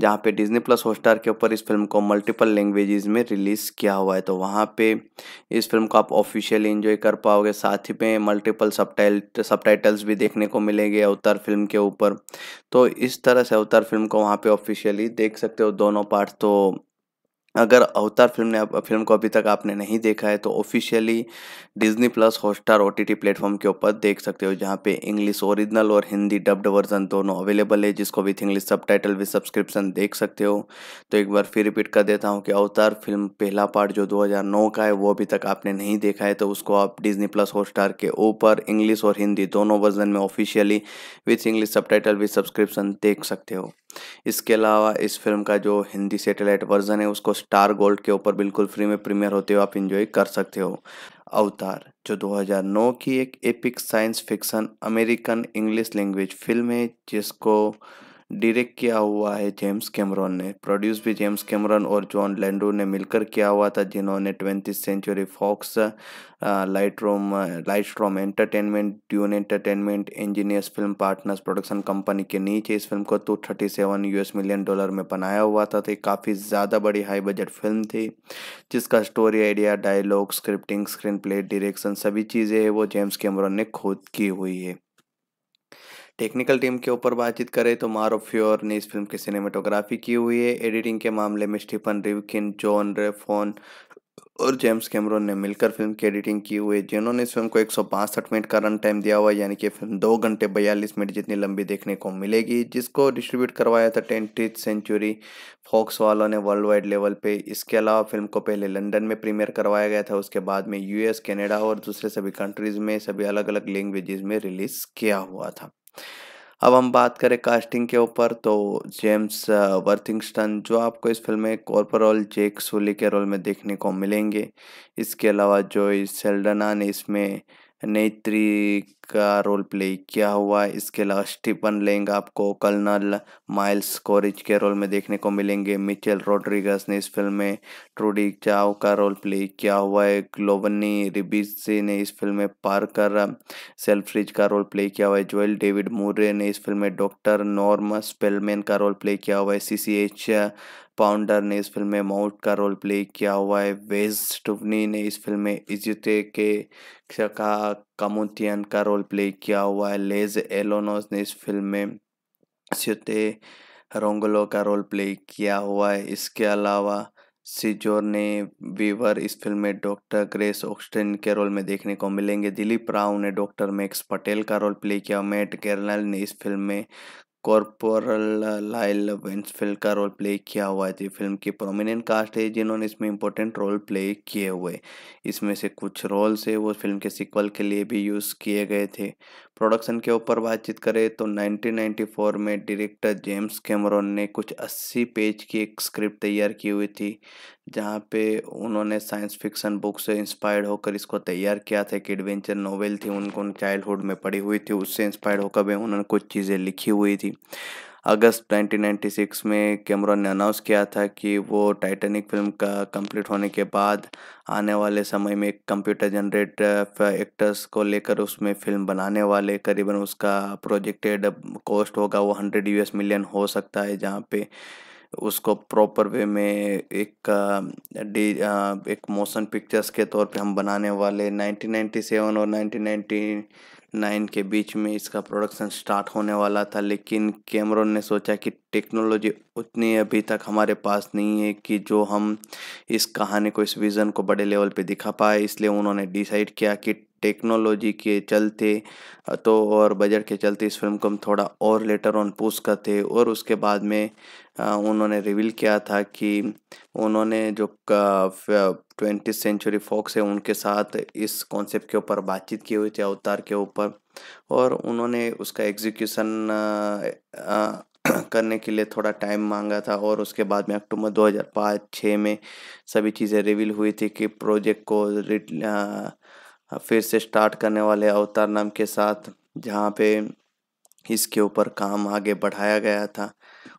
जहाँ पे डिज्नी प्लस हॉटस्टार के ऊपर इस फिल्म को मल्टीपल लैंग्वेजेस में रिलीज़ किया हुआ है तो वहाँ पे इस फिल्म को आप ऑफिशियली इन्जॉय कर पाओगे साथ ही में मल्टीपल सब सबटाइटल्स भी देखने को मिलेंगे अवतार फिल्म के ऊपर तो इस तरह से अवतार फिल्म को वहाँ पे ऑफिशियली देख सकते हो दोनों पार्ट तो अगर अवतार फिल्म ने फिल्म को अभी तक आपने नहीं देखा है तो officially Disney plus Hotstar O T T platform के ऊपर देख सकते हो जहाँ पे इंग्लिश ओरिजिनल और हिंदी डब्ड वर्जन दोनों अवेलेबल है जिसको with English subtitle with subscription देख सकते हो तो एक बार फिर रिपीट कर देता हूँ कि अवतार फिल्म पहला पार्ट जो 2009 का है वो अभी तक आपने नहीं देखा है तो उसको आप डिज्नी प्लस हॉटस्टार के ऊपर इंग्लिश और हिंदी दोनों वर्जन में officially with English subtitle with subscription देख सकते हो इसके अलावा इस फिल्म का जो हिंदी सेटेलाइट वर्जन है उसको स्टार गोल्ड के ऊपर बिल्कुल फ्री में प्रीमियर होते हुए आप इंजॉय कर सकते हो अवतार जो 2009 की एक epic science fiction American English language film है जिसको डायरेक्ट किया हुआ है जेम्स कैमरॉन ने प्रोड्यूस भी जेम्स कैमरॉन और जॉन लैंडो ने मिलकर किया हुआ था जिन्होंने ट्वेंटी सेंचुरी फॉक्स लाइट रोम light room entertainment Dune entertainment engineers film partners production company के नीचे इस फिल्म को टू तो thirty seven US million dollar में बनाया हुआ था तो काफ़ी ज़्यादा बड़ी हाई बजट फिल्म थी जिसका story idea dialogue scripting screen play direction सभी चीज़ें वो जेम्स कैमरॉन ने खुद की हुई है टेक्निकल टीम के ऊपर बातचीत करें तो मारो फ्योर ने इस फिल्म की सिनेमाटोग्राफी की हुई है एडिटिंग के मामले में स्टीफन रिवकिन जॉन रेफोन और जेम्स कैमरोन ने मिलकर फिल्म की एडिटिंग की हुई है जिन्होंने इस फिल्म को एक मिनट का रन टाइम दिया हुआ यानी कि फिल्म दो घंटे बयालीस मिनट जितनी लंबी देखने को मिलेगी जिसको डिस्ट्रीब्यूट करवाया था टेंटीथ सेंचुरी फॉक्स वालों ने वर्ल्ड वाइड लेवल पे इसके अलावा फिल्म को पहले लंदन में प्रीमियर करवाया गया था उसके बाद में यूएस कनाडा और दूसरे सभी कंट्रीज़ में सभी अलग अलग लैंग्वेजेस में रिलीज़ किया हुआ था अब हम बात करें कास्टिंग के ऊपर तो जेम्स वर्थिंगस्टन uh, जो आपको इस फिल्म में कॉर्पोरल जेक सोली के रोल में देखने को मिलेंगे इसके अलावा जो सेल्डना ने इसमें नेत्री का रोल प्ले किया हुआ है इसके अलावा स्टीफन लेंग आपको कर्नल माइल्स कोरिज के रोल में देखने को मिलेंगे मिचेल रोड्रिगस ने इस फिल्म में ट्रूडी चाव का रोल प्ले किया हुआ है ग्लोवनी रिबिसे ने इस फिल्म में पार्कर सेल्फ्रिज का रोल प्ले किया हुआ है जोएल डेविड मूर्य ने इस फिल्म में डॉक्टर नॉर्म स्पेलमैन का रोल प्ले किया हुआ है सी सी एच पाउंडर ने इस फिल्म में माउट का रोल प्ले किया हुआ है वेज टुबनी ने इस फिल्म में इजते के का का रोल प्ले किया हुआ है लेज एलोनोस ने इस फिल्म में स्युते रोंगलो का रोल प्ले किया हुआ है इसके अलावा सिजोर ने वीवर इस फिल्म में डॉक्टर ग्रेस ऑक्सटेन के रोल में देखने को मिलेंगे दिलीप राव ने डॉक्टर मैक्स पटेल का रोल प्ले किया मैट गर्नल ने इस फिल्म में कॉर्पोरल लाइल वेंसफील्ड का रोल प्ले किया हुआ है तो ये फिल्म की प्रोमिनेंट कास्ट है जिन्होंने इसमें इंपॉर्टेंट रोल प्ले किए हुए इसमें से कुछ रोल्स है वो फिल्म के सिक्वल के लिए भी यूज़ किए गए थे प्रोडक्शन के ऊपर बातचीत करें तो 1994 में डायरेक्टर जेम्स कैमरॉन ने कुछ 80 पेज की एक स्क्रिप्ट तैयार की हुई थी जहाँ पे उन्होंने साइंस फिक्शन बुक से इंस्पायर्ड होकर इसको तैयार किया था एक एडवेंचर नोवेल थी उनको चाइल्डहुड में पढ़ी हुई थी उससे इंस्पायर्ड होकर भी उन्होंने कुछ चीज़ें लिखी हुई थी अगस्त 1996 में कैमरॉन ने अनाउंस किया था कि वो टाइटैनिक फिल्म का कंप्लीट होने के बाद आने वाले समय में एक कंप्यूटर जनरेट एक्टर्स को लेकर उसमें फिल्म बनाने वाले करीबन उसका प्रोजेक्टेड कॉस्ट होगा वो हंड्रेड यूएस मिलियन हो सकता है जहाँ पे उसको प्रॉपर वे में एक डी uh, uh, एक मोशन पिक्चर्स के तौर पे हम बनाने वाले 1997 और 1990 नाइन के बीच में इसका प्रोडक्शन स्टार्ट होने वाला था लेकिन कैमरों ने सोचा कि टेक्नोलॉजी उतनी अभी तक हमारे पास नहीं है कि जो हम इस कहानी को इस विज़न को बड़े लेवल पे दिखा पाए इसलिए उन्होंने डिसाइड किया कि टेक्नोलॉजी के चलते तो और बजट के चलते इस फिल्म को हम थोड़ा और लेटर ऑन पुश करते और उसके बाद में उन्होंने रिवील किया था कि उन्होंने जो ट्वेंटी सेंचुरी फॉक्स है उनके साथ इस कॉन्सेप्ट के ऊपर बातचीत की हुई थी अवतार के ऊपर और उन्होंने उसका एग्जीक्यूशन करने के लिए थोड़ा टाइम मांगा था और उसके बाद में अक्टूबर 2005 हज़ार में सभी चीज़ें रिवील हुई थी कि प्रोजेक्ट को हाँ, फिर से स्टार्ट करने वाले अवतार नाम के साथ जहाँ पे इसके ऊपर काम आगे बढ़ाया गया था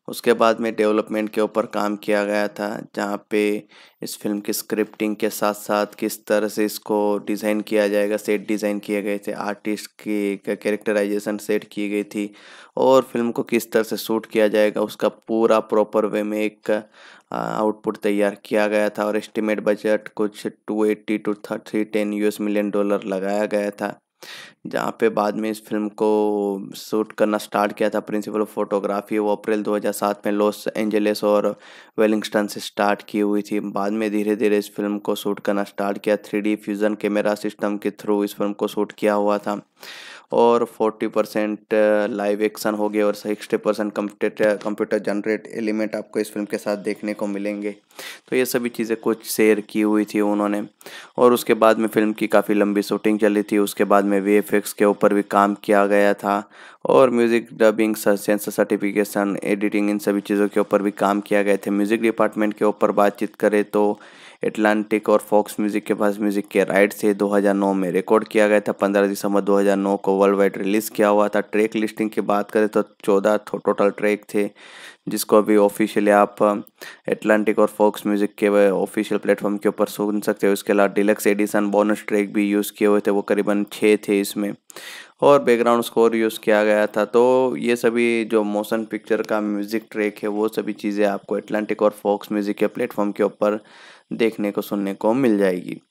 उसके बाद में डेवलपमेंट के ऊपर काम किया गया था जहाँ पे इस फिल्म की स्क्रिप्टिंग के साथ साथ किस तरह से इसको डिज़ाइन किया जाएगा सेट डिज़ाइन किए गए थे आर्टिस्ट की कैरेक्टराइजेशन सेट की गई थी और फिल्म को किस तरह से शूट किया जाएगा उसका पूरा प्रॉपर वे में एक आउटपुट तैयार किया गया था और एस्टिमेट बजट कुछ 280 two thirty ten you million dollar लगाया गया था जहाँ पे बाद में इस फिल्म को शूट करना स्टार्ट किया था प्रिंसिपल फोटोग्राफी वो अप्रैल 2007 में लॉस एंजलिस और वेलिंगस्टन से स्टार्ट की हुई थी बाद में धीरे धीरे इस फिल्म को शूट करना स्टार्ट किया थ्री फ्यूज़न कैमरा सिस्टम के थ्रू इस फिल्म को शूट किया हुआ था और 40 परसेंट लाइव एक्शन हो गया और 60 percent computer computer generate element आपको इस फिल्म के साथ देखने को मिलेंगे तो ये सभी चीज़ें कुछ शेयर की हुई थी उन्होंने और उसके बाद में फिल्म की काफ़ी लंबी शूटिंग चली थी उसके बाद में वी के ऊपर भी काम किया गया था और music dubbing censor certification editing इन सभी चीज़ों के ऊपर भी काम किया गया था म्यूज़िक डिपार्टमेंट के ऊपर बातचीत करें तो एटलांटिक और फॉक्स म्यूजिक के पास म्यूजिक के राइट से 2009 में रिकॉर्ड किया गया था 15 दिसंबर 2009 को वर्ल्ड वाइड रिलीज किया हुआ था ट्रैक लिस्टिंग की बात करें तो चौदह टोटल ट्रैक थे जिसको अभी ऑफिशियली आप एटलांटिक और फॉक्स म्यूजिक के ऑफिशियल प्लेटफॉर्म के ऊपर सुन सकते हो इसके अलावा डिलक्स एडिशन बोनस ट्रैक भी यूज़ किए हुए थे वो करीबन छः थे इसमें और बैकग्राउंड स्कोर यूज़ किया गया था तो ये सभी जो मोशन पिक्चर का म्यूज़िक ट्रैक है वो सभी चीज़ें आपको एटलांटिक और फॉक्स म्यूज़िक के प्लेटफॉर्म के ऊपर देखने को सुनने को मिल जाएगी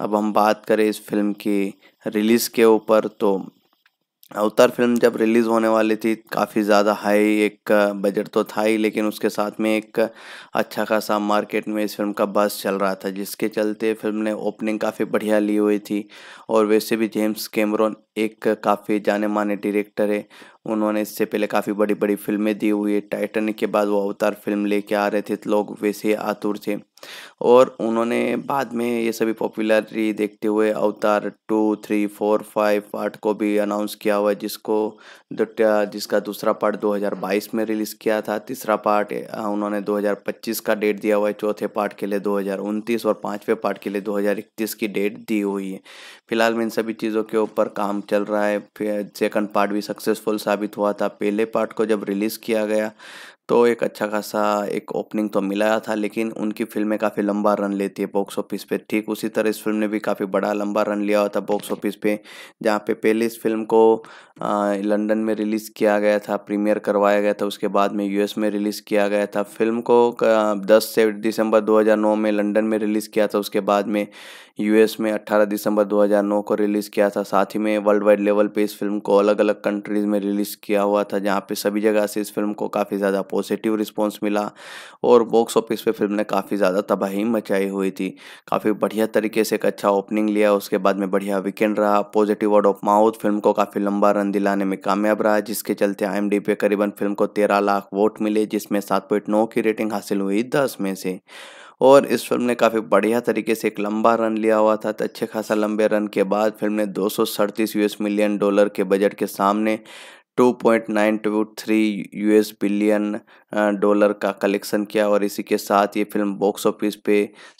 अब हम बात करें इस फिल्म की रिलीज़ के ऊपर तो अवतार फिल्म जब रिलीज़ होने वाली थी काफ़ी ज़्यादा हाई एक बजट तो था ही लेकिन उसके साथ में एक अच्छा खासा मार्केट में इस फिल्म का बस चल रहा था जिसके चलते फिल्म ने ओपनिंग काफ़ी बढ़िया ली हुई थी और वैसे भी जेम्स कैमरोन एक काफ़ी जाने माने डायरेक्टर है उन्होंने इससे पहले काफ़ी बड़ी बड़ी फिल्में दी हुई है टाइटनिक के बाद वो अवतार फिल्म लेके आ रहे थे तो लोग वैसे ही आतुर थे और उन्होंने बाद में ये सभी पॉपुलरिटी देखते हुए Avatar two three four five part को भी अनाउंस किया हुआ है जिसको जिसका दूसरा पार्ट 2022 में रिलीज़ किया था तीसरा पार्ट उन्होंने 2025 का डेट दिया हुआ है चौथे पार्ट के लिए दो और पाँचवें पार्ट के लिए दो की डेट दी हुई है फिलहाल में इन सभी चीज़ों के ऊपर काम चल रहा है फिर सेकंड पार्ट भी सक्सेसफुल साबित हुआ था पहले पार्ट को जब रिलीज़ किया गया तो एक अच्छा खासा एक ओपनिंग तो मिला था लेकिन उनकी फिल्में काफ़ी लंबा रन लेती है बॉक्स ऑफिस पे ठीक उसी तरह इस फिल्म ने भी काफ़ी बड़ा लंबा रन लिया हुआ था बॉक्स ऑफिस पे जहाँ पे पहले इस फिल्म को लंदन में रिलीज़ किया गया था प्रीमियर करवाया गया था उसके बाद में यूएस में रिलीज़ किया गया था फिल्म को दस से दिसंबर दो में लंडन में रिलीज़ किया था उसके बाद में यूएस में 18 दिसंबर 2009 को रिलीज़ किया था साथ ही में वर्ल्ड वाइड लेवल पे इस फिल्म को अलग अलग कंट्रीज़ में रिलीज़ किया हुआ था जहाँ पे सभी जगह से इस फिल्म को काफ़ी ज़्यादा पॉजिटिव रिस्पॉन्स मिला और बॉक्स ऑफिस पे फिल्म ने काफ़ी ज़्यादा तबाही मचाई हुई थी काफ़ी बढ़िया तरीके से एक अच्छा ओपनिंग लिया उसके बाद में बढ़िया वीकेंड रहा positive word of mouth film को काफ़ी लंबा रन दिलाने में कामयाब रहा जिसके चलते आई पे करीबन फिल्म को तेरह लाख वोट मिले जिसमें सात की रेटिंग हासिल हुई दस में से और इस फिल्म ने काफ़ी बढ़िया तरीके से एक लंबा रन लिया हुआ था तो अच्छे खासा लंबे रन के बाद फिल्म ने दो यूएस मिलियन डॉलर के बजट के सामने 2.923 यूएस बिलियन डॉलर का कलेक्शन किया और इसी के साथ ये फिल्म बॉक्स ऑफिस पे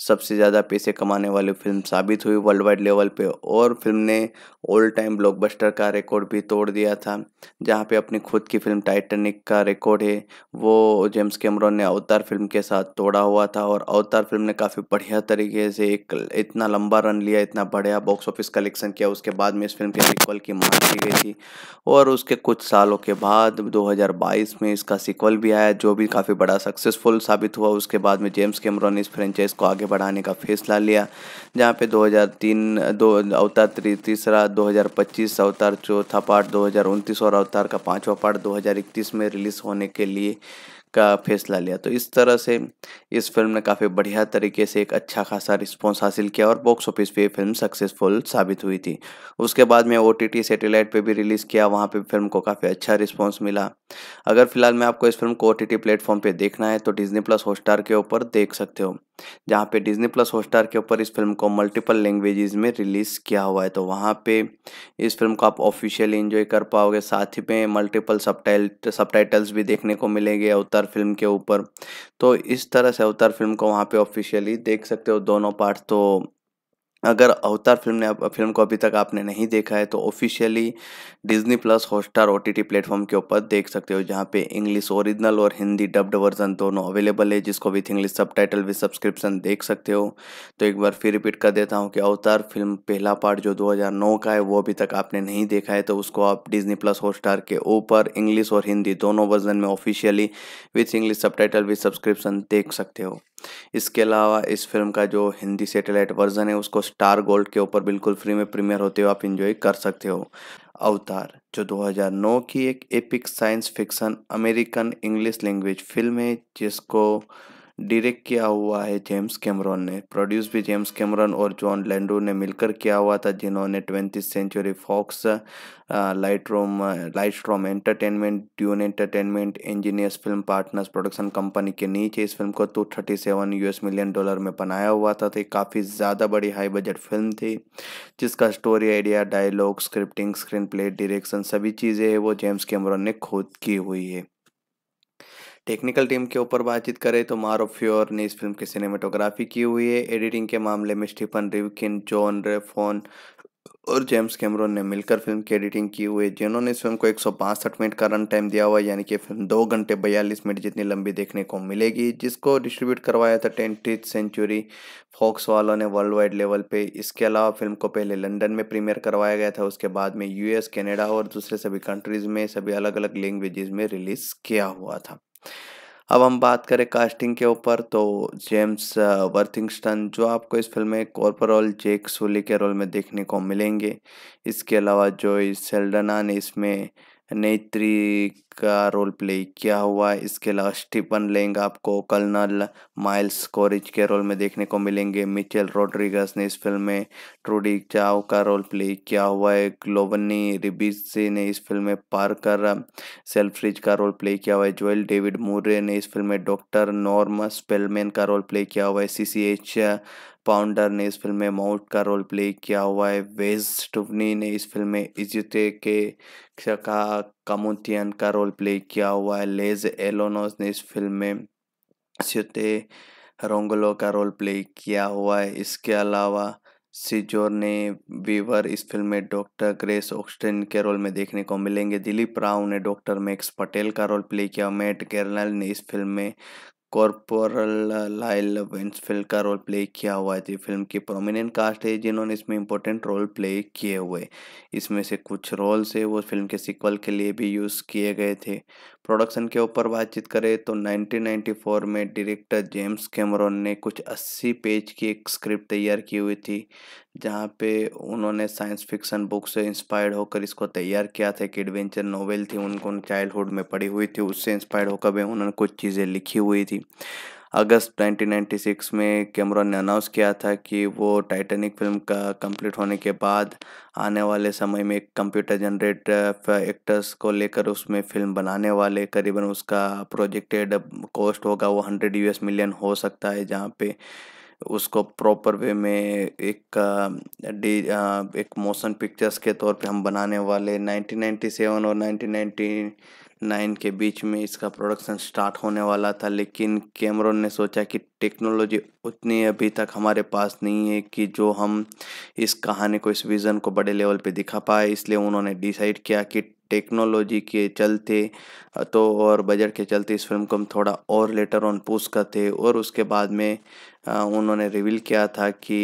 सबसे ज़्यादा पैसे कमाने वाली फिल्म साबित हुई वर्ल्ड वाइड लेवल पे और फिल्म ने ऑल टाइम ब्लॉकबस्टर का रिकॉर्ड भी तोड़ दिया था जहाँ पे अपनी खुद की फिल्म टाइटनिक का रिकॉर्ड है वो जेम्स कैमरॉन ने अवतार फिल्म के साथ तोड़ा हुआ था और अवतार फिल्म ने काफ़ी बढ़िया तरीके से एक इतना लंबा रन लिया इतना बढ़िया बॉक्स ऑफिस कलेक्शन किया उसके बाद में इस फिल्म के सीक्वल की मांग की गई थी और उसके कुछ सालों के बाद दो में इसका सिक्वल भी आया जो भी काफ़ी बड़ा सक्सेसफुल साबित हुआ उसके बाद में जेम्स कैमरॉन इस फ्रेंचाइज को आगे बढ़ाने का फैसला लिया जहाँ पे 2003 दो अवतार तीसरा 2025 अवतार चौथा पार्ट दो और अवतार का पाँचवा पार्ट इक्कीस में रिलीज़ होने के लिए का फैसला लिया तो इस तरह से इस फिल्म ने काफ़ी बढ़िया तरीके से एक अच्छा खासा रिस्पॉन्स हासिल किया और बॉक्स ऑफिस पे फिल्म सक्सेसफुल साबित हुई थी उसके बाद में ओ टी सैटेलाइट पर भी रिलीज़ किया वहाँ पर फिल्म को काफ़ी अच्छा रिस्पॉन्स मिला अगर फिलहाल मैं आपको इस फिल्म को ओ टी प्लेटफॉर्म पर देखना है तो डिजनी प्लस हॉटस्टार के ऊपर देख सकते हो जहाँ पे डिज्नी प्लस हॉटस्टार के ऊपर इस फिल्म को मल्टीपल लैंग्वेजेस में रिलीज़ किया हुआ है तो वहाँ पे इस फिल्म को आप ऑफिशियली इन्जॉय कर पाओगे साथ ही में मल्टीपल सब टाइटल्स भी देखने को मिलेंगे अवतार फिल्म के ऊपर तो इस तरह से अवतार फिल्म को वहाँ पे ऑफिशियली देख सकते हो दोनों पार्ट तो अगर अवतार फिल्म ने फिल्म को अभी तक आपने नहीं देखा है तो officially Disney plus Hotstar O T platform के ऊपर देख सकते हो जहाँ पे इंग्लिश ओरिजिनल और हिंदी डब्ड वर्जन दोनों अवेलेबल है जिसको with English subtitle with subscription देख सकते हो तो एक बार फिर रिपीट कर देता हूँ कि अवतार फिल्म पहला पार्ट जो दो का है वो अभी तक आपने नहीं देखा है तो उसको आप डिज्नी प्लस हॉट के ऊपर इंग्लिश और हिंदी दोनों वर्जन में officially with English subtitle with subscription देख सकते हो इसके अलावा इस फिल्म का जो हिंदी सेटेलाइट वर्जन है उसको स्टार गोल्ड के ऊपर बिल्कुल फ्री में प्रीमियर होते हुए आप इन्जॉय कर सकते हो अवतार जो 2009 की एक epic science fiction American English language film है जिसको डायरेक्ट किया हुआ है जेम्स कैमरॉन ने प्रोड्यूस भी जेम्स कैमरॉन और जॉन लैंडो ने मिलकर किया हुआ था जिन्होंने ट्वेंटी सेंचुरी फॉक्स लाइट रोम light room entertainment Dune entertainment engineers film partners production company के नीचे इस फिल्म को two thirty seven US million dollar में बनाया हुआ था तो काफ़ी ज़्यादा बड़ी हाई बजट फिल्म थी जिसका story idea dialogue scripting screen play direction सभी चीज़ें वो जेम्स कैमरॉन ने खुद की हुई है टेक्निकल टीम के ऊपर बातचीत करें तो मारो फ्योर ने इस फिल्म की सिनेमाटोग्राफी की हुई है एडिटिंग के मामले में स्टीफन रिवकिन जॉन रेफोन और जेम्स कैमरॉन ने मिलकर फिल्म की एडिटिंग की हुई है जिन्होंने इस फिल्म को एक मिनट का रन टाइम दिया हुआ यानी कि फिल्म दो घंटे बयालीस मिनट जितनी लंबी देखने को मिलेगी जिसको डिस्ट्रीब्यूट करवाया था टेंटीथ सेंचुरी फॉक्स वालों ने वर्ल्ड वाइड लेवल पे इसके अलावा फिल्म को पहले लंदन में प्रीमियर करवाया गया था उसके बाद में यूएस कनाडा और दूसरे सभी कंट्रीज़ में सभी अलग अलग लैंग्वेजेस में रिलीज़ किया हुआ था अब हम बात करें कास्टिंग के ऊपर तो जेम्स वर्थिंगस्टन uh, जो आपको इस फिल्म में कॉर्पोरल जेक सोली के रोल में देखने को मिलेंगे इसके अलावा जो सेल्डना ने इसमें नेत्री का रोल प्ले क्या हुआ है इसके अलावा स्टीफन लेंग आपको कर्नल माइल्स कोरिज के रोल में देखने को मिलेंगे मिचेल रोड्रिगस ने इस फिल्म में ट्रूडी चाव का रोल प्ले किया हुआ है ग्लोवनी रिबिसे ने इस फिल्म में पार्कर सेल्फ्रिज का रोल प्ले किया हुआ है जोएल डेविड मूरे ने इस फिल्म में डॉक्टर नॉर्म स्पेलमैन का रोल प्ले किया हुआ है सी सी एच पाउंडर ने इस फिल्म में माउट का रोल प्ले किया हुआ है वेज टुफनी ने इस फिल्म में इजते के का कामुतियन का रोल प्ले किया हुआ है लेज एलोनोस ने इस फिल्म में स्युते रोंगलो का रोल प्ले किया हुआ है इसके अलावा सिजोर ने वीवर इस फिल्म में डॉक्टर ग्रेस ऑक्सटेन के रोल में देखने को मिलेंगे दिलीप राव ने डॉक्टर मैक्स पटेल का रोल प्ले किया मैट केरनल ने इस फिल्म में कॉर्पोरल लाइल वेंसफील्ड का रोल प्ले किया हुआ है फिल्म की प्रोमिनेंट कास्ट है जिन्होंने इसमें इंपॉर्टेंट रोल प्ले किए हुए इसमें से कुछ रोल्स है वो फिल्म के सिक्वल के लिए भी यूज़ किए गए थे प्रोडक्शन के ऊपर बातचीत करें तो 1994 में डायरेक्टर जेम्स कैमरॉन ने कुछ 80 पेज की एक स्क्रिप्ट तैयार की हुई थी जहाँ पे उन्होंने साइंस फिक्शन बुक से इंस्पायर्ड होकर इसको तैयार किया था एक एडवेंचर नोवेल थी उनको चाइल्डहुड में पढ़ी हुई थी उससे इंस्पायर्ड होकर भी उन्होंने कुछ चीज़ें लिखी हुई थी अगस्त 1996 में कैमरॉन ने अनाउंस किया था कि वो टाइटैनिक फिल्म का कंप्लीट होने के बाद आने वाले समय में एक कंप्यूटर जनरेट एक्टर्स को लेकर उसमें फिल्म बनाने वाले करीबन उसका प्रोजेक्टेड कॉस्ट होगा वो हंड्रेड यूएस मिलियन हो सकता है जहाँ पे उसको प्रॉपर वे में एक डी uh, uh, एक मोशन पिक्चर्स के तौर पे हम बनाने वाले 1997 और 1990 नाइन के बीच में इसका प्रोडक्शन स्टार्ट होने वाला था लेकिन कैमरों ने सोचा कि टेक्नोलॉजी उतनी अभी तक हमारे पास नहीं है कि जो हम इस कहानी को इस विज़न को बड़े लेवल पे दिखा पाए इसलिए उन्होंने डिसाइड किया कि टेक्नोलॉजी के चलते तो और बजट के चलते इस फिल्म को हम थोड़ा और लेटर ऑन पूछ करते और उसके बाद में उन्होंने रिवील किया था कि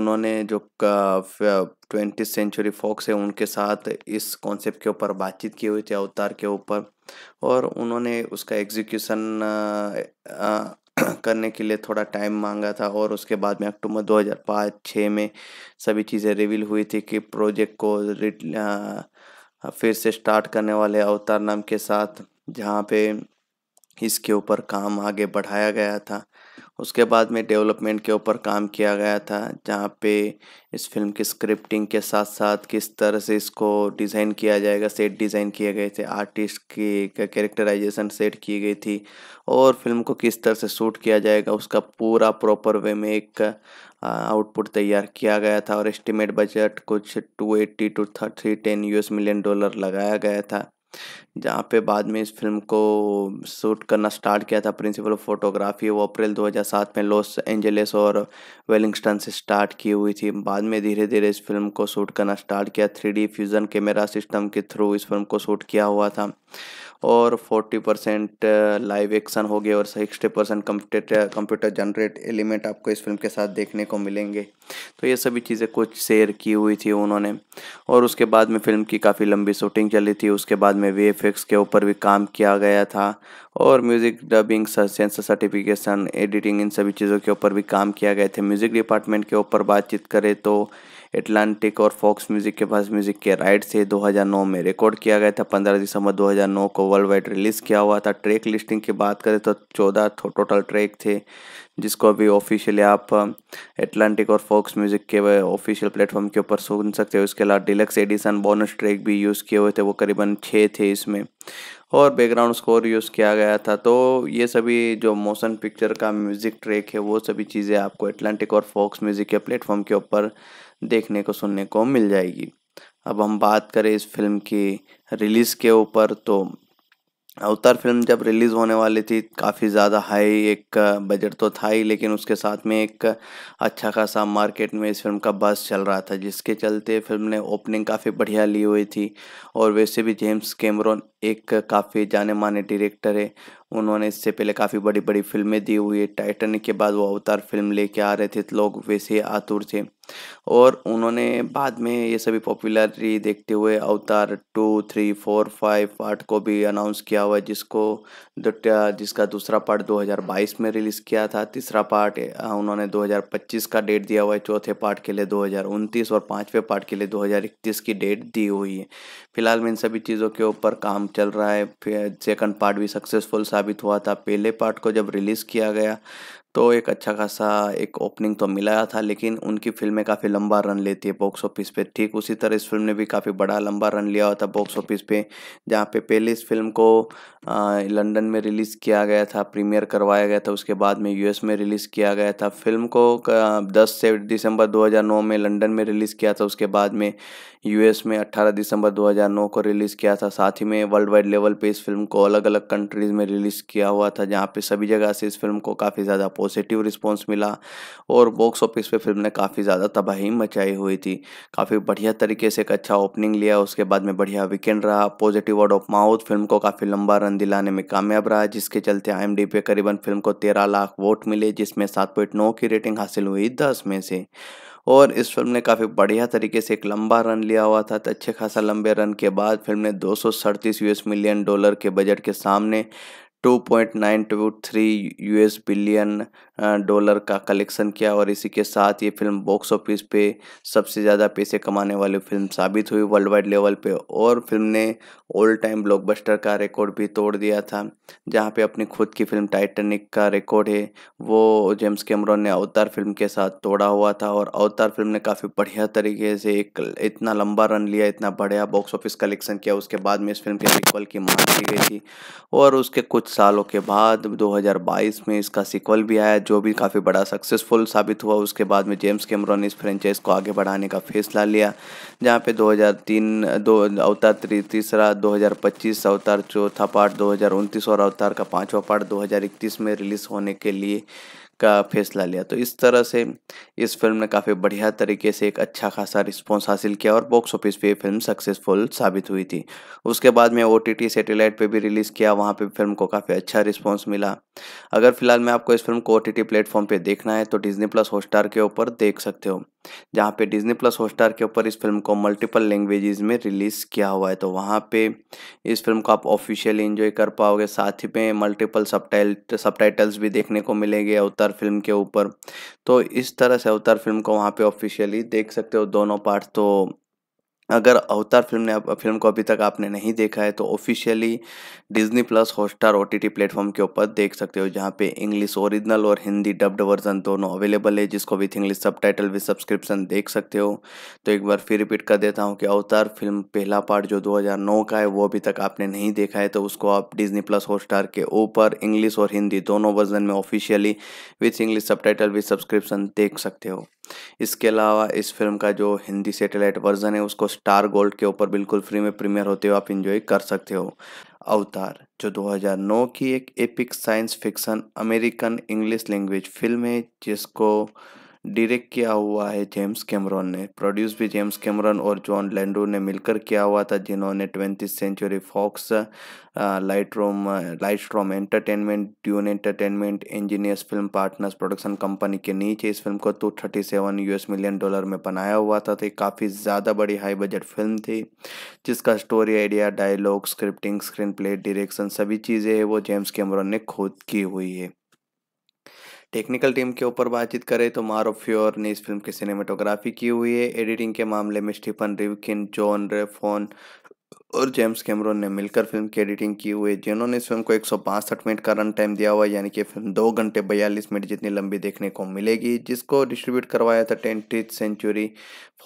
उन्होंने जो ट्वेंटी सेंचुरी फॉक्स है उनके साथ इस कॉन्सेप्ट के ऊपर बातचीत की हुई थी अवतार के ऊपर और उन्होंने उसका एग्जीक्यूशन करने के लिए थोड़ा टाइम मांगा था और उसके बाद में अक्टूबर 2005 छः में सभी चीज़ें रिवील हुई थी कि प्रोजेक्ट को फिर से स्टार्ट करने वाले अवतार नाम के साथ जहाँ पे इसके ऊपर काम आगे बढ़ाया गया था उसके बाद में डेवलपमेंट के ऊपर काम किया गया था जहाँ पे इस फिल्म की स्क्रिप्टिंग के साथ साथ किस तरह से इसको डिज़ाइन किया जाएगा सेट डिज़ाइन किए गए थे आर्टिस्ट की कैरेक्टराइजेशन सेट की गई थी और फिल्म को किस तरह से शूट किया जाएगा उसका पूरा प्रॉपर वे में एक आउटपुट तैयार किया गया था और एस्टिमेट बजट कुछ two eighty to thirty ten you million dollar लगाया गया था जहाँ पे बाद में इस फिल्म को शूट करना स्टार्ट किया था प्रिंसिपल ऑफ फोटोग्राफी वो अप्रैल 2007 में लॉस एंजलिस और वेलिंगस्टन से स्टार्ट की हुई थी बाद में धीरे धीरे इस फिल्म को शूट करना स्टार्ट किया थ्री फ्यूज़न कैमरा सिस्टम के थ्रू इस फिल्म को शूट किया हुआ था और 40 परसेंट लाइव एक्शन हो गया और 60 percent computer computer generate element आपको इस फिल्म के साथ देखने को मिलेंगे तो ये सभी चीज़ें कुछ शेयर की हुई थी उन्होंने और उसके बाद में फिल्म की काफ़ी लंबी शूटिंग चली थी उसके बाद में वी के ऊपर भी काम किया गया था और music dubbing censor certification editing इन सभी चीज़ों के ऊपर भी काम किया गया थे म्यूज़िक डिपार्टमेंट के ऊपर बातचीत करें तो एटलांटिक और फॉक्स म्यूजिक के पास म्यूजिक के राइट से 2009 में रिकॉर्ड किया गया था 15 दिसंबर 2009 को वर्ल्ड वाइड रिलीज़ किया हुआ था ट्रैक लिस्टिंग की बात करें तो 14 टोटल ट्रैक थे जिसको अभी ऑफिशियली आप एटलांटिक और फॉक्स म्यूजिक के ऑफिशियल प्लेटफॉर्म के ऊपर सुन सकते हो उसके अलावा डिलक्स एडिशन बोनस ट्रैक भी यूज़ किए हुए थे वो करीबन छः थे इसमें और बैकग्राउंड स्कोर यूज़ किया गया था तो ये सभी जो मोशन पिक्चर का म्यूज़िक ट्रैक है वो सभी चीज़ें आपको एटलांटिक और फॉक्स म्यूज़िक के प्लेटफॉर्म के ऊपर देखने को सुनने को मिल जाएगी अब हम बात करें इस फिल्म की रिलीज़ के ऊपर तो अवतार फिल्म जब रिलीज़ होने वाली थी काफ़ी ज़्यादा हाई एक बजट तो था ही लेकिन उसके साथ में एक अच्छा खासा मार्केट में इस फिल्म का बस चल रहा था जिसके चलते फिल्म ने ओपनिंग काफ़ी बढ़िया ली हुई थी और वैसे भी जेम्स कैमरोन एक काफ़ी जाने माने डायरेक्टर है उन्होंने इससे पहले काफ़ी बड़ी बड़ी फिल्में दी हुई है टाइटनिक के बाद वो अवतार फिल्म लेके आ रहे थे तो लोग वैसे आतुर थे और उन्होंने बाद में ये सभी पॉपुलरिटी देखते हुए Avatar two three four five part को भी अनाउंस किया हुआ है जिसको जिसका दूसरा पार्ट 2022 में रिलीज़ किया था तीसरा पार्ट उन्होंने 2025 का डेट दिया हुआ है चौथे पार्ट के लिए दो और पाँचवें पार्ट के लिए दो की डेट दी हुई है फिलहाल में इन सभी चीज़ों के ऊपर काम चल रहा है फिर सेकंड पार्ट भी सक्सेसफुल साबित हुआ था पहले पार्ट को जब रिलीज़ किया गया तो एक अच्छा खासा एक ओपनिंग तो मिला था लेकिन उनकी फिल्में काफ़ी लंबा रन लेती है बॉक्स ऑफिस पे ठीक उसी तरह इस फिल्म ने भी काफ़ी बड़ा लंबा रन लिया हुआ था बॉक्स ऑफिस पे जहाँ पे पहले इस फिल्म को लंदन में रिलीज़ किया गया था प्रीमियर करवाया गया था उसके बाद में यूएस में रिलीज़ किया गया था फिल्म को दस से दिसंबर दो में लंडन में रिलीज़ किया था उसके बाद में यूएस में 18 दिसंबर 2009 को रिलीज़ किया था साथ ही में वर्ल्ड वाइड लेवल पे इस फिल्म को अलग अलग कंट्रीज़ में रिलीज़ किया हुआ था जहाँ पे सभी जगह से इस फिल्म को काफ़ी ज़्यादा पॉजिटिव रिस्पॉन्स मिला और बॉक्स ऑफिस पर फिल्म ने काफ़ी ज़्यादा तबाही मचाई हुई थी काफ़ी बढ़िया तरीके से एक अच्छा ओपनिंग लिया उसके बाद में बढ़िया वीकेंड रहा positive word of mouth film को काफ़ी लंबा रन दिलाने में कामयाब रहा जिसके चलते आई पे करीबन फिल्म को तेरह लाख वोट मिले जिसमें सात पॉइंट नौ की रेटिंग हासिल हुई दस में से और इस फिल्म ने काफ़ी बढ़िया तरीके से एक लंबा रन लिया हुआ था तो अच्छे खासा लंबे रन के बाद फिल्म ने दो यूएस मिलियन डॉलर के बजट के सामने 2.923 यूएस बिलियन डॉलर का कलेक्शन किया और इसी के साथ ये फिल्म बॉक्स ऑफिस पे सबसे ज़्यादा पैसे कमाने वाली फिल्म साबित हुई वर्ल्ड वाइड लेवल पे और फिल्म ने ऑल टाइम ब्लॉकबस्टर का रिकॉर्ड भी तोड़ दिया था जहाँ पे अपनी खुद की फिल्म टाइटैनिक का रिकॉर्ड है वो जेम्स कैमरॉन ने अवतार फिल्म के साथ तोड़ा हुआ था और अवतार फिल्म ने काफ़ी बढ़िया तरीके से एक इतना लंबा रन लिया इतना बढ़िया बॉक्स ऑफिस कलेक्शन किया उसके बाद में इस फिल्म के सिक्वल की मांग की गई थी और उसके कुछ सालों के बाद दो में इसका सिक्वल भी आया जो भी काफ़ी बड़ा सक्सेसफुल साबित हुआ उसके बाद में जेम्स कैमरॉन ने इस फ्रेंचाइज को आगे बढ़ाने का फैसला लिया जहाँ पे 2003 दो अवतार ती, तीसरा 2025 अवतार चौथा पार्ट 2029 और अवतार का पाँचवा पार्ट 2031 में रिलीज़ होने के लिए का फैसला लिया तो इस तरह से इस फिल्म ने काफ़ी बढ़िया तरीके से एक अच्छा खासा रिस्पॉन्स हासिल किया और बॉक्स ऑफिस पे फिल्म सक्सेसफुल साबित हुई थी उसके बाद में ओ टी टी सेटेलाइट पर भी रिलीज़ किया वहाँ पे फिल्म को काफ़ी अच्छा रिस्पॉन्स मिला अगर फिलहाल मैं आपको इस फिल्म को ओ टी टी प्लेटफॉर्म पर देखना है तो डिज्नी प्लस हॉटस्टार के ऊपर देख सकते हो जहाँ पे डिज्नी प्लस हॉटस्टार के ऊपर इस फिल्म को मल्टीपल लैंग्वेजेस में रिलीज़ किया हुआ है तो वहाँ पे इस फिल्म को आप ऑफिशियली इन्जॉय कर पाओगे साथ ही में मल्टीपल सब सबटाइटल्स भी देखने को मिलेंगे अवतार फिल्म के ऊपर तो इस तरह से अवतार फिल्म को वहाँ पर ऑफिशियली देख सकते हो दोनों पार्ट तो अगर अवतार फिल्म ने फिल्म को अभी तक आपने नहीं देखा है तो officially Disney plus Hotstar O T T platform के ऊपर देख सकते हो जहाँ पे इंग्लिश ओरिजिनल और हिंदी डब्ड वर्जन दोनों अवेलेबल है जिसको with English subtitle with subscription देख सकते हो तो एक बार फिर रिपीट कर देता हूँ कि अवतार फिल्म पहला पार्ट जो 2009 का है वो अभी तक आपने नहीं देखा है तो उसको आप डिज्नी प्लस हॉटस्टार के ऊपर इंग्लिश और हिंदी दोनों वर्जन में officially with English subtitle with subscription देख सकते हो इसके अलावा इस फिल्म का जो हिंदी सेटेलाइट वर्जन है उसको स्टार गोल्ड के ऊपर बिल्कुल फ्री में प्रीमियर होते हुए आप इंजॉय कर सकते हो अवतार जो 2009 की एक epic science fiction American English language film है जिसको डायरेक्ट किया हुआ है जेम्स कैमरॉन ने प्रोड्यूस भी जेम्स कैमरॉन और जॉन लैंडो ने मिलकर किया हुआ था जिन्होंने ट्वेंटी सेंचुरी फॉक्स लाइट रोम लाइट रोम entertainment Dune entertainment engineers film partners production company के नीचे इस फिल्म को two thirty seven US million dollar में बनाया हुआ था तो काफ़ी ज़्यादा बड़ी हाई बजट फिल्म थी जिसका story idea dialogue scripting screen screenplay direction सभी चीज़ें हैं वो जेम्स कैमरॉन ने खुद की हुई है टेक्निकल टीम के ऊपर बातचीत करें तो मारो फ्योर ने इस फिल्म की सिनेमाटोग्राफी की हुई है एडिटिंग के मामले में स्टीफन रिवकिन जॉन रेफोन और जेम्स कैमरोन ने मिलकर फिल्म की एडिटिंग की हुई है जिन्होंने इस फिल्म को एक मिनट का रन टाइम दिया हुआ यानी कि फिल्म दो घंटे बयालीस मिनट जितनी लंबी देखने को मिलेगी जिसको डिस्ट्रीब्यूट करवाया था ट्वेंटी सेंचुरी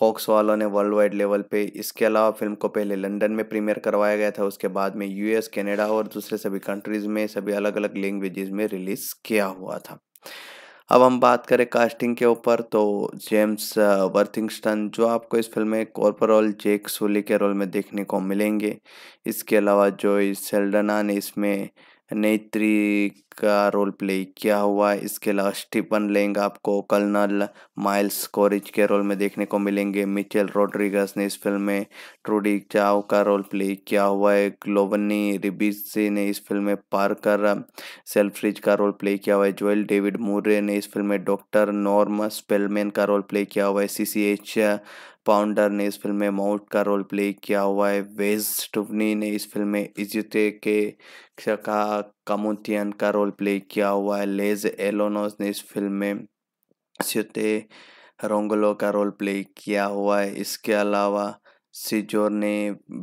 फॉक्स वालों ने वर्ल्ड वाइड लेवल पे इसके अलावा फिल्म को पहले लंदन में प्रीमियर करवाया गया था उसके बाद में यूएस कनाडा और दूसरे सभी कंट्रीज़ में सभी अलग अलग लैंग्वेजेस में रिलीज़ किया हुआ था अब हम बात करें कास्टिंग के ऊपर तो जेम्स वर्थिंगस्टन जो आपको इस फिल्म में कॉर्पोरल जेक सोली के रोल में देखने को मिलेंगे इसके अलावा जो सेल्डना ने इसमें नेत्री का रोल प्ले क्या हुआ है इसके अलावा स्टीफन लेंग आपको कर्नल माइल्स कोरिज के रोल में देखने को मिलेंगे मिचेल रोड्रिगस ने इस फिल्म में ट्रूडी चाव का रोल प्ले किया हुआ है ग्लोवनी रिबिसे ने इस फिल्म में पार्कर सेल्फ्रिज का रोल प्ले किया हुआ है जोएल डेविड मूर्य ने इस फिल्म में डॉक्टर नॉर्म स्पेलमैन का रोल प्ले किया हुआ है सी सी एच पाउंडर ने इस फिल्म में माउट का रोल प्ले किया हुआ है वेज टुवनी ने इस फिल्म में इजते के का कमोतियन का रोल प्ले किया हुआ है लेज एलोनोस ने इस फिल्म में स्युते रोंगलो का रोल प्ले किया हुआ है इसके अलावा सिजोर ने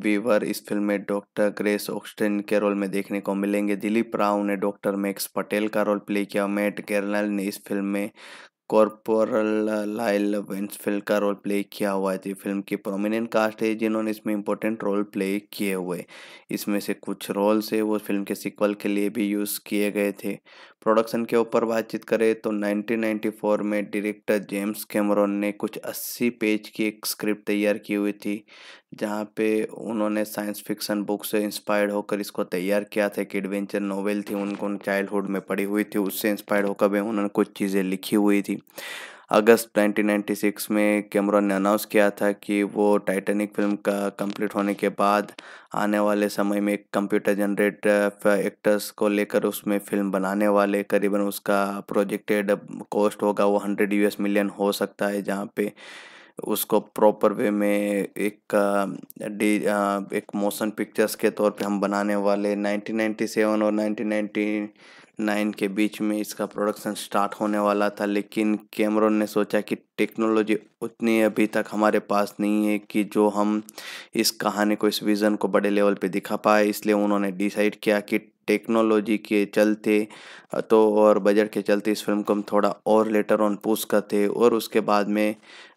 वीवर इस फिल्म में डॉक्टर ग्रेस ऑक्सटेन के रोल में देखने को मिलेंगे दिलीप राव ने डॉक्टर मैक्स पटेल का रोल प्ले किया मैट गर्नल ने इस फिल्म में कॉर्पोरल लाइल वेंसफिल्ड का रोल प्ले किया हुआ है फिल्म तो की प्रोमिनेंट कास्ट है जिन्होंने इसमें इंपॉर्टेंट रोल प्ले किए हुए इसमें से कुछ रोल्स है वो फिल्म के सिक्वल के लिए भी यूज़ किए गए थे प्रोडक्शन के ऊपर बातचीत करें तो 1994 में डायरेक्टर जेम्स कैमरॉन ने कुछ 80 पेज की एक स्क्रिप्ट तैयार की हुई थी जहाँ पे उन्होंने साइंस फिक्शन बुक से इंस्पायर्ड होकर इसको तैयार किया था एक एडवेंचर नोवेल थी उनको चाइल्डहुड में पढ़ी हुई थी उससे इंस्पायर्ड होकर भी उन्होंने कुछ चीज़ें लिखी हुई थी अगस्त 1996 में कैमरॉन ने अनाउंस किया था कि वो टाइटैनिक फिल्म का कंप्लीट होने के बाद आने वाले समय में कंप्यूटर जनरेट एक्टर्स को लेकर उसमें फिल्म बनाने वाले करीबन उसका प्रोजेक्टेड कॉस्ट होगा वो हंड्रेड यूएस मिलियन हो सकता है जहाँ पे उसको प्रॉपर वे में एक डी एक मोशन पिक्चर्स के तौर पे हम बनाने वाले 1997 और 1990 नाइन के बीच में इसका प्रोडक्शन स्टार्ट होने वाला था लेकिन कैमरों ने सोचा कि टेक्नोलॉजी उतनी अभी तक हमारे पास नहीं है कि जो हम इस कहानी को इस विज़न को बड़े लेवल पे दिखा पाए इसलिए उन्होंने डिसाइड किया कि टेक्नोलॉजी के चलते तो और बजट के चलते इस फिल्म को हम थोड़ा और लेटर ऑन पूछ करते और उसके बाद में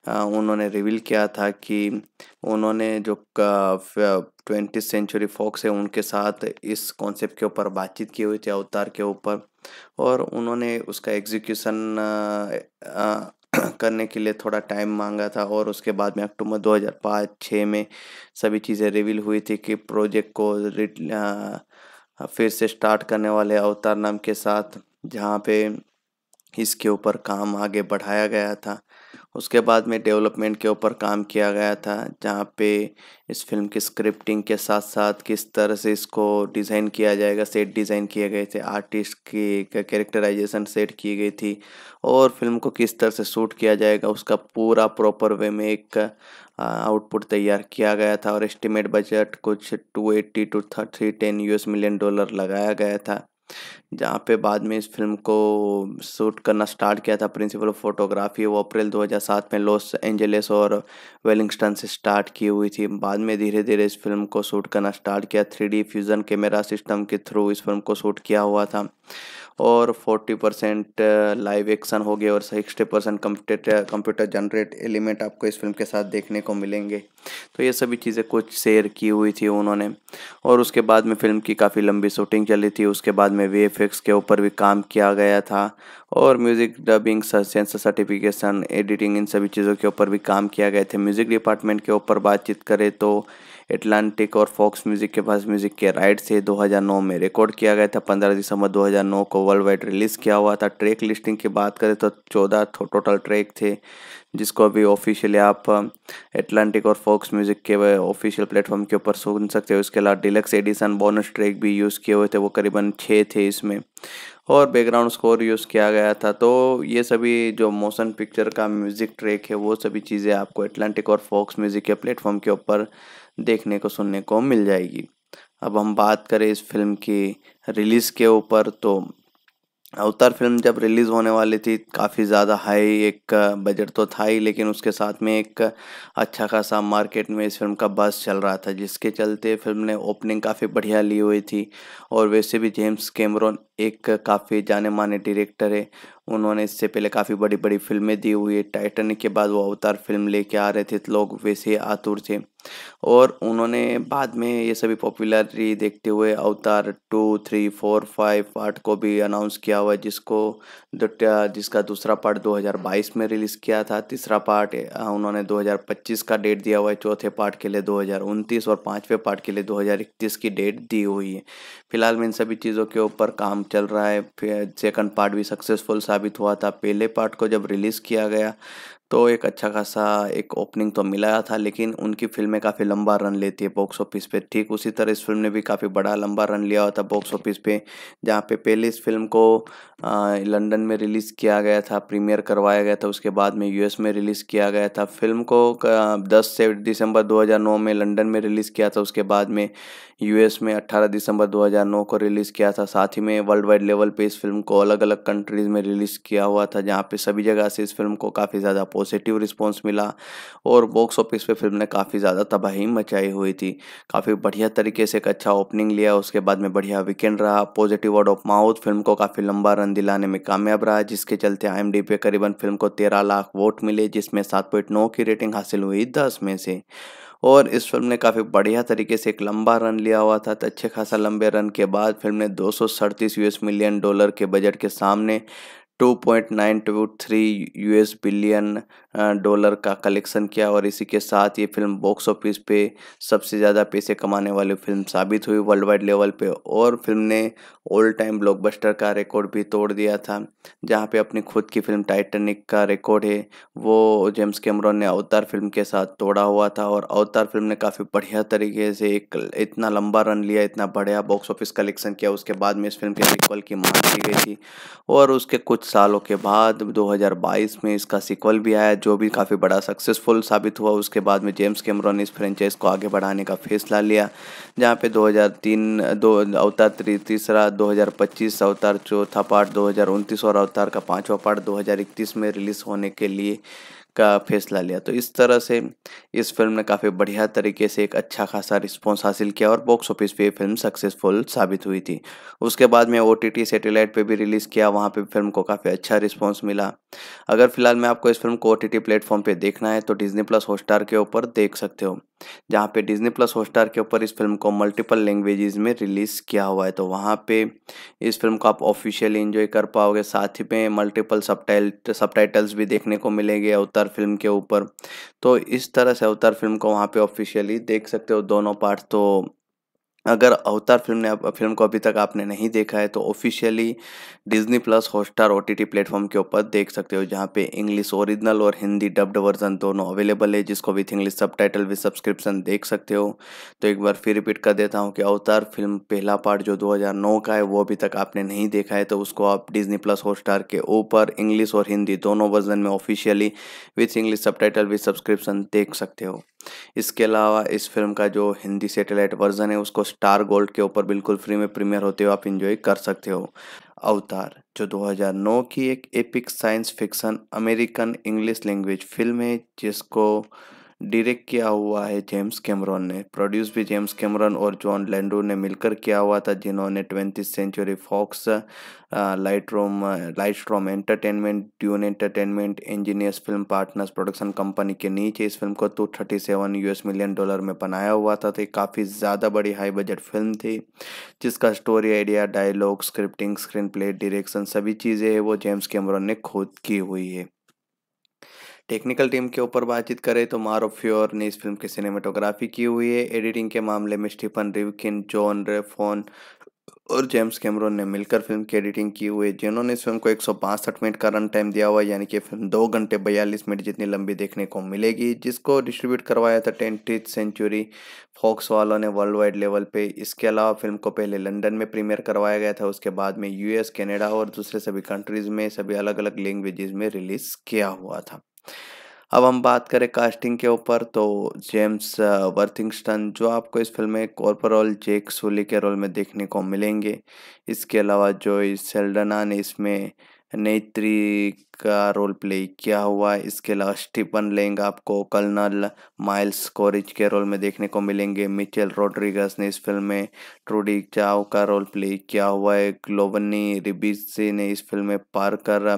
उन्होंने रिवील किया था कि उन्होंने जो ट्वेंटी सेंचुरी फॉक्स है उनके साथ इस कॉन्सेप्ट के ऊपर बातचीत की हुई थी अवतार के ऊपर और उन्होंने उसका एग्जीक्यूशन करने के लिए थोड़ा टाइम मांगा था और उसके बाद में अक्टूबर 2005-6 में सभी चीज़ें रिवील हुई थी कि प्रोजेक्ट को फिर से स्टार्ट करने वाले अवतार नाम के साथ जहाँ पे इसके ऊपर काम आगे बढ़ाया गया था उसके बाद में डेवलपमेंट के ऊपर काम किया गया था जहाँ पे इस फिल्म की स्क्रिप्टिंग के साथ साथ किस तरह से इसको डिज़ाइन किया जाएगा सेट डिज़ाइन किए गए थे आर्टिस्ट की कैरेक्टराइजेशन सेट की गई थी और फिल्म को किस तरह से शूट किया जाएगा उसका पूरा प्रॉपर वे में एक आउटपुट तैयार किया गया था और एस्टिमेट बजट कुछ two eighty to thirty ten you million dollar लगाया गया था जहाँ पे बाद में इस फिल्म को शूट करना स्टार्ट किया था प्रिंसिपल ऑफ फोटोग्राफी वो अप्रैल 2007 में लॉस एंजलिस और वेलिंगस्टन से स्टार्ट की हुई थी बाद में धीरे धीरे इस फिल्म को शूट करना स्टार्ट किया थ्री फ्यूज़न कैमरा सिस्टम के थ्रू इस फिल्म को शूट किया हुआ था और 40 परसेंट लाइव एक्शन हो गया और 60 percent computer computer generate element आपको इस फिल्म के साथ देखने को मिलेंगे तो ये सभी चीज़ें कुछ शेयर की हुई थी उन्होंने और उसके बाद में फिल्म की काफ़ी लंबी शूटिंग चली थी उसके बाद में वी के ऊपर भी काम किया गया था और music dubbing censor certification editing इन सभी चीज़ों के ऊपर भी काम किया गया थे म्यूज़िक डिपार्टमेंट के ऊपर बातचीत करें तो एटलांटिक और फॉक्स म्यूजिक के पास म्यूजिक के राइट से 2009 में रिकॉर्ड किया गया था 15 दिसंबर 2009 को वर्ल्ड वाइड रिलीज किया हुआ था ट्रैक लिस्टिंग की बात करें तो 14 टोटल ट्रैक थे जिसको अभी ऑफिशियली आप एटलांटिक और फॉक्स म्यूजिक के ऑफिशियल प्लेटफॉर्म के ऊपर सुन सकते हो उसके अलावा डिलक्स एडिशन बोनस ट्रैक भी यूज़ किए हुए थे वो करीबन छः थे इसमें और बैकग्राउंड स्कोर यूज़ किया गया था तो ये सभी जो मोशन पिक्चर का म्यूज़िक ट्रैक है वो सभी चीज़ें आपको एटलांटिक और फॉक्स म्यूज़िक के प्लेटफॉर्म के ऊपर देखने को सुनने को मिल जाएगी अब हम बात करें इस फिल्म की रिलीज़ के ऊपर तो अवतार फिल्म जब रिलीज़ होने वाली थी काफ़ी ज़्यादा हाई एक बजट तो था ही लेकिन उसके साथ में एक अच्छा खासा मार्केट में इस फिल्म का बस चल रहा था जिसके चलते फिल्म ने ओपनिंग काफ़ी बढ़िया ली हुई थी और वैसे भी जेम्स कैमरोन एक काफ़ी जाने माने डायरेक्टर है उन्होंने इससे पहले काफ़ी बड़ी बड़ी फिल्में दी हुई है टाइटन के बाद वो अवतार फिल्म लेके आ रहे थे तो लोग वैसे ही आतुर थे और उन्होंने बाद में ये सभी पॉपुलरिटी देखते हुए Avatar two three four five part को भी अनाउंस किया हुआ है जिसको जिसका दूसरा पार्ट 2022 में रिलीज़ किया था तीसरा पार्ट उन्होंने 2025 का डेट दिया हुआ है चौथे पार्ट के लिए दो और पाँचवें पार्ट के लिए दो की डेट दी हुई है फिलहाल में इन सभी चीज़ों के ऊपर काम चल रहा है फिर सेकंड पार्ट भी सक्सेसफुल साबित हुआ था पहले पार्ट को जब रिलीज़ किया गया तो एक अच्छा खासा एक ओपनिंग तो मिला था लेकिन उनकी फिल्में काफ़ी लंबा रन लेती है बॉक्स ऑफिस पे ठीक उसी तरह इस फिल्म ने भी काफ़ी बड़ा लंबा रन लिया हुआ था बॉक्स ऑफिस पे जहाँ पे पहले इस फिल्म को लंदन में रिलीज़ किया गया था प्रीमियर करवाया गया था उसके बाद में यूएस में रिलीज़ किया गया था फिल्म को दस से दिसंबर दो में लंडन में रिलीज़ किया था उसके बाद में यूएस में 18 दिसंबर 2009 को रिलीज़ किया था साथ ही में वर्ल्ड वाइड लेवल पे इस फिल्म को अलग अलग कंट्रीज़ में रिलीज़ किया हुआ था जहाँ पे सभी जगह से इस फिल्म को काफ़ी ज़्यादा पॉजिटिव रिस्पॉन्स मिला और बॉक्स ऑफिस पे फिल्म ने काफ़ी ज़्यादा तबाही मचाई हुई थी काफ़ी बढ़िया तरीके से एक अच्छा ओपनिंग लिया उसके बाद में बढ़िया वीकेंड रहा positive word of mouth film को काफ़ी लंबा रन दिलाने में कामयाब रहा जिसके चलते आई पे करीबन फिल्म को तेरह लाख वोट मिले जिसमें सात की रेटिंग हासिल हुई दस में से और इस फिल्म ने काफ़ी बढ़िया तरीके से एक लंबा रन लिया हुआ था तो अच्छे खासा लंबे रन के बाद फिल्म ने दो यूएस मिलियन डॉलर के बजट के सामने 2.923 यूएस बिलियन डॉलर का कलेक्शन किया और इसी के साथ ये फिल्म बॉक्स ऑफिस पे सबसे ज़्यादा पैसे कमाने वाली फिल्म साबित हुई वर्ल्ड वाइड लेवल पे और फिल्म ने ऑल टाइम ब्लॉकबस्टर का रिकॉर्ड भी तोड़ दिया था जहाँ पे अपनी खुद की फिल्म टाइटनिक का रिकॉर्ड है वो जेम्स कैमरॉन ने अवतार फिल्म के साथ तोड़ा हुआ था और अवतार फिल्म ने काफ़ी बढ़िया तरीके से एक इतना लंबा रन लिया इतना बढ़िया बॉक्स ऑफिस कलेक्शन किया उसके बाद में इस फिल्म के सिक्वल की मांग की गई थी और उसके कुछ सालों के बाद दो में इसका सिक्वल भी आया जो भी काफ़ी बड़ा सक्सेसफुल साबित हुआ उसके बाद में जेम्स कैमरॉन इस फ्रेंचाइज को आगे बढ़ाने का फैसला लिया जहाँ पे 2003 दो अवतार तीसरा 2025 अवतार चौथा पार्ट 2029 और अवतार का पाँचवा पार्ट 2031 में रिलीज़ होने के लिए का फैसला लिया तो इस तरह से इस फिल्म ने काफ़ी बढ़िया तरीके से एक अच्छा खासा रिस्पॉन्स हासिल किया और बॉक्स ऑफिस पे फिल्म सक्सेसफुल साबित हुई थी उसके बाद में ओ टी सैटेलाइट पर भी रिलीज़ किया वहाँ पर फिल्म को काफ़ी अच्छा रिस्पॉन्स मिला अगर फिलहाल मैं आपको इस फिल्म को ओ टी प्लेटफॉर्म पर देखना है तो डिजनी प्लस हॉट के ऊपर देख सकते हो जहाँ पे डिज्नी प्लस हॉटस्टार के ऊपर इस फिल्म को मल्टीपल लैंग्वेजेस में रिलीज़ किया हुआ है तो वहाँ पे इस फिल्म को आप ऑफिशियली इन्जॉय कर पाओगे साथ ही में मल्टीपल सबटाइल सबटाइटल्स भी देखने को मिलेंगे अवतार फिल्म के ऊपर तो इस तरह से अवतार फिल्म को वहाँ पे ऑफिशियली देख सकते हो दोनों पार्ट तो अगर अवतार फिल्म ने फिल्म को अभी तक आपने नहीं देखा है तो officially Disney plus Hotstar O T T platform के ऊपर देख सकते हो जहाँ पे इंग्लिश ओरिजिनल और हिंदी डब्ड वर्जन दोनों अवेलेबल है जिसको with English subtitle with subscription देख सकते हो तो एक बार फिर रिपीट कर देता हूँ कि अवतार फिल्म पहला पार्ट जो 2009 का है वो अभी तक आपने नहीं देखा है तो उसको आप डिज्नी प्लस हॉटस्टार के ऊपर इंग्लिश और हिंदी दोनों वर्जन में officially with English subtitle with subscription देख सकते हो इसके अलावा इस फिल्म का जो हिंदी सेटेलाइट वर्जन है उसको स्टार गोल्ड के ऊपर बिल्कुल फ्री में प्रीमियर होते हुए आप इंजॉय कर सकते हो अवतार जो 2009 की एक epic science fiction American English language film है जिसको डायरेक्ट किया हुआ है जेम्स कैमरॉन ने प्रोड्यूस भी जेम्स कैमरॉन और जॉन लैंडो ने मिलकर किया हुआ था जिन्होंने ट्वेंटी सेंचुरी फॉक्स लाइट रोम लाइट रोम entertainment Dune entertainment engineers film partners production company के नीचे इस फिल्म को two thirty seven you million dollar में बनाया हुआ था तो काफ़ी ज़्यादा बड़ी हाई बजट फिल्म थी जिसका story idea dialogue scripting screen screenplay direction सभी चीज़ें है वो जेम्स कैमरॉन ने खुद की हुई है टेक्निकल टीम के ऊपर बातचीत करें तो मारो फ्योर ने इस फिल्म की सिनेमाटोग्राफी की हुई है एडिटिंग के मामले में स्टीफन रिवकिन जॉन रेफोन और जेम्स कैमरोन ने मिलकर फिल्म की एडिटिंग की हुई है जिन्होंने इस फिल्म को एक मिनट का रन टाइम दिया हुआ यानी कि फिल्म दो घंटे बयालीस मिनट जितनी लंबी देखने को मिलेगी जिसको डिस्ट्रीब्यूट करवाया था ट्वेंटी सेंचुरी फॉक्स वालों ने वर्ल्ड वाइड लेवल पे इसके अलावा फिल्म को पहले लंदन में प्रीमियर करवाया गया था उसके बाद में यूएस कनाडा और दूसरे सभी कंट्रीज़ में सभी अलग अलग लैंग्वेजेस में रिलीज़ किया हुआ था अब हम बात करें कास्टिंग के ऊपर तो जेम्स वर्थिंगस्टन जो आपको इस फिल्म में कॉर्पोरल जेक सोली के रोल में देखने को मिलेंगे इसके अलावा जो सेल्डना ने इसमें नेत्री का रोल प्ले क्या हुआ है इसके अलावा स्टीफन लेंग आपको कर्नल माइल्स कोरिज के रोल में देखने को मिलेंगे मिचेल रोड्रिगस ने इस फिल्म में ट्रूडी चाव का रोल प्ले किया हुआ है ग्लोवनी रिबिसी ने इस फिल्म में पार्कर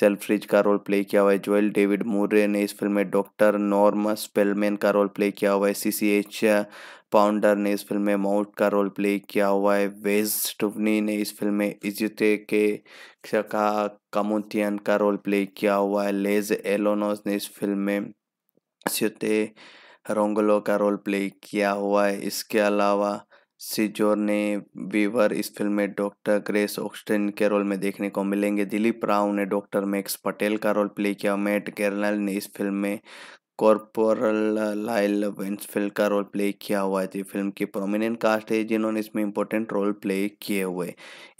सेल्फ्रिज का रोल प्ले किया हुआ है जोएल डेविड मूरे ने इस फिल्म में डॉक्टर नॉर्म स्पेलमैन का रोल प्ले किया हुआ है सी पाउंडर ने इस फिल्म में माउट का रोल प्ले किया हुआ है वेज टुफनी ने इस फिल्म में इजते के का कामोथियन का रोल प्ले किया हुआ है लेज एलोनोस ने इस फिल्म में स्यूते रोंगलो का रोल प्ले किया हुआ है इसके अलावा सिजोर ने वीवर इस फिल्म में डॉक्टर ग्रेस ऑक्सटेन के रोल में देखने को मिलेंगे दिलीप राव ने डॉक्टर मैक्स पटेल का रोल प्ले किया मैट केरनल ने इस फिल्म में कॉर्पोरल लाइल वेंसफिल्ड का रोल प्ले किया हुआ है फिल्म तो की प्रोमिनेंट कास्ट है जिन्होंने इसमें इंपॉर्टेंट रोल प्ले किए हुए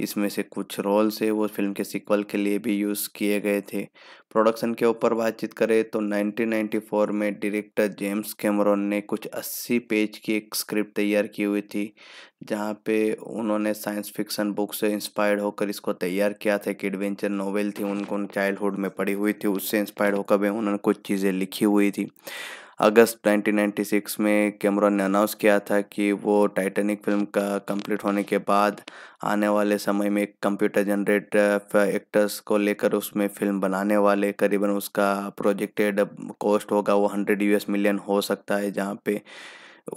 इसमें से कुछ रोल्स है वो फिल्म के सिक्वल के लिए भी यूज़ किए गए थे प्रोडक्शन के ऊपर बातचीत करें तो 1994 में डायरेक्टर जेम्स कैमरॉन ने कुछ 80 पेज की एक स्क्रिप्ट तैयार की हुई थी जहाँ पे उन्होंने साइंस फिक्शन बुक से इंस्पायर्ड होकर इसको तैयार किया था एक एडवेंचर नोवेल थी उनको चाइल्डहुड में पढ़ी हुई थी उससे इंस्पायर्ड होकर भी उन्होंने कुछ चीज़ें लिखी हुई थी अगस्त 1996 में कैमरॉन ने अनाउंस किया था कि वो टाइटैनिक फिल्म का कंप्लीट होने के बाद आने वाले समय में कंप्यूटर जनरेट एक्टर्स को लेकर उसमें फिल्म बनाने वाले करीबन उसका प्रोजेक्टेड कॉस्ट होगा वो हंड्रेड यूएस मिलियन हो सकता है जहाँ पे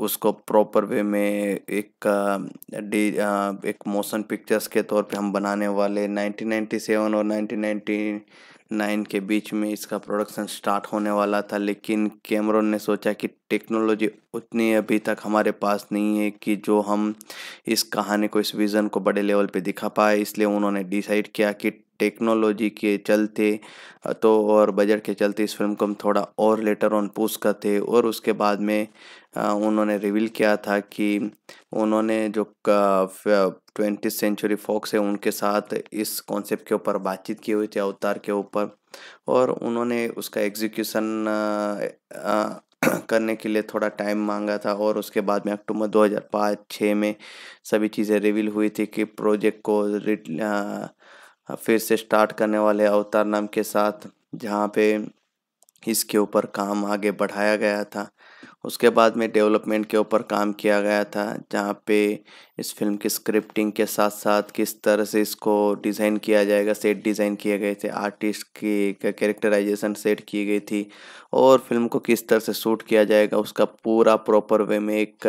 उसको प्रॉपर वे में एक डी uh, uh, एक मोशन पिक्चर्स के तौर पे हम बनाने वाले 1997 और 1990 नाइन के बीच में इसका प्रोडक्शन स्टार्ट होने वाला था लेकिन कैमरोन ने सोचा कि टेक्नोलॉजी उतनी अभी तक हमारे पास नहीं है कि जो हम इस कहानी को इस विज़न को बड़े लेवल पे दिखा पाए इसलिए उन्होंने डिसाइड किया कि टेक्नोलॉजी के चलते तो और बजट के चलते इस फिल्म को हम थोड़ा और लेटर ऑन पूछ करते और उसके बाद में उन्होंने रिवील किया था कि उन्होंने जो ट्वेंटी सेंचुरी फॉक्स है उनके साथ इस कॉन्सेप्ट के ऊपर बातचीत की हुई थी अवतार के ऊपर और उन्होंने उसका एग्जीक्यूशन करने के लिए थोड़ा टाइम मांगा था और उसके बाद में अक्टूबर 2005-6 में सभी चीज़ें रिवील हुई थी कि प्रोजेक्ट को फिर से स्टार्ट करने वाले अवतार नाम के साथ जहाँ पे इसके ऊपर काम आगे बढ़ाया गया था उसके बाद में डेवलपमेंट के ऊपर काम किया गया था जहाँ पे इस फिल्म की स्क्रिप्टिंग के साथ साथ किस तरह से इसको डिज़ाइन किया जाएगा सेट डिज़ाइन किए गए थे आर्टिस्ट की कैरेक्टराइजेशन सेट की गई थी और फिल्म को किस तरह से शूट किया जाएगा उसका पूरा प्रॉपर वे में एक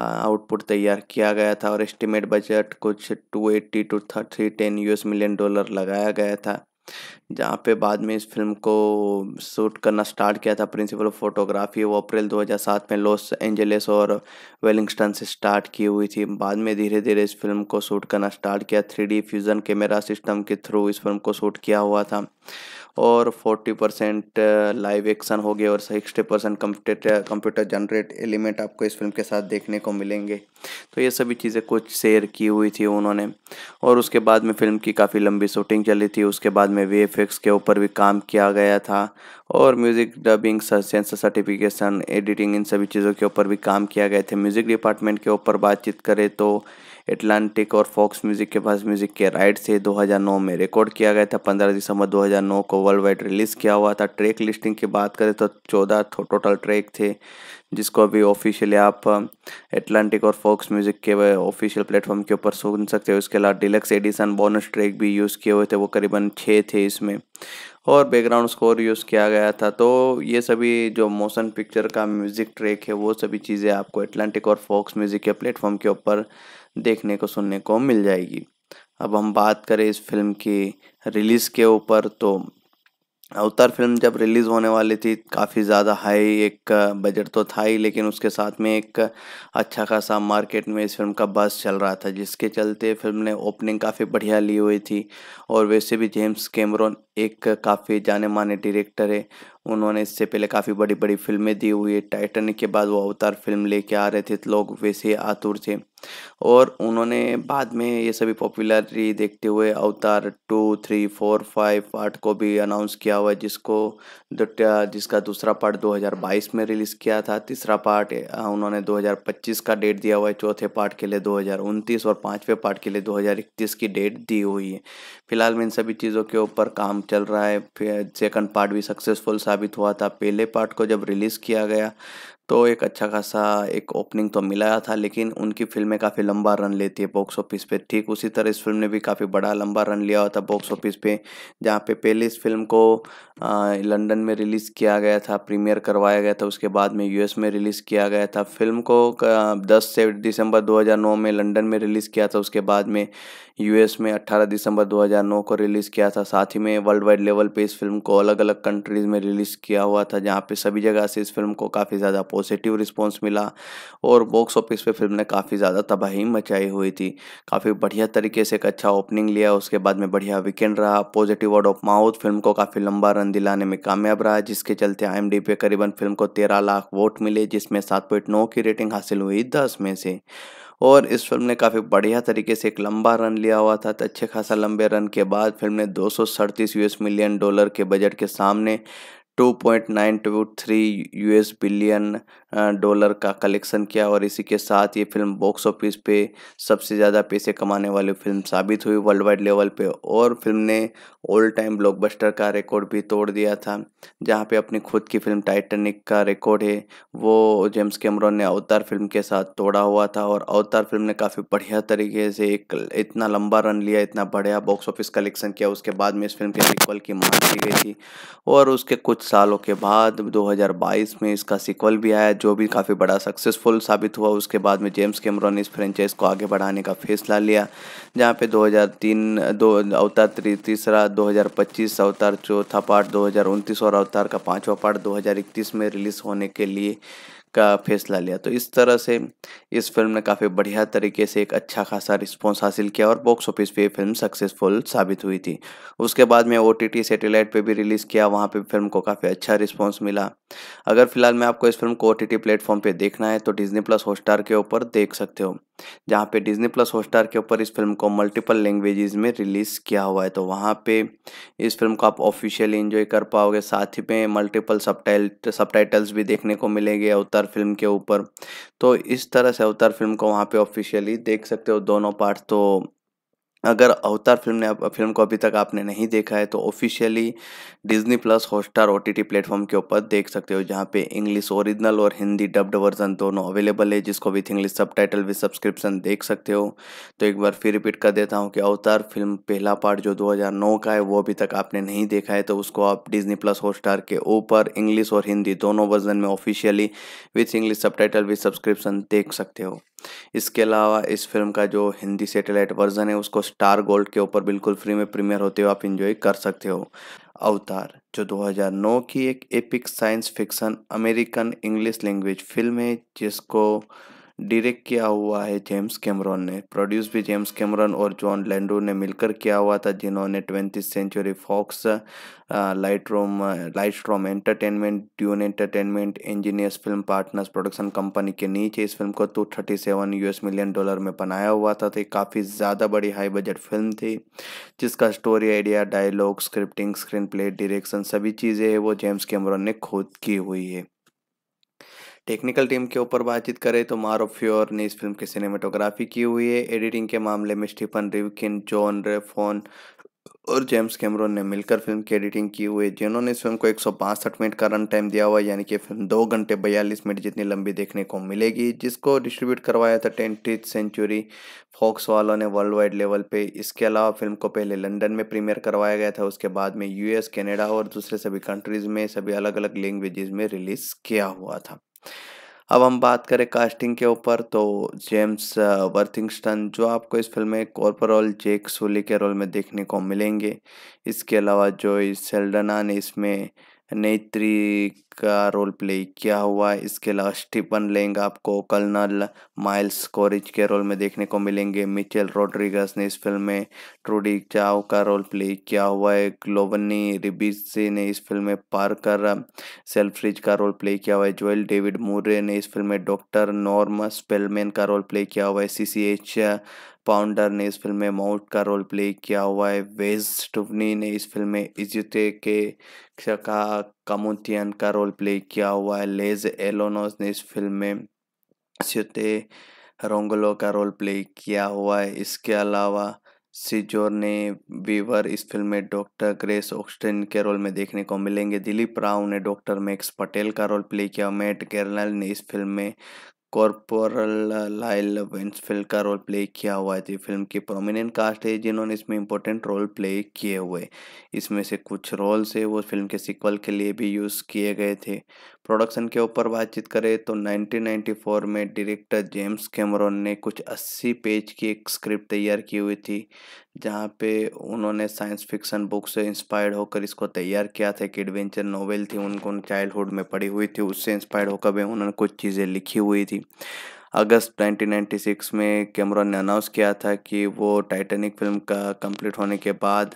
आउटपुट तैयार किया गया था और एस्टिमेट बजट कुछ two eighty to three ten US million dollar लगाया गया था जहाँ पे बाद में इस फिल्म को शूट करना स्टार्ट किया था प्रिंसिपल ऑफ फोटोग्राफी वो अप्रैल 2007 में लॉस एंजलिस और वेलिंगस्टन से स्टार्ट की हुई थी बाद में धीरे धीरे इस फिल्म को शूट करना स्टार्ट किया थ्री फ्यूज़न कैमरा सिस्टम के थ्रू इस फिल्म को शूट किया हुआ था और 40 परसेंट लाइव एक्शन हो गए और 60 percent computer computer generate element आपको इस फिल्म के साथ देखने को मिलेंगे तो ये सभी चीज़ें कुछ शेयर की हुई थी उन्होंने और उसके बाद में फिल्म की काफ़ी लंबी शूटिंग चली थी उसके बाद में वी के ऊपर भी काम किया गया था और music dubbing censor certification editing इन सभी चीज़ों के ऊपर भी काम किया गया थे म्यूज़िक डिपार्टमेंट के ऊपर बातचीत करें तो एटलांटिक और फॉक्स म्यूजिक के पास म्यूजिक के राइट से 2009 में रिकॉर्ड किया गया था 15 दिसंबर 2009 को वर्ल्ड वाइड रिलीज किया हुआ था ट्रैक लिस्टिंग की बात करें तो 14 टोटल ट्रैक थे जिसको अभी ऑफिशियली आप एटलांटिक और फॉक्स म्यूजिक के ऑफिशियल प्लेटफॉर्म के ऊपर सुन सकते हो इसके अलावा डिलक्स एडिशन बोनस ट्रैक भी यूज़ किए हुए थे वो करीबन छः थे इसमें और बैकग्राउंड स्कोर यूज़ किया गया था तो ये सभी जो मोशन पिक्चर का म्यूज़िक ट्रैक है वो सभी चीज़ें आपको एटलांटिक और फॉक्स म्यूज़िक के प्लेटफॉर्म के ऊपर देखने को सुनने को मिल जाएगी अब हम बात करें इस फिल्म की रिलीज़ के ऊपर तो अवतार फिल्म जब रिलीज़ होने वाली थी काफ़ी ज़्यादा हाई एक बजट तो था ही लेकिन उसके साथ में एक अच्छा खासा मार्केट में इस फिल्म का बस चल रहा था जिसके चलते फिल्म ने ओपनिंग काफ़ी बढ़िया ली हुई थी और वैसे भी जेम्स कैमरोन एक काफ़ी जाने माने डायरेक्टर है उन्होंने इससे पहले काफ़ी बड़ी बड़ी फिल्में दी हुई है टाइटन के बाद वो अवतार फिल्म लेके आ रहे थे तो लोग वैसे आतुर थे और उन्होंने बाद में ये सभी पॉपुलरिटी देखते हुए Avatar two three four five part को भी अनाउंस किया हुआ जिसको जिसका दूसरा पार्ट 2022 में रिलीज़ किया था तीसरा पार्ट उन्होंने 2025 का डेट दिया हुआ है चौथे पार्ट के लिए दो और पाँचवें पार्ट के लिए दो की डेट दी हुई है फिलहाल में इन सभी चीज़ों के ऊपर काम चल रहा है फिर सेकंड पार्ट भी सक्सेसफुल साबित साबित हुआ था पहले पार्ट को जब रिलीज़ किया गया तो एक अच्छा खासा एक ओपनिंग तो मिला था लेकिन उनकी फिल्में काफ़ी लंबा रन लेती है बॉक्स ऑफिस पे ठीक उसी तरह इस फिल्म ने भी काफ़ी बड़ा लंबा रन लिया हुआ था बॉक्स ऑफिस पे जहाँ पे पहले इस फिल्म को लंदन में रिलीज़ किया गया था प्रीमियर करवाया गया था उसके बाद में यूएस में रिलीज़ किया गया था फिल्म को दस से दिसंबर दो में लंडन में रिलीज़ किया था उसके बाद में यूएस में 18 दिसंबर 2009 को रिलीज़ किया था साथ ही में वर्ल्ड वाइड लेवल पे इस फिल्म को अलग अलग कंट्रीज़ में रिलीज़ किया हुआ था जहाँ पे सभी जगह से इस फिल्म को काफ़ी ज़्यादा पॉजिटिव रिस्पॉन्स मिला और बॉक्स ऑफिस पे फिल्म ने काफ़ी ज़्यादा तबाही मचाई हुई थी काफ़ी बढ़िया तरीके से एक अच्छा ओपनिंग लिया उसके बाद में बढ़िया वीकेंड रहा positive word of mouth film को काफ़ी लंबा रन दिलाने में कामयाब रहा जिसके चलते आई पे करीबन फिल्म को तेरह लाख वोट मिले जिसमें सात पॉइंट नौ की रेटिंग हासिल हुई दस में से और इस फिल्म ने काफ़ी बढ़िया तरीके से एक लंबा रन लिया हुआ था तो अच्छे खासा लंबे रन के बाद फिल्म ने दो यूएस मिलियन डॉलर के बजट के सामने 2.923 US billion डॉलर का कलेक्शन किया और इसी के साथ ये फिल्म बॉक्स ऑफिस पे सबसे ज़्यादा पैसे कमाने वाली फिल्म साबित हुई वर्ल्ड वाइड लेवल पे और फिल्म ने ऑल टाइम ब्लॉकबस्टर का रिकॉर्ड भी तोड़ दिया था जहाँ पे अपनी खुद की फिल्म टाइटैनिक का रिकॉर्ड है वो जेम्स कैमरॉन ने अवतार फिल्म के साथ तोड़ा हुआ था और अवतार फिल्म ने काफ़ी बढ़िया तरीके से एक इतना लंबा रन लिया इतना बढ़िया बॉक्स ऑफिस कलेक्शन किया उसके बाद में इस फिल्म के सीक्वल की मांग की गई थी और उसके कुछ सालों के बाद दो में इसका सिक्वल भी आया जो भी काफ़ी बड़ा सक्सेसफुल साबित हुआ उसके बाद में जेम्स कैमरॉन ने इस फ्रेंचाइज को आगे बढ़ाने का फैसला लिया जहाँ पे 2003 दो अवतार तीसरा 2025 अवतार चौथा पार्ट दो और अवतार का पाँचवा पार्ट इक्कीस में रिलीज़ होने के लिए का फैसला लिया तो इस तरह से इस फिल्म ने काफ़ी बढ़िया तरीके से एक अच्छा खासा रिस्पॉन्स हासिल किया और बॉक्स ऑफिस पे फिल्म सक्सेसफुल साबित हुई थी उसके बाद में ओ टी सेटेलाइट पर भी रिलीज़ किया वहाँ पर फिल्म को काफ़ी अच्छा रिस्पॉन्स मिला अगर फिलहाल मैं आपको इस फिल्म को ओ टी प्लेटफॉर्म पर देखना है तो डिजनी प्लस हॉटस्टार के ऊपर देख सकते हो जहाँ पे डिज्नी प्लस हॉटस्टार के ऊपर इस फिल्म को मल्टीपल लैंग्वेजेस में रिलीज़ किया हुआ है तो वहाँ पे इस फिल्म को आप ऑफिशियली इन्जॉय कर पाओगे साथ ही में मल्टीपल सब सबटाइटल्स भी देखने को मिलेंगे अवतार फिल्म के ऊपर तो इस तरह से अवतार फिल्म को वहाँ पे ऑफिशियली देख सकते हो दोनों पार्ट तो अगर अवतार फिल्म ने फिल्म को अभी तक आपने नहीं देखा है तो officially Disney plus Hotstar O T T platform के ऊपर देख सकते हो जहाँ पे इंग्लिश ओरिजिनल और हिंदी डब्ड वर्जन दोनों अवेलेबल है जिसको with English subtitle with subscription देख सकते हो तो एक बार फिर रिपीट कर देता हूँ कि अवतार फिल्म पहला पार्ट जो 2009 का है वो अभी तक आपने नहीं देखा है तो उसको आप डिज्नी प्लस हॉटस्टार के ऊपर इंग्लिश और हिंदी दोनों वर्जन में officially with English subtitle with subscription देख सकते हो इसके अलावा इस फिल्म का जो हिंदी सेटेलाइट वर्जन है उसको स्टार गोल्ड के ऊपर बिल्कुल फ्री में प्रीमियर होते हुए आप इन्जॉय कर सकते हो अवतार जो 2009 की एक epic science fiction American English language film है जिसको डायरेक्ट किया हुआ है जेम्स कैमरॉन ने प्रोड्यूस भी जेम्स कैमरॉन और जॉन लैंडो ने मिलकर किया हुआ था जिन्होंने ट्वेंटी सेंचुरी फॉक्स लाइट रोम लाइट रोम entertainment Dune entertainment engineers film partners production company के नीचे इस फिल्म को two thirty seven US million dollar में बनाया हुआ था तो काफ़ी ज़्यादा बड़ी हाई बजट फिल्म थी जिसका story idea dialogue scripting screen play direction सभी चीज़ें वो जेम्स कैमरॉन ने खुद की हुई है टेक्निकल टीम के ऊपर बातचीत करें तो मारो फ्योर ने इस फिल्म की सिनेमाटोग्राफी की हुई है एडिटिंग के मामले में स्टीफन रिवकिन जॉन रेफोन और जेम्स कैमरॉन ने मिलकर फिल्म की एडिटिंग की हुई है जिन्होंने इस फिल्म को एक मिनट का रन टाइम दिया हुआ यानी कि फिल्म दो घंटे बयालीस मिनट जितनी लंबी देखने को मिलेगी जिसको डिस्ट्रीब्यूट करवाया था टेंटीथ सेंचुरी फॉक्स वालों ने वर्ल्ड वाइड लेवल पे इसके अलावा फिल्म को पहले लंदन में प्रीमियर करवाया गया था उसके बाद में यूएस कनाडा और दूसरे सभी कंट्रीज़ में सभी अलग अलग लैंग्वेजेस में रिलीज़ किया हुआ था अब हम बात करें कास्टिंग के ऊपर तो जेम्स वर्थिंगस्टन जो आपको इस फिल्म में कॉर्पोरल जेक सोली के रोल में देखने को मिलेंगे इसके अलावा जो सेल्डना ने इसमें नेत्री का रोल प्ले किया हुआ है इसके अलावा स्टीफन लेंग आपको कर्नल माइल्स कोरिज के रोल में देखने को मिलेंगे मिचेल रोड्रिगस ने इस फिल्म में ट्रूडी चाव का रोल प्ले किया हुआ है ग्लोवनी रिबिसे ने इस फिल्म में पार्कर सेल्फ्रिज का रोल प्ले किया हुआ है जोएल डेविड मूरे ने इस फिल्म में डॉक्टर नॉर्म स्पेलमैन का रोल प्ले किया हुआ है सी सी एच पाउंडर ने इस फिल्म में माउट का रोल प्ले किया हुआ है वेज टुवनी ने इस फिल्म में इजते के का कामोतियन का रोल प्ले किया हुआ है लेज एलोनोस ने इस फिल्म में स्युते रोंगलो का रोल प्ले किया हुआ है इसके अलावा सिजोर ने वीवर इस फिल्म में डॉक्टर ग्रेस ऑक्सटेन के रोल में देखने को मिलेंगे दिलीप राव ने डॉक्टर मैक्स पटेल का रोल प्ले किया मैट केरनल ने इस फिल्म में कॉर्पोरल लाइल वेंसफिल का रोल प्ले किया हुआ है तो फिल्म की प्रोमिनेंट कास्ट है जिन्होंने इसमें इंपॉर्टेंट रोल प्ले किए हुए इसमें से कुछ रोल्स है वो फिल्म के सिक्वल के लिए भी यूज़ किए गए थे प्रोडक्शन के ऊपर बातचीत करें तो 1994 में डायरेक्टर जेम्स कैमरॉन ने कुछ 80 पेज की एक स्क्रिप्ट तैयार की हुई थी जहाँ पे उन्होंने साइंस फिक्शन बुक से इंस्पायर्ड होकर इसको तैयार किया था एक एडवेंचर नोवेल थी उनको चाइल्डहुड में पढ़ी हुई थी उससे इंस्पायर्ड होकर भी उन्होंने कुछ चीज़ें लिखी हुई थी अगस्त 1996 में कैमरॉन ने अनाउंस किया था कि वो टाइटैनिक फिल्म का कंप्लीट होने के बाद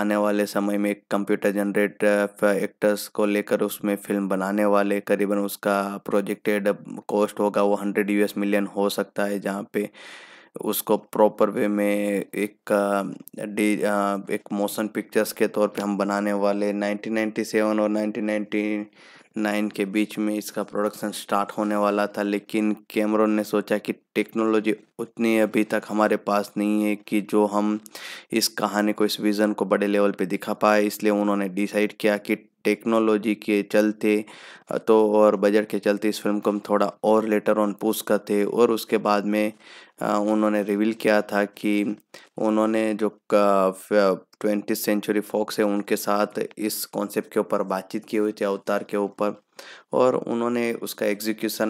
आने वाले समय में एक कंप्यूटर जनरेट एक्टर्स को लेकर उसमें फिल्म बनाने वाले करीबन उसका प्रोजेक्टेड कॉस्ट होगा वो हंड्रेड यूएस मिलियन हो सकता है जहाँ पे उसको प्रॉपर वे में एक डी uh, uh, एक मोशन पिक्चर्स के तौर पे हम बनाने वाले 1997 और 1990 नाइन के बीच में इसका प्रोडक्शन स्टार्ट होने वाला था लेकिन कैमरों ने सोचा कि टेक्नोलॉजी उतनी अभी तक हमारे पास नहीं है कि जो हम इस कहानी को इस विज़न को बड़े लेवल पे दिखा पाए इसलिए उन्होंने डिसाइड किया कि टेक्नोलॉजी के चलते तो और बजट के चलते इस फिल्म को हम थोड़ा और लेटर ऑन पूछ करते और उसके बाद में उन्होंने रिवील किया था कि उन्होंने जो ट्वेंटी सेंचुरी फॉक्स है उनके साथ इस कॉन्सेप्ट के ऊपर बातचीत की हुई थी अवतार के ऊपर और उन्होंने उसका एग्जीक्यूशन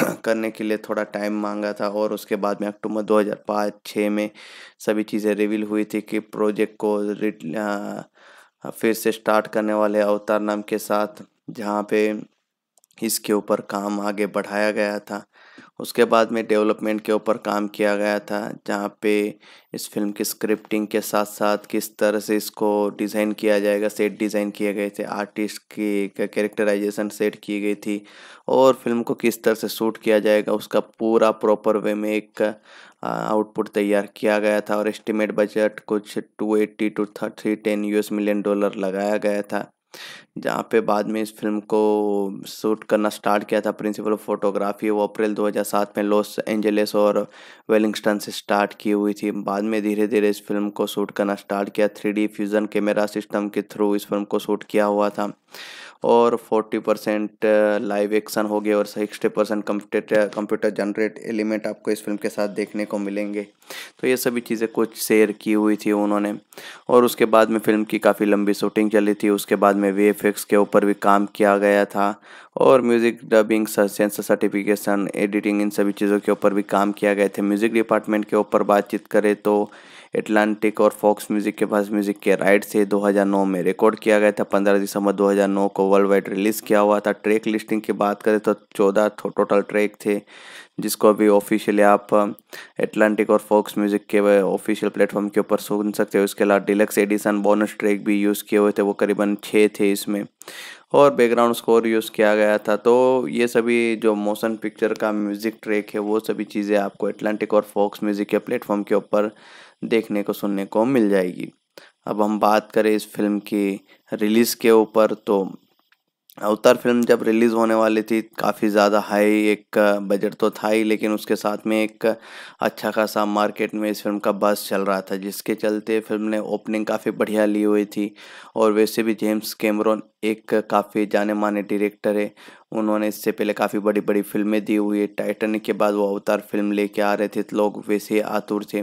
करने के लिए थोड़ा टाइम मांगा था और उसके बाद में अक्टूबर 2005-6 में सभी चीज़ें रिवील हुई थी कि प्रोजेक्ट को फिर से स्टार्ट करने वाले अवतार नाम के साथ जहाँ पे इसके ऊपर काम आगे बढ़ाया गया था उसके बाद में डेवलपमेंट के ऊपर काम किया गया था जहाँ पे इस फिल्म की स्क्रिप्टिंग के साथ साथ किस तरह से इसको डिज़ाइन किया जाएगा सेट डिज़ाइन किए गए थे आर्टिस्ट की कैरेक्टराइजेशन सेट की गई थी और फिल्म को किस तरह से शूट किया जाएगा उसका पूरा प्रॉपर वे में एक आउटपुट तैयार किया गया था और एस्टिमेट बजट कुछ two eighty to thirty ten you million dollar लगाया गया था जहाँ पे बाद में इस फिल्म को शूट करना स्टार्ट किया था प्रिंसिपल ऑफ फोटोग्राफी वो अप्रैल 2007 में लॉस एंजलिस और वेलिंगस्टन से स्टार्ट की हुई थी बाद में धीरे धीरे इस फिल्म को शूट करना स्टार्ट किया थ्री फ्यूज़न कैमरा सिस्टम के थ्रू इस फिल्म को शूट किया हुआ था और 40 परसेंट लाइव एक्शन हो गए और sixty percent computer computer generate element आपको इस फिल्म के साथ देखने को मिलेंगे तो ये सभी चीज़ें कुछ शेयर की हुई थी उन्होंने और उसके बाद में फिल्म की काफ़ी लंबी शूटिंग चली थी उसके बाद में वी के ऊपर भी काम किया गया था और music dubbing censor certification editing इन सभी चीज़ों के ऊपर भी काम किया गया थे म्यूज़िक डिपार्टमेंट के ऊपर बातचीत करें तो एटलांटिक और फॉक्स म्यूजिक के पास म्यूजिक के राइट से 2009 में रिकॉर्ड किया गया था 15 दिसंबर 2009 को वर्ल्ड वाइड रिलीज किया हुआ था ट्रैक लिस्टिंग की बात करें तो 14 टोटल ट्रैक थे जिसको अभी ऑफिशियली आप एटलांटिक और फॉक्स म्यूजिक के ऑफिशियल प्लेटफॉर्म के ऊपर सुन सकते हो इसके अलावा डिलक्स एडिशन बोनस ट्रैक भी यूज़ किए हुए थे वो करीबन छः थे इसमें और बैकग्राउंड स्कोर यूज़ किया गया था तो ये सभी जो मोशन पिक्चर का म्यूज़िक ट्रैक है वो सभी चीज़ें आपको एटलांटिक और फॉक्स म्यूज़िक के प्लेटफॉर्म के ऊपर देखने को सुनने को मिल जाएगी अब हम बात करें इस फिल्म की रिलीज़ के ऊपर तो अवतार फिल्म जब रिलीज़ होने वाली थी काफ़ी ज़्यादा हाई एक बजट तो था ही लेकिन उसके साथ में एक अच्छा खासा मार्केट में इस फिल्म का बस चल रहा था जिसके चलते फिल्म ने ओपनिंग काफ़ी बढ़िया ली हुई थी और वैसे भी जेम्स कैमरोन एक काफ़ी जाने माने डायरेक्टर है उन्होंने इससे पहले काफ़ी बड़ी बड़ी फिल्में दी हुई है टाइटन के बाद वो अवतार फिल्म लेके आ रहे थे तो लोग वैसे आतुर थे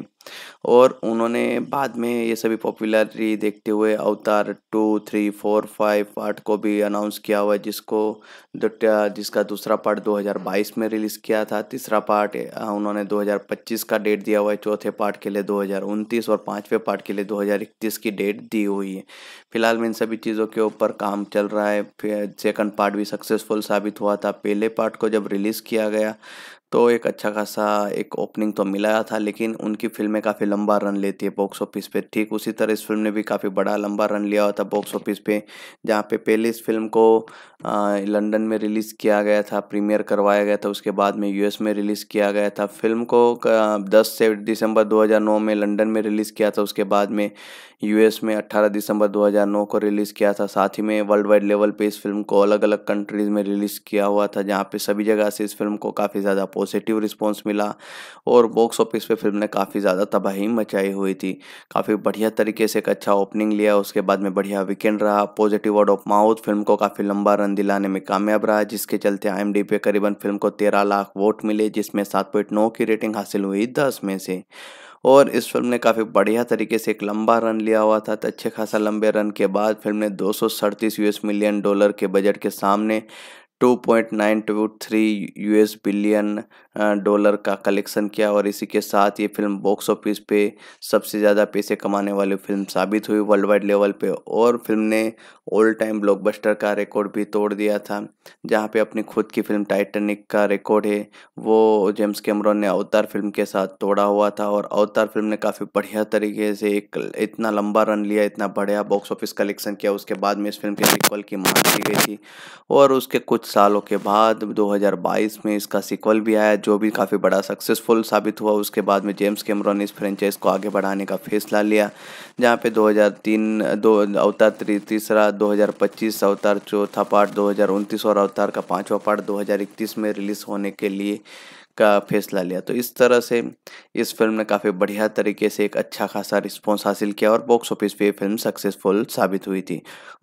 और उन्होंने बाद में ये सभी पॉपुलरिटी देखते हुए Avatar two three four five part को भी अनाउंस किया हुआ जिसको जिसका दूसरा पार्ट 2022 में रिलीज़ किया था तीसरा पार्ट उन्होंने 2025 का डेट दिया हुआ है चौथे पार्ट के लिए दो और पाँचवें पार्ट के लिए दो की डेट दी हुई है फिलहाल में इन सभी चीज़ों के ऊपर काम चल रहा है सेकंड पार्ट भी सक्सेसफुल साबित हुआ था पहले पार्ट को जब रिलीज़ किया गया तो एक अच्छा खासा एक ओपनिंग तो मिला था लेकिन उनकी फिल्में काफ़ी लंबा रन लेती है बॉक्स ऑफिस पे ठीक उसी तरह इस फिल्म ने भी काफ़ी बड़ा लंबा रन लिया हुआ था बॉक्स ऑफिस पे जहाँ पे पहले इस फिल्म को लंदन में रिलीज़ किया गया था प्रीमियर करवाया गया था उसके बाद में यूएस में रिलीज़ किया गया था फिल्म को दस से दिसंबर दो में लंडन में रिलीज़ किया था उसके बाद में यू में अट्ठारह दिसंबर दो को रिलीज़ किया था साथ ही में वर्ल्ड वाइड लेवल पर इस फिल्म को अलग अलग कंट्रीज़ में रिलीज़ किया हुआ था जहाँ पर सभी जगह से इस फिल्म को काफ़ी ज़्यादा पॉजिटिव रिस्पॉन्स मिला और बॉक्स ऑफिस पे फिल्म ने काफ़ी ज़्यादा तबाही मचाई हुई थी काफ़ी बढ़िया तरीके से एक अच्छा ओपनिंग लिया उसके बाद में बढ़िया वीकेंड रहा positive word of mouth film को काफ़ी लंबा रन दिलाने में कामयाब रहा जिसके चलते आई पे करीबन फिल्म को तेरह लाख वोट मिले जिसमें सात पॉइंट नौ की रेटिंग हासिल हुई दस में से और इस फिल्म ने काफ़ी बढ़िया तरीके से एक लंबा रन लिया हुआ था तो अच्छे खासा लंबे रन के बाद फिल्म ने दो यूएस मिलियन डॉलर के बजट के सामने 2.923 यूएस बिलियन डॉलर का कलेक्शन किया और इसी के साथ ये फिल्म बॉक्स ऑफिस पे सबसे ज़्यादा पैसे कमाने वाली फिल्म साबित हुई वर्ल्ड वाइड लेवल पे और फिल्म ने ऑल टाइम ब्लॉकबस्टर का रिकॉर्ड भी तोड़ दिया था जहाँ पे अपनी खुद की फिल्म टाइटेनिक का रिकॉर्ड है वो जेम्स कैमरॉन ने अवतार फिल्म के साथ तोड़ा हुआ था और अवतार फिल्म ने काफ़ी बढ़िया तरीके से एक इतना लंबा रन लिया इतना बढ़िया बॉक्स ऑफिस कलेक्शन किया उसके बाद में इस फिल्म के रिक्वल की मांग की गई थी और उसके कुछ सालों के बाद 2022 में इसका सिक्वल भी आया जो भी काफ़ी बड़ा सक्सेसफुल साबित हुआ उसके बाद में जेम्स कैमरॉन ने इस फ्रेंचाइज को आगे बढ़ाने का फैसला लिया जहाँ पे 2003 दो अवतार तीसरा 2025 अवतार चौथा पार्ट दो और अवतार का पाँचवा पार्ट 2031 में रिलीज़ होने के लिए का फैसला लिया तो इस तरह से इस फिल्म ने काफ़ी बढ़िया तरीके से एक अच्छा खासा रिस्पॉन्स हासिल किया और बॉक्स ऑफिस पे फिल्म सक्सेसफुल साबित हुई थी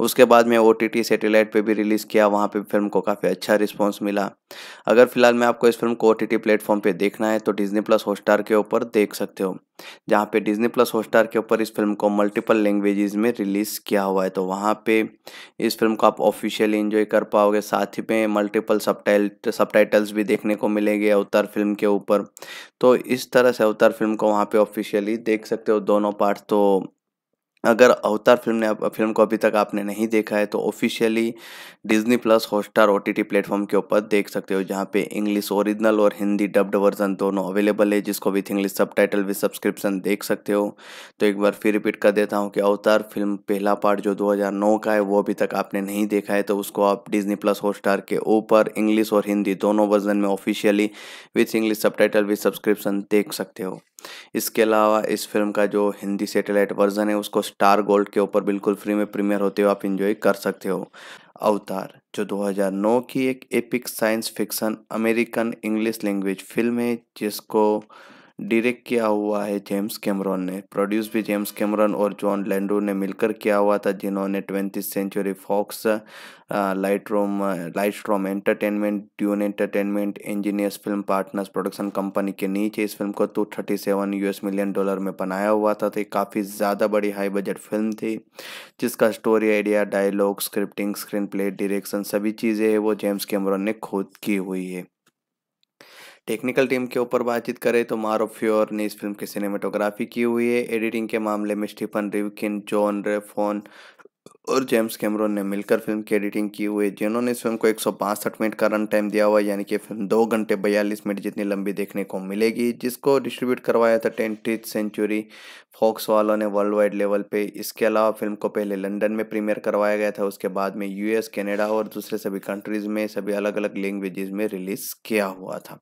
उसके बाद में ओ टी सैटेलाइट पर भी रिलीज़ किया वहाँ पर फिल्म को काफ़ी अच्छा रिस्पॉन्स मिला अगर फिलहाल मैं आपको इस फिल्म को ओ टी प्लेटफॉर्म पर देखना है तो डिजनी प्लस हॉटस्टार के ऊपर देख सकते हो जहाँ पे डिज्नी प्लस हॉटस्टार के ऊपर इस फिल्म को मल्टीपल लैंग्वेजेस में रिलीज़ किया हुआ है तो वहाँ पे इस फिल्म को आप ऑफिशियली इन्जॉय कर पाओगे साथ ही में मल्टीपल सब सबटाइटल्स भी देखने को मिलेंगे अवतार फिल्म के ऊपर तो इस तरह से अवतार फिल्म को वहाँ पे ऑफिशियली देख सकते हो दोनों पार्ट तो अगर अवतार फिल्म ने फिल्म को अभी तक आपने नहीं देखा है तो officially Disney plus Hotstar O T platform के ऊपर देख सकते हो जहाँ पे इंग्लिश ओरिजिनल और हिंदी डब्ड वर्जन दोनों अवेलेबल है जिसको with English subtitle with subscription देख सकते हो तो एक बार फिर रिपीट कर देता हूँ कि अवतार फिल्म पहला पार्ट जो 2009 का है वो अभी तक आपने नहीं देखा है तो उसको आप डिज्नी प्लस हॉटस्टार के ऊपर इंग्लिश और हिंदी दोनों वर्जन में officially with English subtitle with subscription देख सकते हो इसके अलावा इस फिल्म का जो हिंदी सेटेलाइट वर्जन है उसको स्टार गोल्ड के ऊपर बिल्कुल फ्री में प्रीमियर होते हुए आप इंजॉय कर सकते हो अवतार जो 2009 की एक epic science fiction American English language film है जिसको डायरेक्ट किया हुआ है जेम्स कैमरॉन ने प्रोड्यूस भी जेम्स कैमरॉन और जॉन लैंडो ने मिलकर किया हुआ था जिन्होंने ट्वेंटी सेंचुरी फॉक्स लाइट रोम लाइट रोम entertainment Dune entertainment engineers film partners production company के नीचे इस फिल्म को टू तो thirty seven US million dollar में बनाया हुआ था तो काफ़ी ज़्यादा बड़ी हाई बजट फिल्म थी जिसका story idea dialogue scripting screen play direction सभी चीज़ें वो जेम्स कैमरॉन ने खुद की हुई है टेक्निकल टीम के ऊपर बातचीत करें तो मारो फ्योर ने इस फिल्म की सिनेमाटोग्राफी की हुई है एडिटिंग के मामले में स्टीफन रिवकिन जॉन रेफोन और जेम्स कैमरोन ने मिलकर फिल्म की एडिटिंग की हुई है जिन्होंने इस फिल्म को एक मिनट का रन टाइम दिया हुआ यानी कि फिल्म दो घंटे बयालीस मिनट जितनी लंबी देखने को मिलेगी जिसको डिस्ट्रीब्यूट करवाया था टेंटी सेंचुरी फॉक्स वालों ने वर्ल्ड वाइड लेवल पे इसके अलावा फिल्म को पहले लंदन में प्रीमियर करवाया गया था उसके बाद में यूएस कनाडा और दूसरे सभी कंट्रीज़ में सभी अलग अलग लैंग्वेजेस में रिलीज़ किया हुआ था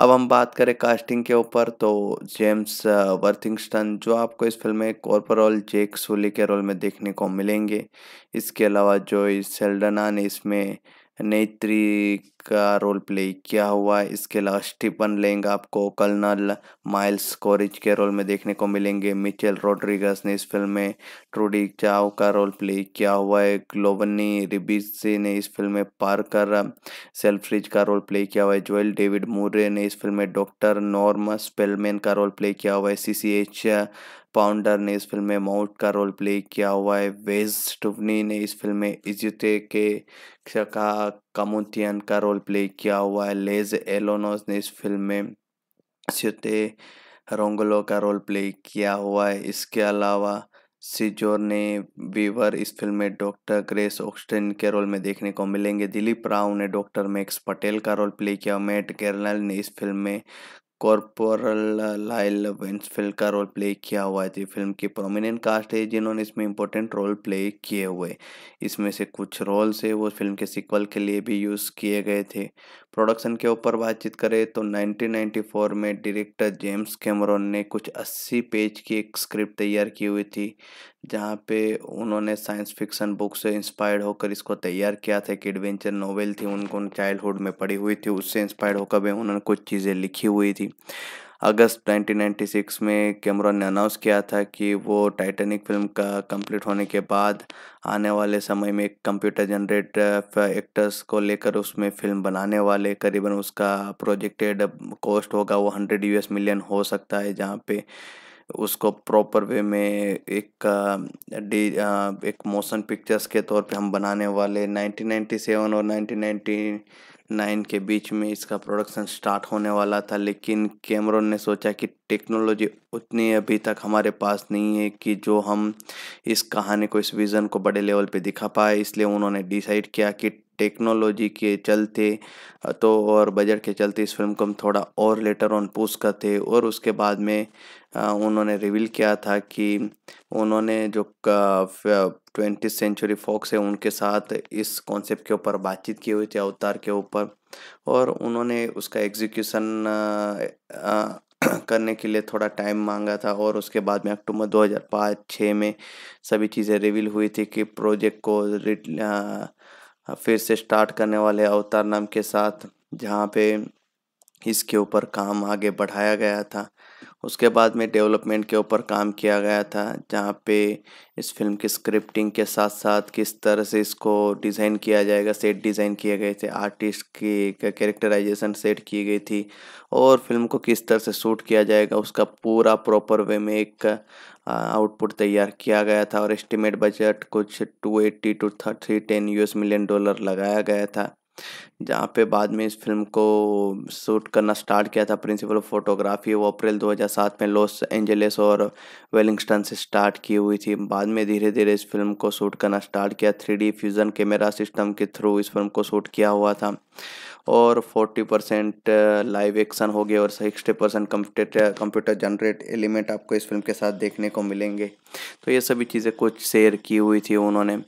अब हम बात करें कास्टिंग के ऊपर तो जेम्स वर्थिंगस्टन जो आपको इस फिल्म में कॉर्पोरल जेक सोली के रोल में देखने को मिलेंगे इसके अलावा जो सेल्डना ने इसमें नेत्री का रोल प्ले किया हुआ है इसके अलावा स्टीफन लेंग आपको कर्नल माइल्स कोरिज के रोल में देखने को मिलेंगे मिचेल रोड्रिगस ने इस फिल्म में ट्रूडी चाव का रोल प्ले किया हुआ है ग्लोवनी रिबिसे ने इस फिल्म में पार्कर सेल्फ्रिज का रोल प्ले किया हुआ है जोएल डेविड मूर्य ने इस फिल्म में डॉक्टर नॉर्म स्पेलमैन का रोल प्ले किया हुआ है सी सी एच पाउंडर ने इस फिल्म में माउट का रोल प्ले किया हुआ है वेज टुफनी ने इस फिल्म में इजुते के का कामुतियन का रोल प्ले किया हुआ है लेज एलोनोस ने इस फिल्म में स्युते रोंगलो का रोल प्ले किया हुआ है इसके अलावा सिजोर ने वीवर इस फिल्म में डॉक्टर ग्रेस ऑक्सटेन के रोल में देखने को मिलेंगे दिलीप राव ने डॉक्टर मैक्स पटेल का रोल प्ले किया मैट केरनल ने इस फिल्म में कॉर्पोरल लाइल वेंसफील्ड का रोल प्ले किया हुआ है फिल्म तो की प्रोमिनेंट कास्ट है जिन्होंने इसमें इंपॉर्टेंट रोल प्ले किए हुए इसमें से कुछ रोल्स है वो फिल्म के सिक्वल के लिए भी यूज़ किए गए थे प्रोडक्शन के ऊपर बातचीत करें तो 1994 में डायरेक्टर जेम्स कैमरॉन ने कुछ 80 पेज की एक स्क्रिप्ट तैयार की हुई थी जहाँ पे उन्होंने साइंस फिक्शन बुक से इंस्पायर्ड होकर इसको तैयार किया था एक एडवेंचर नोवेल थी उनको चाइल्डहुड में पढ़ी हुई थी उससे इंस्पायर्ड होकर भी उन्होंने कुछ चीज़ें लिखी हुई थी अगस्त 1996 में कैमरॉन ने अनाउंस किया था कि वो टाइटैनिक फिल्म का कंप्लीट होने के बाद आने वाले समय में एक कंप्यूटर जनरेट एक्टर्स को लेकर उसमें फिल्म बनाने वाले करीबन उसका प्रोजेक्टेड कॉस्ट होगा वो हंड्रेड यूएस मिलियन हो सकता है जहाँ पे उसको प्रॉपर वे में एक डी uh, uh, एक मोशन पिक्चर्स के तौर पे हम बनाने वाले 1997 और 1990 नाइन के बीच में इसका प्रोडक्शन स्टार्ट होने वाला था लेकिन कैमरों ने सोचा कि टेक्नोलॉजी उतनी अभी तक हमारे पास नहीं है कि जो हम इस कहानी को इस विज़न को बड़े लेवल पे दिखा पाए इसलिए उन्होंने डिसाइड किया कि टेक्नोलॉजी के चलते तो और बजट के चलते इस फिल्म को हम थोड़ा और लेटर ऑन पूछ करते और उसके बाद में उन्होंने रिवील किया था कि उन्होंने जो ट्वेंटी सेंचुरी फॉक्स है उनके साथ इस कॉन्सेप्ट के ऊपर बातचीत की हुई थी अवतार के ऊपर और उन्होंने उसका एग्जीक्यूशन करने के लिए थोड़ा टाइम मांगा था और उसके बाद में अक्टूबर 2005 6 में सभी चीज़ें रिवील हुई थी कि प्रोजेक्ट को फिर से स्टार्ट करने वाले अवतार नाम के साथ जहाँ पे इसके ऊपर काम आगे बढ़ाया गया था उसके बाद में डेवलपमेंट के ऊपर काम किया गया था जहाँ पे इस फिल्म की स्क्रिप्टिंग के साथ साथ किस तरह से इसको डिज़ाइन किया जाएगा सेट डिज़ाइन किए गए थे आर्टिस्ट की कैरेक्टराइजेशन सेट की गई थी और फिल्म को किस तरह से शूट किया जाएगा उसका पूरा प्रॉपर वे में एक आउटपुट तैयार किया गया था और एस्टिमेट बजट कुछ two eighty to three ten US million dollar लगाया गया था जहाँ पे बाद में इस फिल्म को शूट करना स्टार्ट किया था प्रिंसिपल ऑफ फोटोग्राफी वो अप्रैल 2007 में लॉस एंजलिस और वेलिंगस्टन से स्टार्ट की हुई थी बाद में धीरे धीरे इस फिल्म को शूट करना स्टार्ट किया थ्री फ्यूज़न कैमरा सिस्टम के थ्रू इस फिल्म को शूट किया हुआ था और 40 परसेंट लाइव एक्शन हो गया और 60 percent computer computer generate element आपको इस फिल्म के साथ देखने को मिलेंगे तो ये सभी चीज़ें कुछ शेयर की हुई थी उन्होंने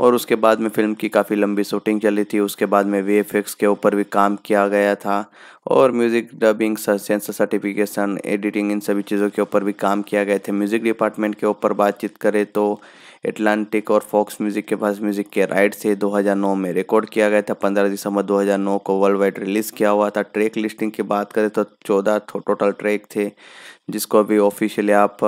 और उसके बाद में फिल्म की काफ़ी लंबी शूटिंग चली थी उसके बाद में वी के ऊपर भी काम किया गया था और music dubbing censor certification editing इन सभी चीज़ों के ऊपर भी काम किया गया था म्यूज़िक डिपार्टमेंट के ऊपर बातचीत करें तो एटलांटिक और फॉक्स म्यूजिक के पास म्यूजिक के राइट से 2009 में रिकॉर्ड किया गया था 15 दिसंबर 2009 को वर्ल्ड वाइड रिलीज किया हुआ था ट्रैक लिस्टिंग की बात करें तो चौदह टोटल ट्रैक थे जिसको अभी ऑफिशियली आप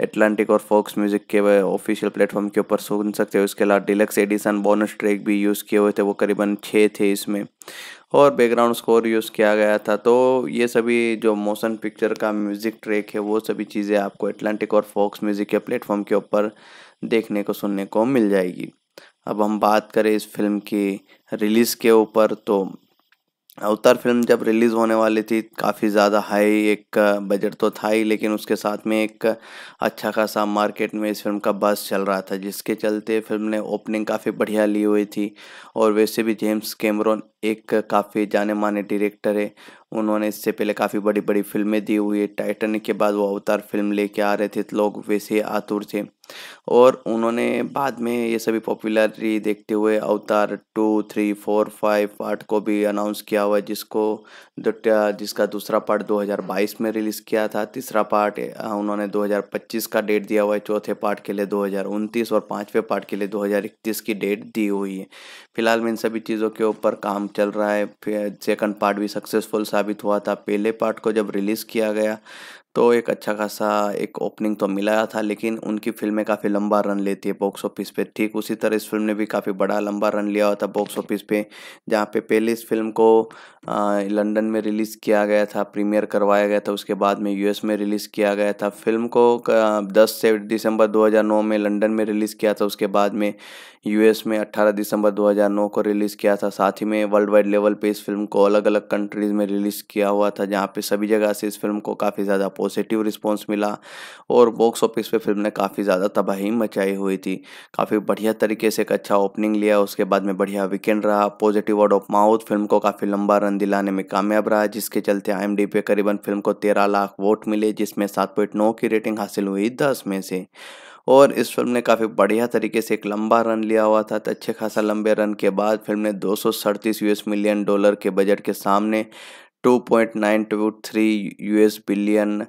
एटलांटिक और फॉक्स म्यूजिक के ऑफिशियल प्लेटफॉर्म के ऊपर सुन सकते हो इसके अलावा डिलक्स एडिशन बोनस ट्रैक भी यूज़ किए हुए थे वो करीबन छः थे इसमें और बैकग्राउंड स्कोर यूज़ किया गया था तो ये सभी जो मोशन पिक्चर का म्यूज़िक ट्रैक है वो सभी चीज़ें आपको एटलांटिक और फॉक्स म्यूज़िक के प्लेटफॉर्म के ऊपर देखने को सुनने को मिल जाएगी अब हम बात करें इस फिल्म की रिलीज़ के ऊपर तो अवतार फिल्म जब रिलीज़ होने वाली थी काफ़ी ज़्यादा हाई एक बजट तो था ही लेकिन उसके साथ में एक अच्छा खासा मार्केट में इस फिल्म का बस चल रहा था जिसके चलते फिल्म ने ओपनिंग काफ़ी बढ़िया ली हुई थी और वैसे भी जेम्स कैमरोन एक काफ़ी जाने माने डायरेक्टर है उन्होंने इससे पहले काफ़ी बड़ी बड़ी फिल्में दी हुई है टाइटन के बाद वो अवतार फिल्म लेके आ रहे थे तो लोग वैसे आतुर थे और उन्होंने बाद में ये सभी पॉपुलरिटी देखते हुए Avatar two three four five part को भी अनाउंस किया हुआ जिसको जिसका दूसरा पार्ट 2022 में रिलीज़ किया था तीसरा पार्ट उन्होंने 2025 का डेट दिया हुआ है चौथे पार्ट के लिए दो और पाँचवें पार्ट के लिए दो की डेट दी हुई है फिलहाल में इन सभी चीज़ों के ऊपर काम चल रहा है फिर सेकंड पार्ट भी सक्सेसफुल साबित हुआ था पहले पार्ट को जब रिलीज़ किया गया तो एक अच्छा खासा एक ओपनिंग तो मिला था लेकिन उनकी फिल्में काफ़ी लंबा रन लेती है बॉक्स ऑफिस पे ठीक उसी तरह इस फिल्म ने भी काफ़ी बड़ा लंबा रन लिया हुआ था बॉक्स ऑफिस पे जहाँ पे पहले इस फिल्म को लंदन में रिलीज़ किया गया था प्रीमियर करवाया गया था उसके बाद में यूएस में रिलीज़ किया गया था फिल्म को दस से दिसंबर दो में लंडन में रिलीज़ किया था उसके बाद में यू में अट्ठारह दिसंबर दो को रिलीज़ किया था साथ ही में वर्ल्ड वाइड लेवल पर इस फिल्म को अलग अलग कंट्रीज़ में रिलीज़ किया हुआ था जहाँ पर सभी जगह से इस फिल्म को काफ़ी ज़्यादा पॉजिटिव रिस्पॉन्स मिला और बॉक्स ऑफिस पे फिल्म ने काफ़ी ज़्यादा तबाही मचाई हुई थी काफ़ी बढ़िया तरीके से एक अच्छा ओपनिंग लिया उसके बाद में बढ़िया वीकेंड रहा positive word of mouth film को काफ़ी लंबा रन दिलाने में कामयाब रहा जिसके चलते आई पे करीबन फिल्म को तेरह लाख वोट मिले जिसमें सात पॉइंट नौ की रेटिंग हासिल हुई दस में से और इस फिल्म ने काफ़ी बढ़िया तरीके से एक लंबा रन लिया हुआ था तो अच्छे खासा लंबे रन के बाद फिल्म ने दो यूएस मिलियन डॉलर के बजट के सामने 2.923 यूएस बिलियन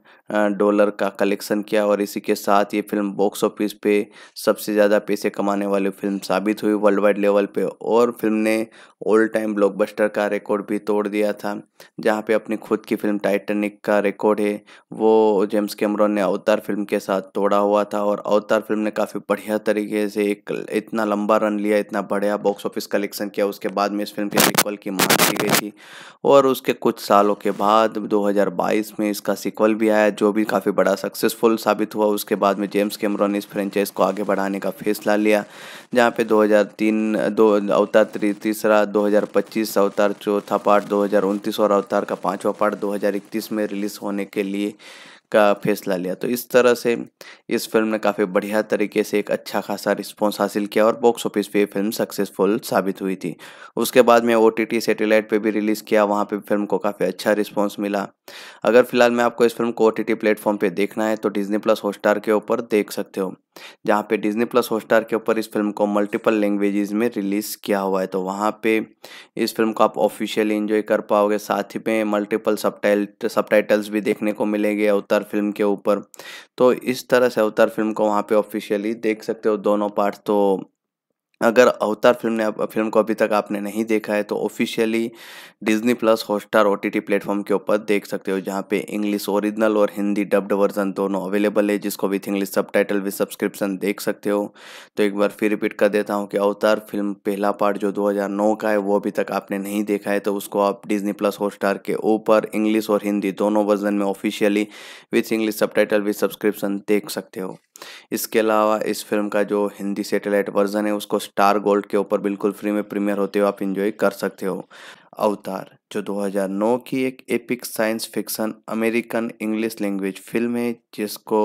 डॉलर का कलेक्शन किया और इसी के साथ ये फिल्म बॉक्स ऑफिस पे सबसे ज़्यादा पैसे कमाने वाली फिल्म साबित हुई वर्ल्ड वाइड लेवल पे और फिल्म ने ऑल टाइम ब्लॉकबस्टर का रिकॉर्ड भी तोड़ दिया था जहाँ पे अपनी खुद की फिल्म टाइटनिक का रिकॉर्ड है वो जेम्स कैमरॉन ने अवतार फिल्म के साथ तोड़ा हुआ था और अवतार फिल्म ने काफ़ी बढ़िया तरीके से एक इतना लंबा रन लिया इतना बढ़िया बॉक्स ऑफिस कलेक्शन किया उसके बाद में इस फिल्म के सिक्वल की मांग की गई थी और उसके कुछ सालों के बाद 2022 में इसका सिक्वल भी आया जो भी काफ़ी बड़ा सक्सेसफुल साबित हुआ उसके बाद में जेम्स ने इस फ्रेंचाइज को आगे बढ़ाने का फैसला लिया जहाँ पे 2003 दो अवतार तीसरा 2025 अवतार चौथा पार्ट दो और अवतार का पाँचवा पार्ट इक्कीस में रिलीज़ होने के लिए का फैसला लिया तो इस तरह से इस फिल्म ने काफ़ी बढ़िया तरीके से एक अच्छा खासा रिस्पॉन्स हासिल किया और बॉक्स ऑफिस पे फिल्म सक्सेसफुल साबित हुई थी उसके बाद में ओ टी सैटेलाइट पर भी रिलीज़ किया वहाँ पर फिल्म को काफ़ी अच्छा रिस्पॉन्स मिला अगर फिलहाल मैं आपको इस फिल्म को ओ टी प्लेटफॉर्म पर देखना है तो डिजनी प्लस हॉट के ऊपर देख सकते हो जहाँ पे डिज्नी प्लस हॉटस्टार के ऊपर इस फिल्म को मल्टीपल लैंग्वेजेस में रिलीज़ किया हुआ है तो वहाँ पे इस फिल्म को आप ऑफिशियली इन्जॉय कर पाओगे साथ ही में मल्टीपल सब सबटाइटल्स भी देखने को मिलेंगे अवतार फिल्म के ऊपर तो इस तरह से अवतार फिल्म को वहाँ पे ऑफिशियली देख सकते हो दोनों पार्ट तो अगर अवतार फिल्म ने फिल्म को अभी तक आपने नहीं देखा है तो officially Disney plus Hotstar O T platform के ऊपर देख सकते हो जहाँ पे इंग्लिश ओरिजिनल और हिंदी डब्ड वर्जन दोनों अवेलेबल है जिसको with English subtitle with subscription देख सकते हो तो एक बार फिर रिपीट कर देता हूँ कि अवतार फिल्म पहला पार्ट जो दो का है वो अभी तक आपने नहीं देखा है तो उसको आप डिज्नी प्लस हॉट के ऊपर इंग्लिश और हिंदी दोनों वर्जन में officially with English subtitle with subscription देख सकते हो इसके अलावा इस फिल्म का जो हिंदी सेटेलाइट वर्जन है उसको स्टार गोल्ड के ऊपर बिल्कुल फ्री में प्रीमियर होते हुए आप इन्जॉय कर सकते हो अवतार जो 2009 की एक epic science fiction American English language film है जिसको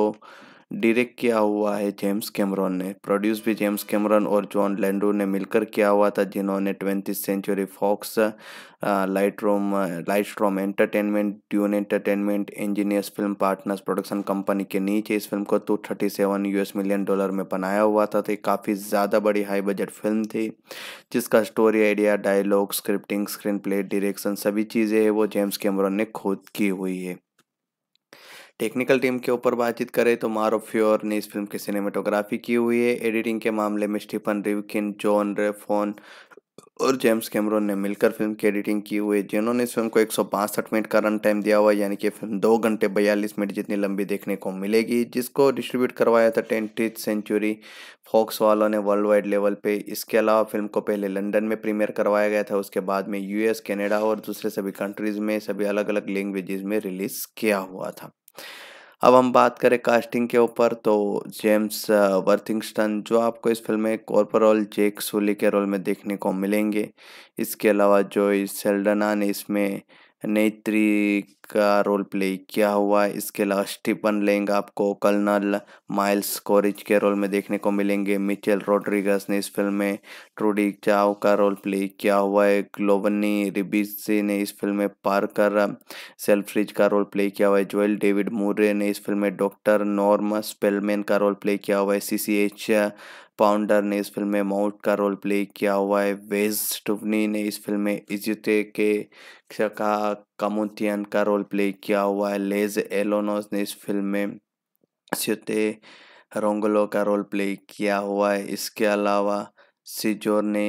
डायरेक्ट किया हुआ है जेम्स कैमरॉन ने प्रोड्यूस भी जेम्स कैमरॉन और जॉन लैंडो ने मिलकर किया हुआ था जिन्होंने ट्वेंटी सेंचुरी फॉक्स लाइट रोम light room entertainment Dune entertainment engineers film partners production company के नीचे इस फिल्म को two thirty seven US million dollar में बनाया हुआ था तो काफ़ी ज़्यादा बड़ी हाई बजट फिल्म थी जिसका story idea dialogue scripting screen play direction सभी चीज़ें हैं वो जेम्स कैमरॉन ने खुद की हुई है टेक्निकल टीम के ऊपर बातचीत करें तो मारो फ्योर ने इस फिल्म की सिनेमाटोग्राफी की हुई है एडिटिंग के मामले में स्टीफन रिवकिन जॉन रेफोन और जेम्स कैमरोन ने मिलकर फिल्म की एडिटिंग की हुई है जिन्होंने इस फिल्म को एक मिनट का रन टाइम दिया हुआ है यानी कि फिल्म दो घंटे बयालीस मिनट जितनी लंबी देखने को मिलेगी जिसको डिस्ट्रीब्यूट करवाया था टेंटीथ सेंचुरी फॉक्स वालों ने वर्ल्ड वाइड लेवल पे इसके अलावा फिल्म को पहले लंदन में प्रीमियर करवाया गया था उसके बाद में यूएस कनाडा और दूसरे सभी कंट्रीज़ में सभी अलग अलग लैंग्वेजेस में रिलीज़ किया हुआ था अब हम बात करें कास्टिंग के ऊपर तो जेम्स वर्थिंगस्टन जो आपको इस फिल्म में कॉर्पोरल जेक सोली के रोल में देखने को मिलेंगे इसके अलावा जो सेल्डना ने इसमें नेत्री का रोल प्ले क्या हुआ है इसके अलावा स्टीफन लेंग आपको कर्नल माइल्स कोरिज के रोल में देखने को मिलेंगे मिचेल रोड्रिगस ने इस फिल्म में ट्रूडी चाव का रोल प्ले किया हुआ है ग्लोवनी रिबिसे ने इस फिल्म में पार्कर सेल्फ्रिज का रोल प्ले किया हुआ है जोएल डेविड मूरे ने इस फिल्म में डॉक्टर नॉर्म स्पेलमैन का रोल प्ले किया हुआ है सी सी एच पाउंडर ने इस फिल्म में माउट का रोल प्ले किया हुआ है वेज टुवनी ने इस फिल्म में इजुते के का कामुतियन का रोल प्ले किया हुआ है लेज एलोनोस ने इस फिल्म में स्युते रोंगलो का रोल प्ले किया हुआ है इसके अलावा सिजोर ने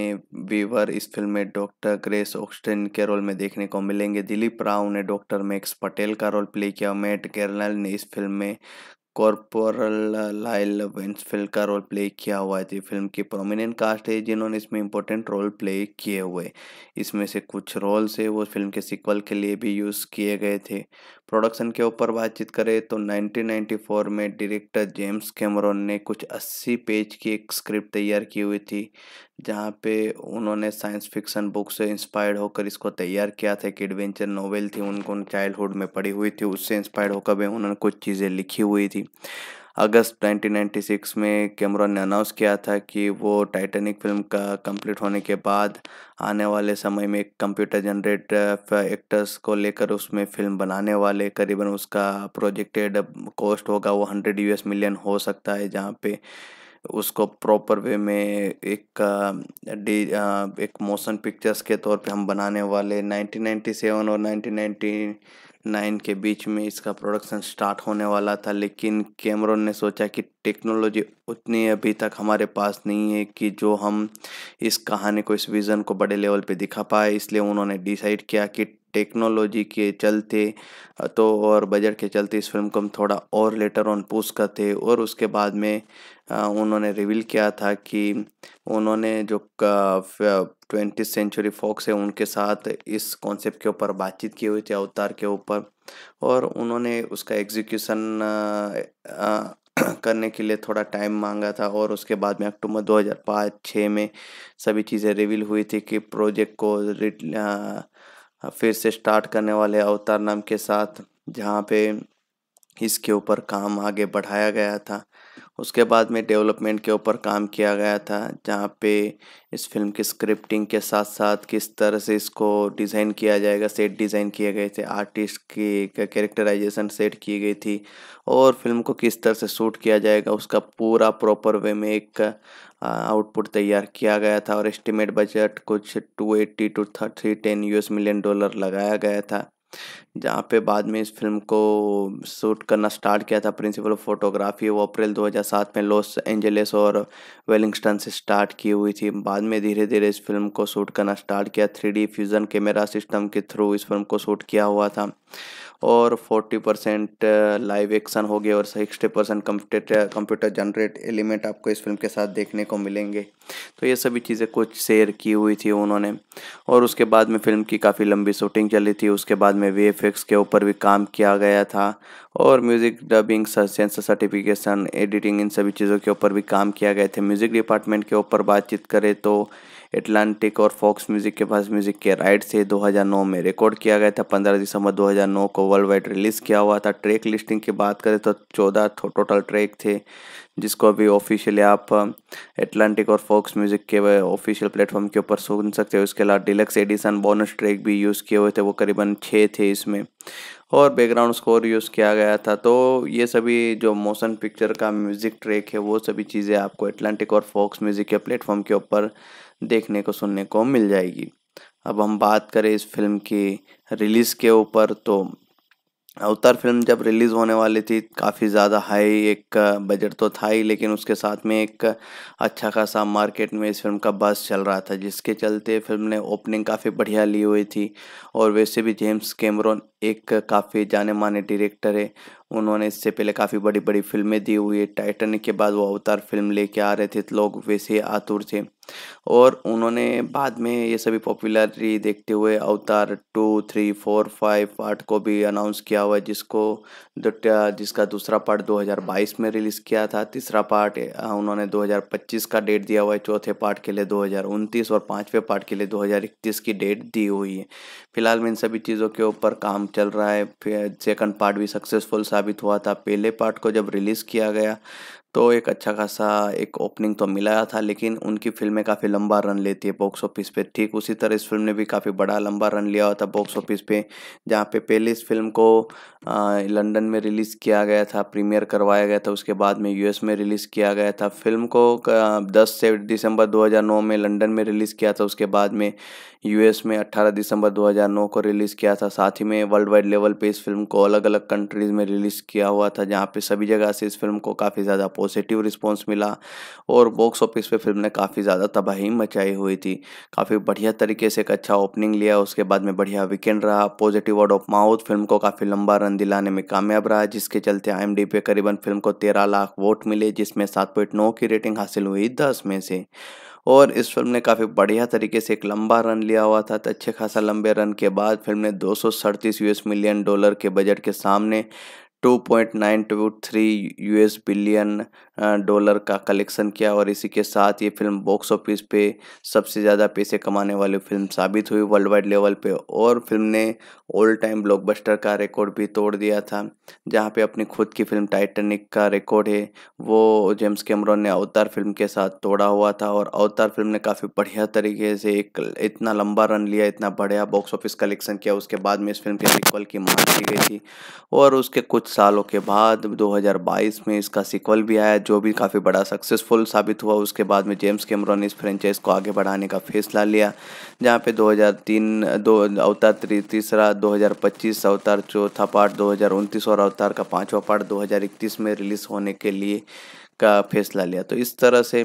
वीवर इस फिल्म में डॉक्टर ग्रेस ऑक्सटेन के रोल में देखने को मिलेंगे दिलीप राव ने डॉक्टर मैक्स पटेल का रोल प्ले किया मैट केरनल ने इस फिल्म में कॉर्पोरल लाइल वेंसफील्ड का रोल प्ले किया हुआ है फिल्म तो की प्रोमिनेंट कास्ट है जिन्होंने इसमें इंपॉर्टेंट रोल प्ले किए हुए इसमें से कुछ रोल्स है वो फिल्म के सिक्वल के लिए भी यूज़ किए गए थे प्रोडक्शन के ऊपर बातचीत करें तो 1994 में डायरेक्टर जेम्स कैमरॉन ने कुछ 80 पेज की एक स्क्रिप्ट तैयार की हुई थी जहाँ पे उन्होंने साइंस फिक्शन बुक से इंस्पायर्ड होकर इसको तैयार किया था एक एडवेंचर नोवेल थी उनको चाइल्डहुड में पढ़ी हुई थी उससे इंस्पायर्ड होकर भी उन्होंने कुछ चीज़ें लिखी हुई थी अगस्त 1996 में कैमरॉन ने अनाउंस किया था कि वो टाइटैनिक फिल्म का कंप्लीट होने के बाद आने वाले समय में एक कंप्यूटर जनरेट एक्टर्स को लेकर उसमें फिल्म बनाने वाले करीबन उसका प्रोजेक्टेड कॉस्ट होगा वो हंड्रेड यूएस मिलियन हो सकता है जहाँ पे उसको प्रॉपर वे में एक डी uh, uh, एक मोशन पिक्चर्स के तौर पे हम बनाने वाले 1997 और 1990 नाइन के बीच में इसका प्रोडक्शन स्टार्ट होने वाला था लेकिन कैमरों ने सोचा कि टेक्नोलॉजी उतनी अभी तक हमारे पास नहीं है कि जो हम इस कहानी को इस विज़न को बड़े लेवल पे दिखा पाए इसलिए उन्होंने डिसाइड किया कि टेक्नोलॉजी के चलते तो और बजट के चलते इस फिल्म को हम थोड़ा और लेटर ऑन पूछ करते और उसके बाद में उन्होंने रिवील किया था कि उन्होंने जो ट्वेंटी सेंचुरी फॉक्स है उनके साथ इस कॉन्सेप्ट के ऊपर बातचीत की हुई थी अवतार के ऊपर और उन्होंने उसका एग्जीक्यूशन करने के लिए थोड़ा टाइम मांगा था और उसके बाद में अक्टूबर 2005 हज़ार में सभी चीज़ें रिवील हुई थी कि प्रोजेक्ट को फिर से स्टार्ट करने वाले अवतार नाम के साथ जहाँ पे इसके ऊपर काम आगे बढ़ाया गया था उसके बाद में डेवलपमेंट के ऊपर काम किया गया था जहाँ पे इस फिल्म की स्क्रिप्टिंग के साथ साथ किस तरह से इसको डिज़ाइन किया जाएगा सेट डिज़ाइन किए गए थे आर्टिस्ट की कैरेक्टराइजेशन सेट की गई थी और फिल्म को किस तरह से शूट किया जाएगा उसका पूरा प्रॉपर वे में एक आउटपुट तैयार किया गया था और एस्टिमेट बजट कुछ two eighty to thirty ten you million dollar लगाया गया था जहाँ पे बाद में इस फिल्म को शूट करना स्टार्ट किया था प्रिंसिपल ऑफ फोटोग्राफी वो अप्रैल 2007 में लॉस एंजलिस और वेलिंगस्टन से स्टार्ट की हुई थी बाद में धीरे धीरे इस फिल्म को शूट करना स्टार्ट किया थ्री फ्यूज़न कैमरा सिस्टम के थ्रू इस फिल्म को शूट किया हुआ था और 40 परसेंट लाइव एक्शन हो गया और 60 percent computer computer generate element आपको इस फिल्म के साथ देखने को मिलेंगे तो ये सभी चीज़ें कुछ शेयर की हुई थी उन्होंने और उसके बाद में फिल्म की काफ़ी लंबी शूटिंग चली थी उसके बाद में वी के ऊपर भी काम किया गया था और music dubbing censor certification editing इन सभी चीज़ों के ऊपर भी काम किया गया थे म्यूज़िक डिपार्टमेंट के ऊपर बातचीत करें तो एटलांटिक और फॉक्स म्यूजिक के पास म्यूजिक के राइट से 2009 में रिकॉर्ड किया गया था 15 दिसंबर 2009 को वर्ल्ड वाइड रिलीज़ किया हुआ था ट्रैक लिस्टिंग की बात करें तो 14 टोटल ट्रैक थे जिसको अभी ऑफिशियली आप एटलांटिक और फॉक्स म्यूजिक के ऑफिशियल प्लेटफॉर्म के ऊपर सुन सकते हो उसके अलावा डिलक्स एडिशन बोनस ट्रैक भी यूज़ किए हुए थे वो करीबन छः थे इसमें और बैकग्राउंड स्कोर यूज़ किया गया था तो ये सभी जो मोशन पिक्चर का म्यूज़िक ट्रैक है वो सभी चीज़ें आपको एटलांटिक और फॉक्स म्यूज़िक के प्लेटफॉर्म के ऊपर देखने को सुनने को मिल जाएगी अब हम बात करें इस फिल्म की रिलीज़ के ऊपर तो अवतार फिल्म जब रिलीज़ होने वाली थी काफ़ी ज़्यादा हाई एक बजट तो था ही लेकिन उसके साथ में एक अच्छा खासा मार्केट में इस फिल्म का बस चल रहा था जिसके चलते फिल्म ने ओपनिंग काफ़ी बढ़िया ली हुई थी और वैसे भी जेम्स कैमरोन एक काफ़ी जाने माने डायरेक्टर है उन्होंने इससे पहले काफ़ी बड़ी बड़ी फिल्में दी हुई है टाइटनिक के बाद वो अवतार फिल्म लेके आ रहे थे तो लोग वैसे आतुर थे और उन्होंने बाद में ये सभी पॉपुलरिटी देखते हुए Avatar two three four five part को भी अनाउंस किया हुआ है जिसको जिसका दूसरा पार्ट 2022 में रिलीज़ किया था तीसरा पार्ट उन्होंने 2025 का डेट दिया हुआ है चौथे पार्ट के लिए 2029 और पाँचवें पार्ट के लिए 2031 की डेट दी हुई है फिलहाल में इन सभी चीज़ों के ऊपर काम चल रहा है फिर सेकंड पार्ट भी सक्सेसफुल साबित हुआ था पहले पार्ट को जब रिलीज़ किया गया तो एक अच्छा खासा एक ओपनिंग तो मिला था लेकिन उनकी फिल्में काफ़ी लंबा रन लेती है बॉक्स ऑफिस पे ठीक उसी तरह इस फिल्म ने भी काफ़ी बड़ा लंबा रन लिया हुआ था बॉक्स ऑफिस पे जहाँ पे पहले इस फिल्म को लंदन में रिलीज़ किया गया था प्रीमियर करवाया गया था उसके बाद में यूएस में रिलीज़ किया गया था फिल्म को दस से दिसंबर दो में लंडन में रिलीज़ किया था उसके बाद में यूएस में 18 दिसंबर 2009 को रिलीज़ किया था साथ ही में वर्ल्ड वाइड लेवल पे इस फिल्म को अलग अलग कंट्रीज़ में रिलीज़ किया हुआ था जहाँ पे सभी जगह से इस फिल्म को काफ़ी ज़्यादा पॉजिटिव रिस्पॉन्स मिला और बॉक्स ऑफिस पे फिल्म ने काफ़ी ज़्यादा तबाही मचाई हुई थी काफ़ी बढ़िया तरीके से एक अच्छा ओपनिंग लिया उसके बाद में बढ़िया वीकेंड रहा positive word of mouth film को काफ़ी लंबा रन दिलाने में कामयाब रहा जिसके चलते आई पे करीबन फिल्म को तेरह लाख वोट मिले जिसमें सात की रेटिंग हासिल हुई दस में से और इस फिल्म ने काफ़ी बढ़िया तरीके से एक लंबा रन लिया हुआ था तो अच्छे खासा लंबे रन के बाद फिल्म ने दो यूएस मिलियन डॉलर के बजट के सामने 2.923 यूएस बिलियन डॉलर का कलेक्शन किया और इसी के साथ ये फिल्म बॉक्स ऑफिस पे सबसे ज़्यादा पैसे कमाने वाली फिल्म साबित हुई वर्ल्ड वाइड लेवल पे और फिल्म ने ऑल टाइम ब्लॉकबस्टर का रिकॉर्ड भी तोड़ दिया था जहाँ पे अपनी खुद की फिल्म टाइटनिक का रिकॉर्ड है वो जेम्स कैमरॉन ने अवतार फिल्म के साथ तोड़ा हुआ था और अवतार फिल्म ने काफ़ी बढ़िया तरीके से एक इतना लंबा रन लिया इतना बढ़िया बॉक्स ऑफिस कलेक्शन किया उसके बाद में इस फिल्म के सिक्वल की मांग की गई थी और उसके कुछ सालों के बाद दो में इसका सिक्वल भी आया जो भी काफ़ी बड़ा सक्सेसफुल साबित हुआ उसके बाद में जेम्स कैमरॉन इस फ्रेंचाइज को आगे बढ़ाने का फैसला लिया जहाँ पे 2003 दो अवतार ती, तीसरा 2025 अवतार चौथा पार्ट 2029 और अवतार का पाँचवा पार्ट 2031 में रिलीज़ होने के लिए का फैसला लिया तो इस तरह से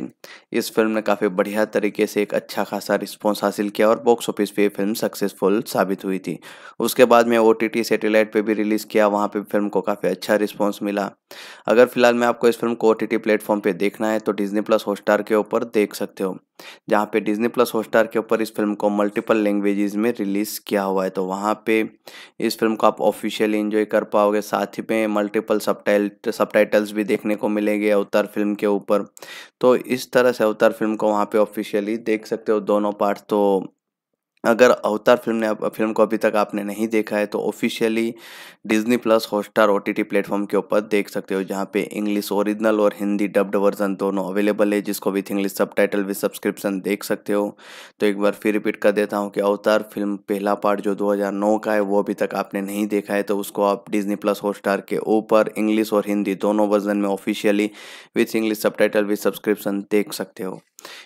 इस फिल्म ने काफ़ी बढ़िया तरीके से एक अच्छा खासा रिस्पॉन्स हासिल किया और बॉक्स ऑफिस पे फिल्म सक्सेसफुल साबित हुई थी उसके बाद में ओ टी सैटेलाइट पे भी रिलीज़ किया वहाँ पे फिल्म को काफ़ी अच्छा रिस्पॉन्स मिला अगर फिलहाल मैं आपको इस फिल्म को ओ टी प्लेटफॉर्म पर देखना है तो डिजनी प्लस हॉट के ऊपर देख सकते हो जहाँ पे डिज्नी प्लस हॉटस्टार के ऊपर इस फिल्म को मल्टीपल लैंग्वेजेस में रिलीज़ किया हुआ है तो वहाँ पे इस फिल्म को आप ऑफिशियली इन्जॉय कर पाओगे साथ ही में मल्टीपल सब सबटाइटल्स भी देखने को मिलेंगे अवतार फिल्म के ऊपर तो इस तरह से अवतार फिल्म को वहाँ पे ऑफिशियली देख सकते हो दोनों पार्ट तो अगर अवतार फिल्म ने फिल्म को अभी तक आपने नहीं देखा है तो officially Disney plus Hotstar O T T platform के ऊपर देख सकते हो जहाँ पे इंग्लिश ओरिजिनल और हिंदी डब्ड वर्जन दोनों अवेलेबल है जिसको with English subtitle with subscription देख सकते हो तो एक बार फिर रिपीट कर देता हूँ कि अवतार फिल्म पहला पार्ट जो 2009 का है वो अभी तक आपने नहीं देखा है तो उसको आप डिज्नी प्लस हॉटस्टार के ऊपर इंग्लिश और हिंदी दोनों वर्जन में officially with English subtitle with subscription देख सकते हो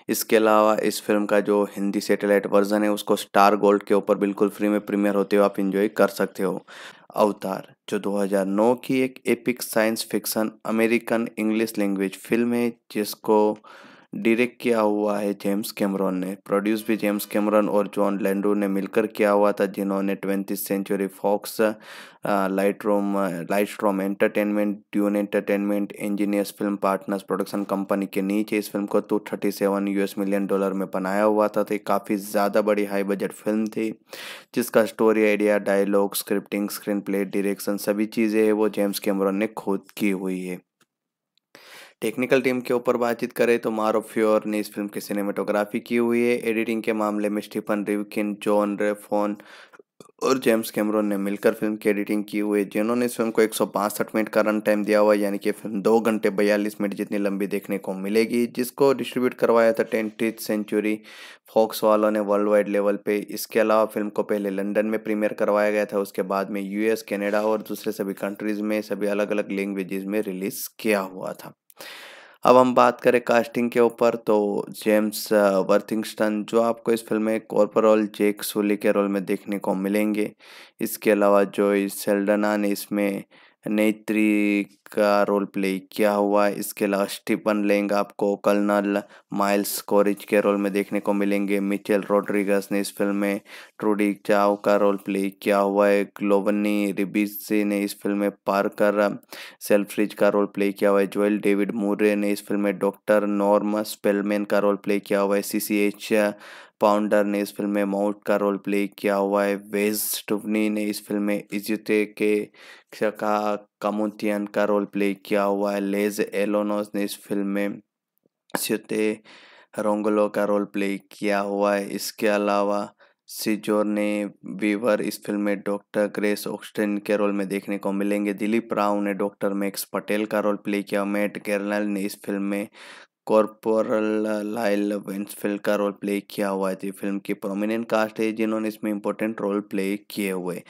इसके अलावा इस फिल्म का जो हिंदी सेटेलाइट वर्जन है उसको स्टार गोल्ड के ऊपर बिल्कुल फ्री में प्रीमियर होते हुए आप इंजॉय कर सकते हो अवतार जो 2009 की एक epic science fiction American English language film है जिसको डायरेक्ट किया हुआ है जेम्स कैमरॉन ने प्रोड्यूस भी जेम्स कैमरॉन और जॉन लैंडो ने मिलकर किया हुआ था जिन्होंने ट्वेंटी सेंचुरी फॉक्स लाइट रोम light room entertainment Dune entertainment engineers film partners production company के नीचे इस फिल्म को two thirty seven US million dollar में बनाया हुआ था तो ये काफ़ी ज़्यादा बड़ी हाई बजट फिल्म थी जिसका story idea dialogue scripting screen screenplay direction सभी चीज़ें हैं वो जेम्स कैमरॉन ने खुद की हुई है टेक्निकल टीम के ऊपर बातचीत करें तो मारो फ्योर ने इस फिल्म की सिनेमाटोग्राफी की हुई है एडिटिंग के मामले में स्टीफन रिवकिन जॉन रेफोन और जेम्स कैमरोन ने मिलकर फिल्म की एडिटिंग की हुई है जिन्होंने इस फिल्म को एक मिनट का रन टाइम दिया हुआ यानी कि फिल्म दो घंटे बयालीस मिनट जितनी लंबी देखने को मिलेगी जिसको डिस्ट्रीब्यूट करवाया था ट्वेंटी सेंचुरी फॉक्स वालों ने वर्ल्ड वाइड लेवल पे इसके अलावा फिल्म को पहले लंदन में प्रीमियर करवाया गया था उसके बाद में यूएस कनाडा और दूसरे सभी कंट्रीज़ में सभी अलग अलग लैंग्वेजेस में रिलीज़ किया हुआ था अब हम बात करें कास्टिंग के ऊपर तो जेम्स वर्थिंगस्टन uh, जो आपको इस फिल्म में कॉर्पोरल जेक सोली के रोल में देखने को मिलेंगे इसके अलावा जो सेल्डना ने इसमें नेत्री का रोल प्ले क्या हुआ है इसके अलावा स्टीफन लेंग आपको कर्नल माइल्स कोरिज के रोल में देखने को मिलेंगे मिचेल रोड्रिगस ने इस फिल्म में ट्रूडी चाव का रोल प्ले किया हुआ है ग्लोवनी रिबिसे ने इस फिल्म में पार्कर सेल्फ्रिज का रोल प्ले किया हुआ है जोएल डेविड मूर्य ने इस फिल्म में डॉक्टर नॉर्म स्पेलमैन का रोल प्ले किया हुआ है सी सी एच पाउंडर ने इस फिल्म में माउट का रोल प्ले किया हुआ है वेज टुवनी ने इस फिल्म में इजते के का कमुतियन का रोल प्ले किया हुआ है लेज एलोनोस ने इस फिल्म में स्युते रोंगलो का रोल प्ले किया हुआ है इसके अलावा सिजोर ने वीवर इस फिल्म में डॉक्टर ग्रेस ऑक्सटेन के रोल में देखने को मिलेंगे दिलीप राव ने डॉक्टर मैक्स पटेल का रोल प्ले किया मैट केरल ने इस फिल्म में कॉर्पोरल लाइल वेंसफिल्ड का रोल प्ले किया हुआ है जी तो फिल्म की प्रोमिनेंट कास्ट है जिन्होंने इसमें इंपॉर्टेंट रोल प्ले किए हुए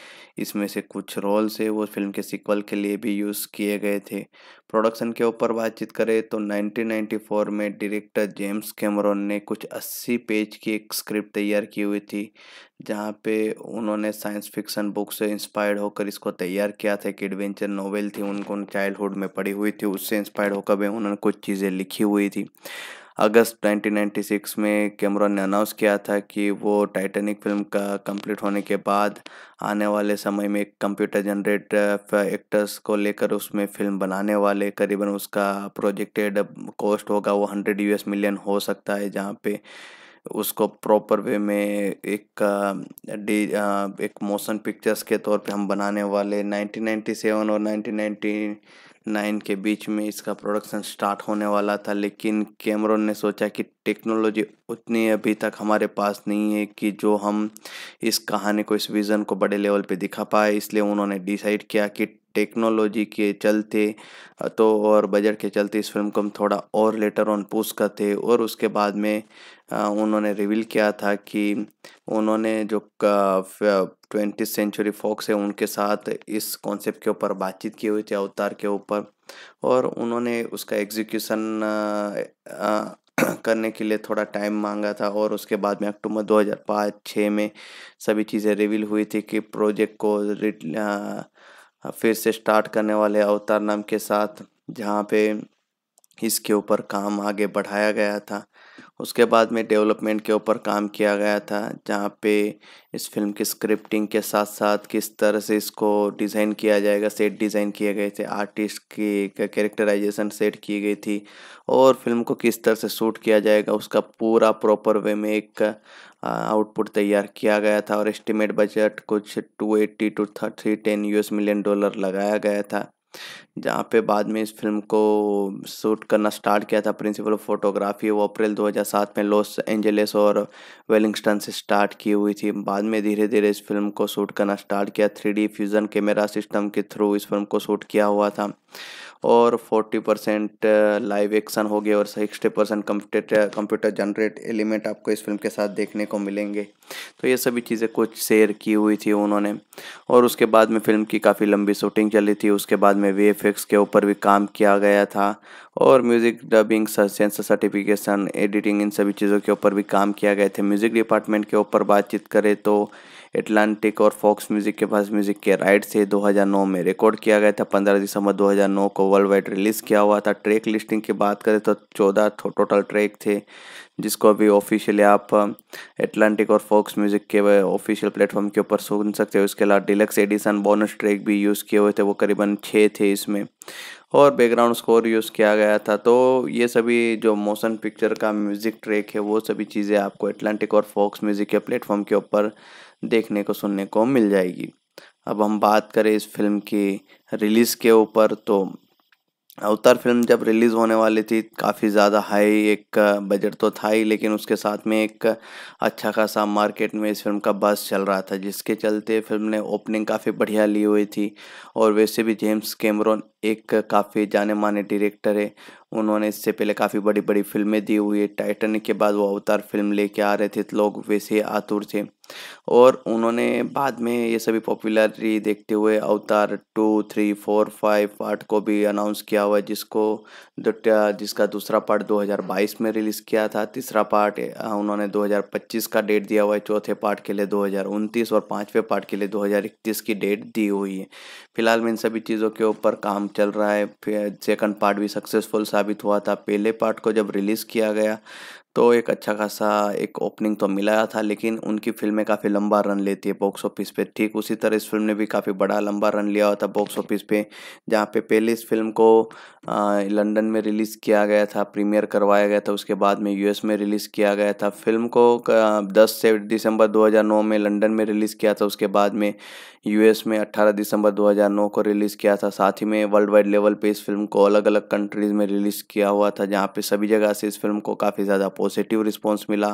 इसमें से कुछ रोल्स है वो फिल्म के सिक्वल के लिए भी यूज़ किए गए थे प्रोडक्शन के ऊपर बातचीत करें तो 1994 में डायरेक्टर जेम्स कैमरॉन ने कुछ 80 पेज की एक स्क्रिप्ट तैयार की हुई थी जहाँ पे उन्होंने साइंस फिक्शन बुक से इंस्पायर्ड होकर इसको तैयार किया था एक एडवेंचर नोवेल थी उनको चाइल्डहुड में पढ़ी हुई थी उससे इंस्पायर्ड होकर भी उन्होंने कुछ चीज़ें लिखी हुई थी अगस्त 1996 में कैमरॉन ने अनाउंस किया था कि वो टाइटैनिक फिल्म का कंप्लीट होने के बाद आने वाले समय में कंप्यूटर जनरेट एक्टर्स को लेकर उसमें फिल्म बनाने वाले करीबन उसका प्रोजेक्टेड कॉस्ट होगा वो हंड्रेड यूएस मिलियन हो सकता है जहाँ पे उसको प्रॉपर वे में एक डी एक मोशन पिक्चर्स के तौर पे हम बनाने वाले 1997 और 1990 नाइन के बीच में इसका प्रोडक्शन स्टार्ट होने वाला था लेकिन कैमरोन ने सोचा कि टेक्नोलॉजी उतनी अभी तक हमारे पास नहीं है कि जो हम इस कहानी को इस विज़न को बड़े लेवल पे दिखा पाए इसलिए उन्होंने डिसाइड किया कि टेक्नोलॉजी के चलते तो और बजट के चलते इस फिल्म को हम थोड़ा और लेटर ऑन पूछ करते और उसके बाद में उन्होंने रिवील किया था कि उन्होंने जो ट्वेंटी सेंचुरी फॉक्स है उनके साथ इस कॉन्सेप्ट के ऊपर बातचीत की हुई थी अवतार के ऊपर और उन्होंने उसका एग्जीक्यूशन करने के लिए थोड़ा टाइम मांगा था और उसके बाद में अक्टूबर 2005 हज़ार में सभी चीज़ें रिवील हुई थी कि प्रोजेक्ट को फिर से स्टार्ट करने वाले अवतार नाम के साथ जहाँ पे इसके ऊपर काम आगे बढ़ाया गया था उसके बाद में डेवलपमेंट के ऊपर काम किया गया था जहाँ पे इस फिल्म की स्क्रिप्टिंग के साथ साथ किस तरह से इसको डिज़ाइन किया जाएगा सेट डिज़ाइन किए गए थे आर्टिस्ट की कैरेक्टराइजेशन सेट की गई थी और फिल्म को किस तरह से शूट किया जाएगा उसका पूरा प्रॉपर वे में एक आउटपुट तैयार किया गया था और एस्टिमेट बजट कुछ two eighty to thirty ten you million dollar लगाया गया था जहाँ पे बाद में इस फिल्म को शूट करना स्टार्ट किया था प्रिंसिपल ऑफ फोटोग्राफी वो अप्रैल 2007 में लॉस एंजलिस और वेलिंगस्टन से स्टार्ट की हुई थी बाद में धीरे धीरे इस फिल्म को शूट करना स्टार्ट किया थ्री फ्यूज़न कैमरा सिस्टम के थ्रू इस फिल्म को शूट किया हुआ था और 40 परसेंट लाइव एक्शन हो गया और sixty percent computer computer generate element आपको इस फिल्म के साथ देखने को मिलेंगे तो ये सभी चीज़ें कुछ शेयर की हुई थी उन्होंने और उसके बाद में फिल्म की काफ़ी लंबी शूटिंग चली थी उसके बाद में वी के ऊपर भी काम किया गया था और music dubbing censor certification editing इन सभी चीज़ों के ऊपर भी काम किया गया थे म्यूज़िक डिपार्टमेंट के ऊपर बातचीत करें तो एटलांटिक और फॉक्स म्यूज़िक के पास म्यूज़िक के राइट से 2009 में रिकॉर्ड किया गया था 15 दिसंबर 2009 को वर्ल्ड वाइड रिलीज़ किया हुआ था ट्रैक लिस्टिंग की बात करें तो 14 टोटल ट्रैक थे जिसको अभी ऑफिशियली आप एटलांटिक और फॉक्स म्यूज़िक के ऑफिशियल uh, प्लेटफॉर्म के ऊपर सुन सकते हो इसके अलावा डिलक्स एडिशन बोनस ट्रैक भी यूज़ किए हुए थे वो करीबन छः थे इसमें और बैकग्राउंड स्कोर यूज़ किया गया था तो ये सभी जो मोशन पिक्चर का म्यूज़िक ट्रैक है वो सभी चीज़ें आपको एटलांटिक और फॉक्स म्यूज़िक के प्लेटफॉर्म के ऊपर देखने को सुनने को मिल जाएगी अब हम बात करें इस फिल्म की रिलीज़ के ऊपर तो अवतार फिल्म जब रिलीज़ होने वाली थी काफ़ी ज़्यादा हाई एक बजट तो था ही लेकिन उसके साथ में एक अच्छा खासा मार्केट में इस फिल्म का बस चल रहा था जिसके चलते फिल्म ने ओपनिंग काफ़ी बढ़िया ली हुई थी और वैसे भी जेम्स कैमरोन एक काफ़ी जाने माने डायरेक्टर है उन्होंने इससे पहले काफ़ी बड़ी बड़ी फिल्में दी हुई है टाइटनिक के बाद वो अवतार फिल्म लेके आ रहे थे तो लोग वैसे आतुर थे और उन्होंने बाद में ये सभी पॉपुलरिटी देखते हुए Avatar two three four five part को भी अनाउंस किया हुआ है जिसको जिसका दूसरा पार्ट 2022 में रिलीज़ किया था तीसरा पार्ट उन्होंने 2025 का डेट दिया हुआ है चौथे पार्ट के लिए दो और पाँचवें पार्ट के लिए दो की डेट दी हुई है फिलहाल में इन सभी चीज़ों के ऊपर काम चल रहा है फिर सेकंड पार्ट भी सक्सेसफुल साबित हुआ था पहले पार्ट को जब रिलीज़ किया गया तो एक अच्छा खासा एक ओपनिंग तो मिला था लेकिन उनकी फिल्में काफ़ी लंबा रन लेती है बॉक्स ऑफिस पे ठीक उसी तरह इस फिल्म ने भी काफ़ी बड़ा लंबा रन लिया हुआ था बॉक्स ऑफिस पे जहाँ पे पहले इस फिल्म को लंदन में रिलीज़ किया गया था प्रीमियर करवाया गया था उसके बाद में यूएस में रिलीज़ किया गया था फिल्म को दस से दिसंबर दो में लंडन में रिलीज़ किया था उसके बाद में यूएस में 18 दिसंबर 2009 को रिलीज़ किया था साथ ही में वर्ल्ड वाइड लेवल पे इस फिल्म को अलग अलग कंट्रीज़ में रिलीज़ किया हुआ था जहाँ पे सभी जगह से इस फिल्म को काफ़ी ज़्यादा पॉजिटिव रिस्पॉन्स मिला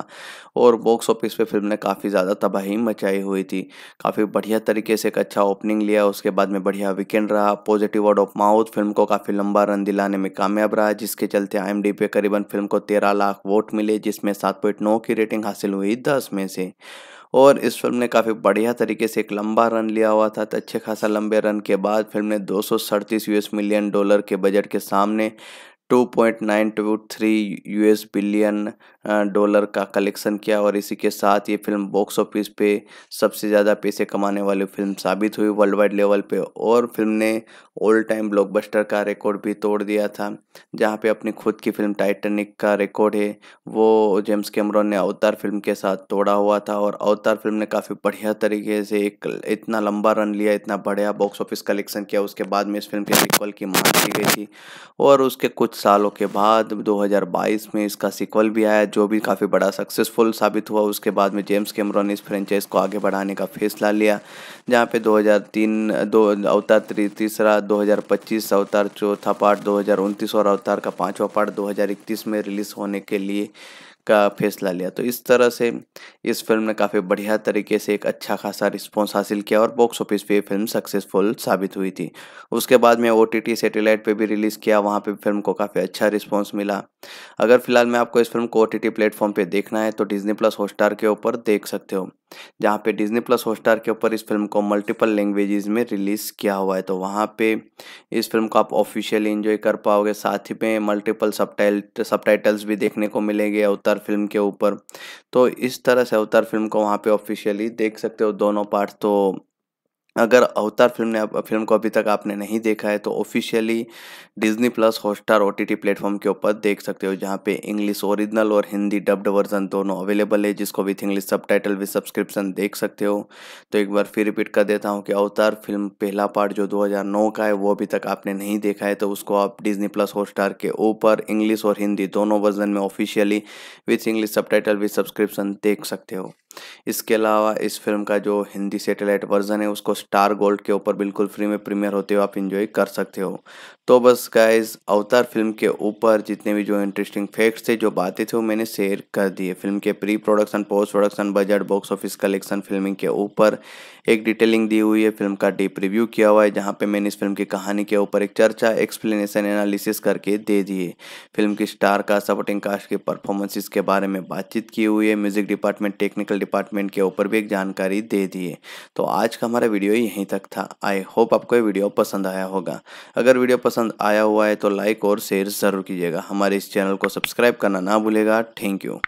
और बॉक्स ऑफिस पे फिल्म ने काफ़ी ज़्यादा तबाही मचाई हुई थी काफ़ी बढ़िया तरीके से एक अच्छा ओपनिंग लिया उसके बाद में बढ़िया वीकेंड रहा positive word of mouth film को काफ़ी लंबा रन दिलाने में कामयाब रहा जिसके चलते आई पे करीबन फिल्म को तेरह लाख वोट मिले जिसमें सात की रेटिंग हासिल हुई दस में से और इस फिल्म ने काफ़ी बढ़िया तरीके से एक लंबा रन लिया हुआ था तो अच्छे खासा लंबे रन के बाद फिल्म ने दो यूएस मिलियन डॉलर के बजट के सामने 2.923 यूएस बिलियन डॉलर का कलेक्शन किया और इसी के साथ ये फिल्म बॉक्स ऑफिस पे सबसे ज़्यादा पैसे कमाने वाली फिल्म साबित हुई वर्ल्ड वाइड लेवल पे और फिल्म ने ऑल टाइम ब्लॉकबस्टर का रिकॉर्ड भी तोड़ दिया था जहाँ पे अपनी खुद की फिल्म टाइटनिक का रिकॉर्ड है वो जेम्स कैमरॉन ने अवतार फिल्म के साथ तोड़ा हुआ था और अवतार फिल्म ने काफ़ी बढ़िया तरीके से एक इतना लंबा रन लिया इतना बढ़िया बॉक्स ऑफिस कलेक्शन किया उसके बाद में इस फिल्म के सिक्वल की मांग की गई थी और उसके कुछ सालों के बाद दो में इसका सिक्वल भी आया जो भी काफ़ी बड़ा सक्सेसफुल साबित हुआ उसके बाद में जेम्स कैमरॉन इस फ्रेंचाइज को आगे बढ़ाने का फैसला लिया जहाँ पे 2003 दो अवतार तीसरा 2025 अवतार चौथा पार्ट 2029 और अवतार का पाँचवा पार्ट 2031 में रिलीज़ होने के लिए का फैसला लिया तो इस तरह से इस फिल्म ने काफ़ी बढ़िया तरीके से एक अच्छा खासा रिस्पॉन्स हासिल किया और बॉक्स ऑफिस पे फिल्म सक्सेसफुल साबित हुई थी उसके बाद में ओ टी टी सेटेलाइट पर भी रिलीज़ किया वहाँ पे फिल्म को काफ़ी अच्छा रिस्पॉन्स मिला अगर फिलहाल मैं आपको इस फिल्म को ओ टी प्लेटफॉर्म पर देखना है तो डिज्नी प्लस हॉटस्टार के ऊपर देख सकते हो जहाँ पे डिज्नी प्लस हॉटस्टार के ऊपर इस फिल्म को मल्टीपल लैंग्वेजेस में रिलीज़ किया हुआ है तो वहाँ पे इस फिल्म को आप ऑफिशियली इन्जॉय कर पाओगे साथ ही में मल्टीपल सब टाइटल्स भी देखने को मिलेंगे अवतार फिल्म के ऊपर तो इस तरह से अवतार फिल्म को वहाँ पर ऑफिशियली देख सकते हो दोनों पार्ट तो अगर अवतार फिल्म ने फिल्म को अभी तक आपने नहीं देखा है तो officially Disney plus Hotstar O T T platform के ऊपर देख सकते हो जहाँ पे इंग्लिश ओरिजिनल और हिंदी डब्ड वर्जन दोनों अवेलेबल है जिसको with English subtitle with subscription देख सकते हो तो एक बार फिर रिपीट कर देता हूँ कि अवतार फिल्म पहला पार्ट जो 2009 का है वो अभी तक आपने नहीं देखा है तो उसको आप डिज्नी प्लस हॉटस्टार के ऊपर इंग्लिश और हिंदी दोनों वर्जन में officially with English subtitle with subscription देख सकते हो इसके अलावा इस फिल्म का जो हिंदी सेटेलाइट वर्जन है उसको स्टार गोल्ड के ऊपर बिल्कुल फ्री में प्रीमियर होते हुए आप इन्जॉय कर सकते हो तो बस गाइज अवतार फिल्म के ऊपर जितने भी जो इंटरेस्टिंग फैक्ट्स थे जो बातें थी वो मैंने शेयर कर दिए फिल्म के pre production post production budget box office collection filming के ऊपर एक डिटेलिंग दी हुई है फिल्म का डीप रिव्यू किया हुआ है जहाँ पे मैंने इस फिल्म की कहानी के ऊपर एक चर्चा एक्सप्लेनेशन एनालिसिस करके दे दिए फिल्म की स्टार का सपोर्टिंग कास्ट की परफॉर्मेंसेस के बारे में बातचीत की हुई है म्यूजिक डिपार्टमेंट टेक्निकल डिपार्टमेंट के ऊपर भी एक जानकारी दे दी है तो आज का हमारा वीडियो यहीं तक था आई होप आपको ये वीडियो पसंद आया होगा अगर वीडियो पसंद आया हुआ है तो लाइक और शेयर ज़रूर कीजिएगा हमारे इस चैनल को सब्सक्राइब करना ना भूलेगा थैंक यू